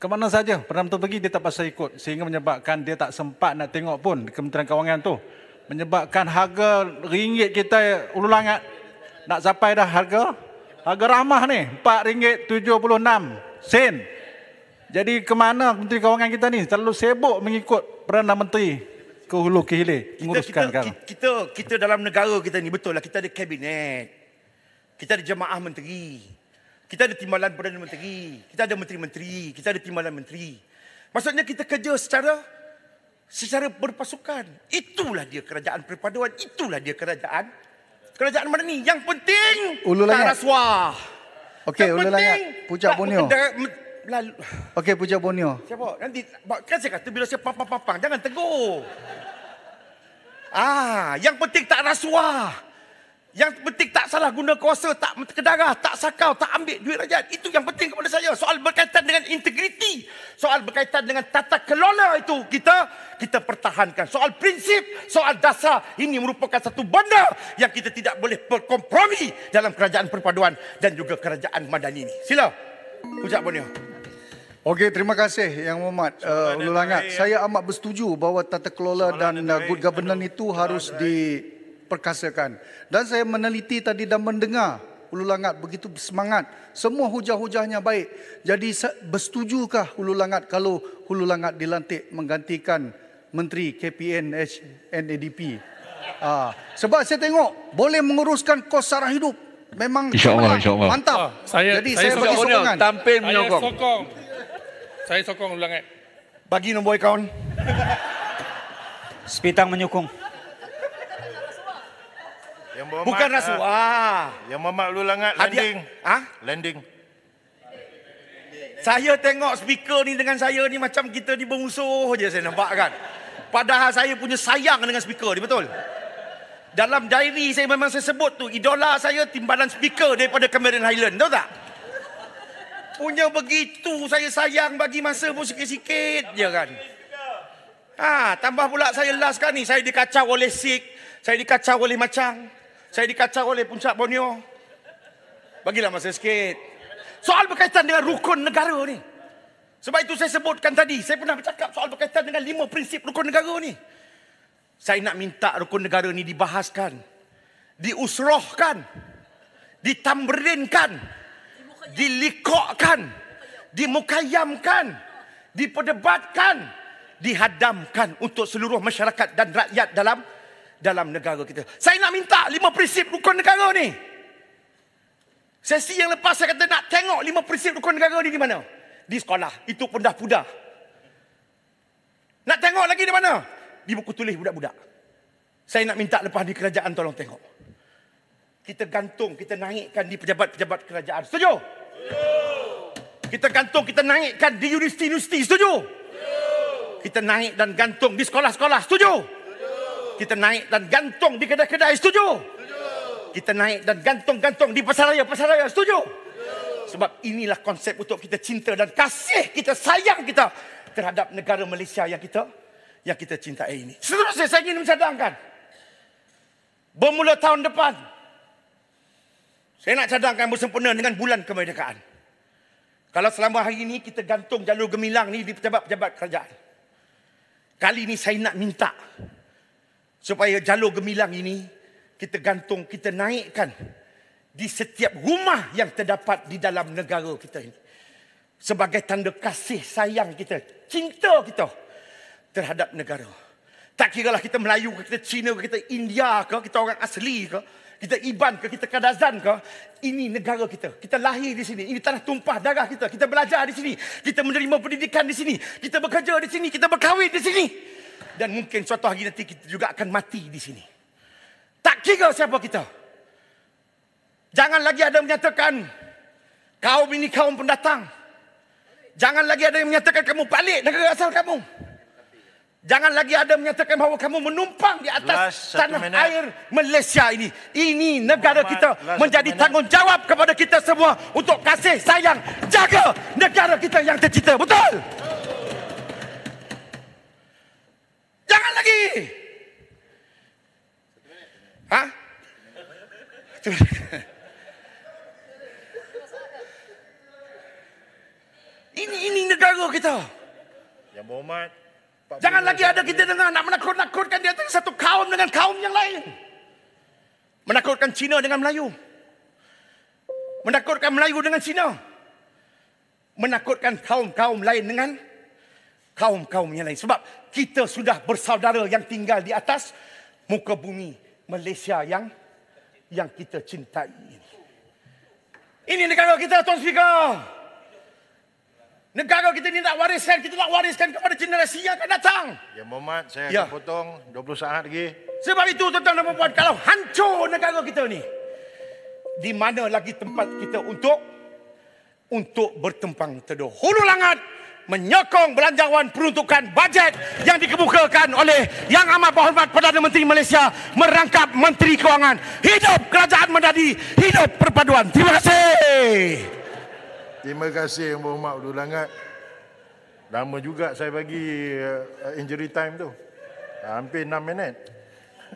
Ke mana saja Perdana Menteri pergi dia terpaksa ikut. Sehingga menyebabkan dia tak sempat nak tengok pun di Kementerian Keuangan tu menyebabkan harga ringgit kita ulu langat nak sampai dah harga Harga ramah ni RM4.76 sen. Jadi ke mana Menteri Kewangan kita ni terlalu sibuk mengikut Perdana Menteri ke hulu ke hilir menguruskan kita, kita, kita, kita dalam negara kita ni betul lah kita ada kabinet. Kita ada jemaah menteri. Kita ada timbalan Perdana Menteri. Kita ada menteri-menteri. Kita ada timbalan menteri. Maksudnya kita kerja secara secara berpasukan. Itulah dia kerajaan perpaduan. Itulah dia kerajaan kerajaan mana ni? Yang penting Ulu Layak. Taraswah. Okey, Ulu penting, Layak. Pucat Borneo. Okey, Pucat Borneo. Siapa? Nanti kan saya kata bila saya papang-papang jangan tegur. Ah, yang penting tak rasuah. Yang penting tak salah guna kuasa, tak kedarah, tak sakau, tak ambil duit rakyat. Itu yang penting kepada saya. Soal berkaitan dengan integriti. Soal berkaitan dengan tata kelola itu kita, kita pertahankan. Soal prinsip, soal dasar. Ini merupakan satu benda yang kita tidak boleh berkompromi dalam kerajaan perpaduan dan juga kerajaan madani ini. Sila. Ucap Bonio. Okey, terima kasih Yang Muhammad uh, Ulu Langat. Saya amat bersetuju bahawa tata kelola dan eh, good governance itu harus di diperkasakan. Dan saya meneliti tadi dan mendengar Hulu Langat begitu semangat, Semua hujah-hujahnya baik. Jadi bersetujukah Hulu Langat kalau Hulu Langat dilantik menggantikan Menteri KPN NADP? Uh, ah, sebab saya tengok boleh menguruskan kos sara hidup. Memang insya Allah, insya Allah. mantap. Oh, saya, Jadi saya, saya bagi sokongan. menyokong. Saya sokong. saya sokong Hulu Langat. Bagi nombor akaun. Sepitang menyokong. Yang berhormat. Bukan rasuah. Ah. Yang berhormat Lu Langat, Hadiah. landing. Ha? Landing. Saya tengok speaker ni dengan saya ni macam kita ni bermusuh je saya nampak kan. Padahal saya punya sayang dengan speaker ni betul. Dalam diary saya memang saya sebut tu idola saya timbalan speaker daripada Cameron Highland tahu tak? Punya begitu saya sayang bagi masa pun sikit-sikit je kan. Ha, tambah pula saya last kan ni saya dikacau oleh sik, saya dikacau oleh macam. Saya dikacau oleh puncak Borneo. Bagilah masa sikit. Soal berkaitan dengan rukun negara ni. Sebab itu saya sebutkan tadi. Saya pernah bercakap soal berkaitan dengan lima prinsip rukun negara ni. Saya nak minta rukun negara ni dibahaskan. Diusrohkan. Ditamberinkan. Dilikokkan. Dimukayamkan. Diperdebatkan. Dihadamkan untuk seluruh masyarakat dan rakyat dalam dalam negara kita. Saya nak minta lima prinsip rukun negara ni. Sesi yang lepas saya kata nak tengok lima prinsip rukun negara ni di mana? Di sekolah. Itu pun dah pudar. Nak tengok lagi di mana? Di buku tulis budak-budak. Saya nak minta lepas di kerajaan tolong tengok. Kita gantung, kita naikkan di pejabat-pejabat kerajaan. Setuju? Kita gantung, kita naikkan di universiti-universiti. Setuju? Kita naik dan gantung di sekolah-sekolah. Setuju? Setuju? Kita naik dan gantung di kedai-kedai. Setuju? Setuju. Kita naik dan gantung-gantung di pasaraya-pasaraya. Setuju? Setuju. Sebab inilah konsep untuk kita cinta dan kasih kita, sayang kita terhadap negara Malaysia yang kita yang kita cintai ini. Seterusnya saya ingin mencadangkan. Bermula tahun depan. Saya nak cadangkan bersempena dengan bulan kemerdekaan. Kalau selama hari ini kita gantung jalur gemilang ni di pejabat-pejabat kerajaan. Kali ini saya nak minta supaya jalur gemilang ini kita gantung, kita naikkan di setiap rumah yang terdapat di dalam negara kita ini. Sebagai tanda kasih sayang kita, cinta kita terhadap negara. Tak kira lah kita Melayu ke, kita Cina ke, kita India ke, kita orang asli ke, kita Iban ke, kita Kadazan ke. Ini negara kita. Kita lahir di sini. Ini tanah tumpah darah kita. Kita belajar di sini. Kita menerima pendidikan di sini. Kita bekerja di sini. Kita berkahwin di sini. di sini. Dan mungkin suatu hari nanti kita juga akan mati di sini. Tak kira siapa kita. Jangan lagi ada menyatakan kaum ini kaum pendatang. Jangan lagi ada yang menyatakan kamu balik negara asal kamu. Jangan lagi ada menyatakan bahawa kamu menumpang di atas last tanah minute. air Malaysia ini. Ini negara Muhammad, kita menjadi tanggungjawab kepada kita semua untuk kasih sayang jaga negara kita yang tercinta. Betul? Betul. Jangan lagi. Ha? ini ini negara kita. Ya, Muhammad. Jangan lagi ada kita dengar nak menakut-nakutkan dia atas satu kaum dengan kaum yang lain. Menakutkan Cina dengan Melayu. Menakutkan Melayu dengan Cina. Menakutkan kaum-kaum lain dengan kaum-kaum yang lain. Sebab kita sudah bersaudara yang tinggal di atas muka bumi Malaysia yang yang kita cintai ini. Ini negara kita Tuan Speaker. Negara kita ini nak wariskan kita nak wariskan kepada generasi yang akan datang. Ya Muhammad, saya ya. akan potong 20 saat lagi. Sebab itu tuan-tuan dan puan kalau hancur negara kita ni, di mana lagi tempat kita untuk untuk bertempang teduh. Hulu langat, menyokong belanjawan peruntukan bajet yang dikemukakan oleh Yang Amat Berhormat Perdana Menteri Malaysia merangkap Menteri Kewangan. Hidup kerajaan menjadi hidup perpaduan. Terima kasih. Terima kasih Yang Berhormat Abdul Langat. Lama juga saya bagi eh, injury time tu. Hampir 6 minit.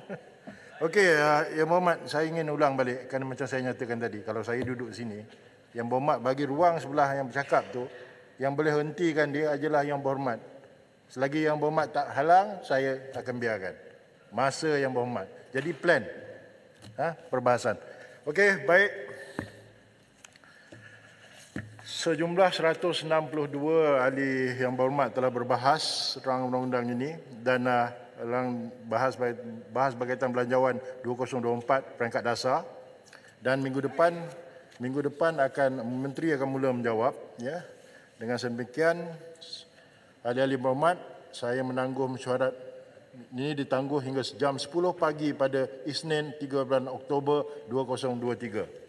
Okey, eh, Yang Berhormat, saya ingin ulang balik kerana macam saya nyatakan tadi. Kalau saya duduk sini, Yang Berhormat bagi ruang sebelah yang bercakap tu, yang boleh hentikan dia adalah yang berhormat. Selagi yang berhormat tak halang, saya akan biarkan. Masa yang berhormat. Jadi plan ha, perbahasan. Okey, baik. Sejumlah 162 ahli yang berhormat telah berbahas tentang undang-undang ini dan uh, bahas bahas berkaitan belanjawan 2024 peringkat dasar dan minggu depan minggu depan akan menteri akan mula menjawab ya dengan demikian, ahli-ahli berhormat, saya menangguh mesyuarat ini ditangguh hingga jam 10 pagi pada Isnin 13 Oktober 2023.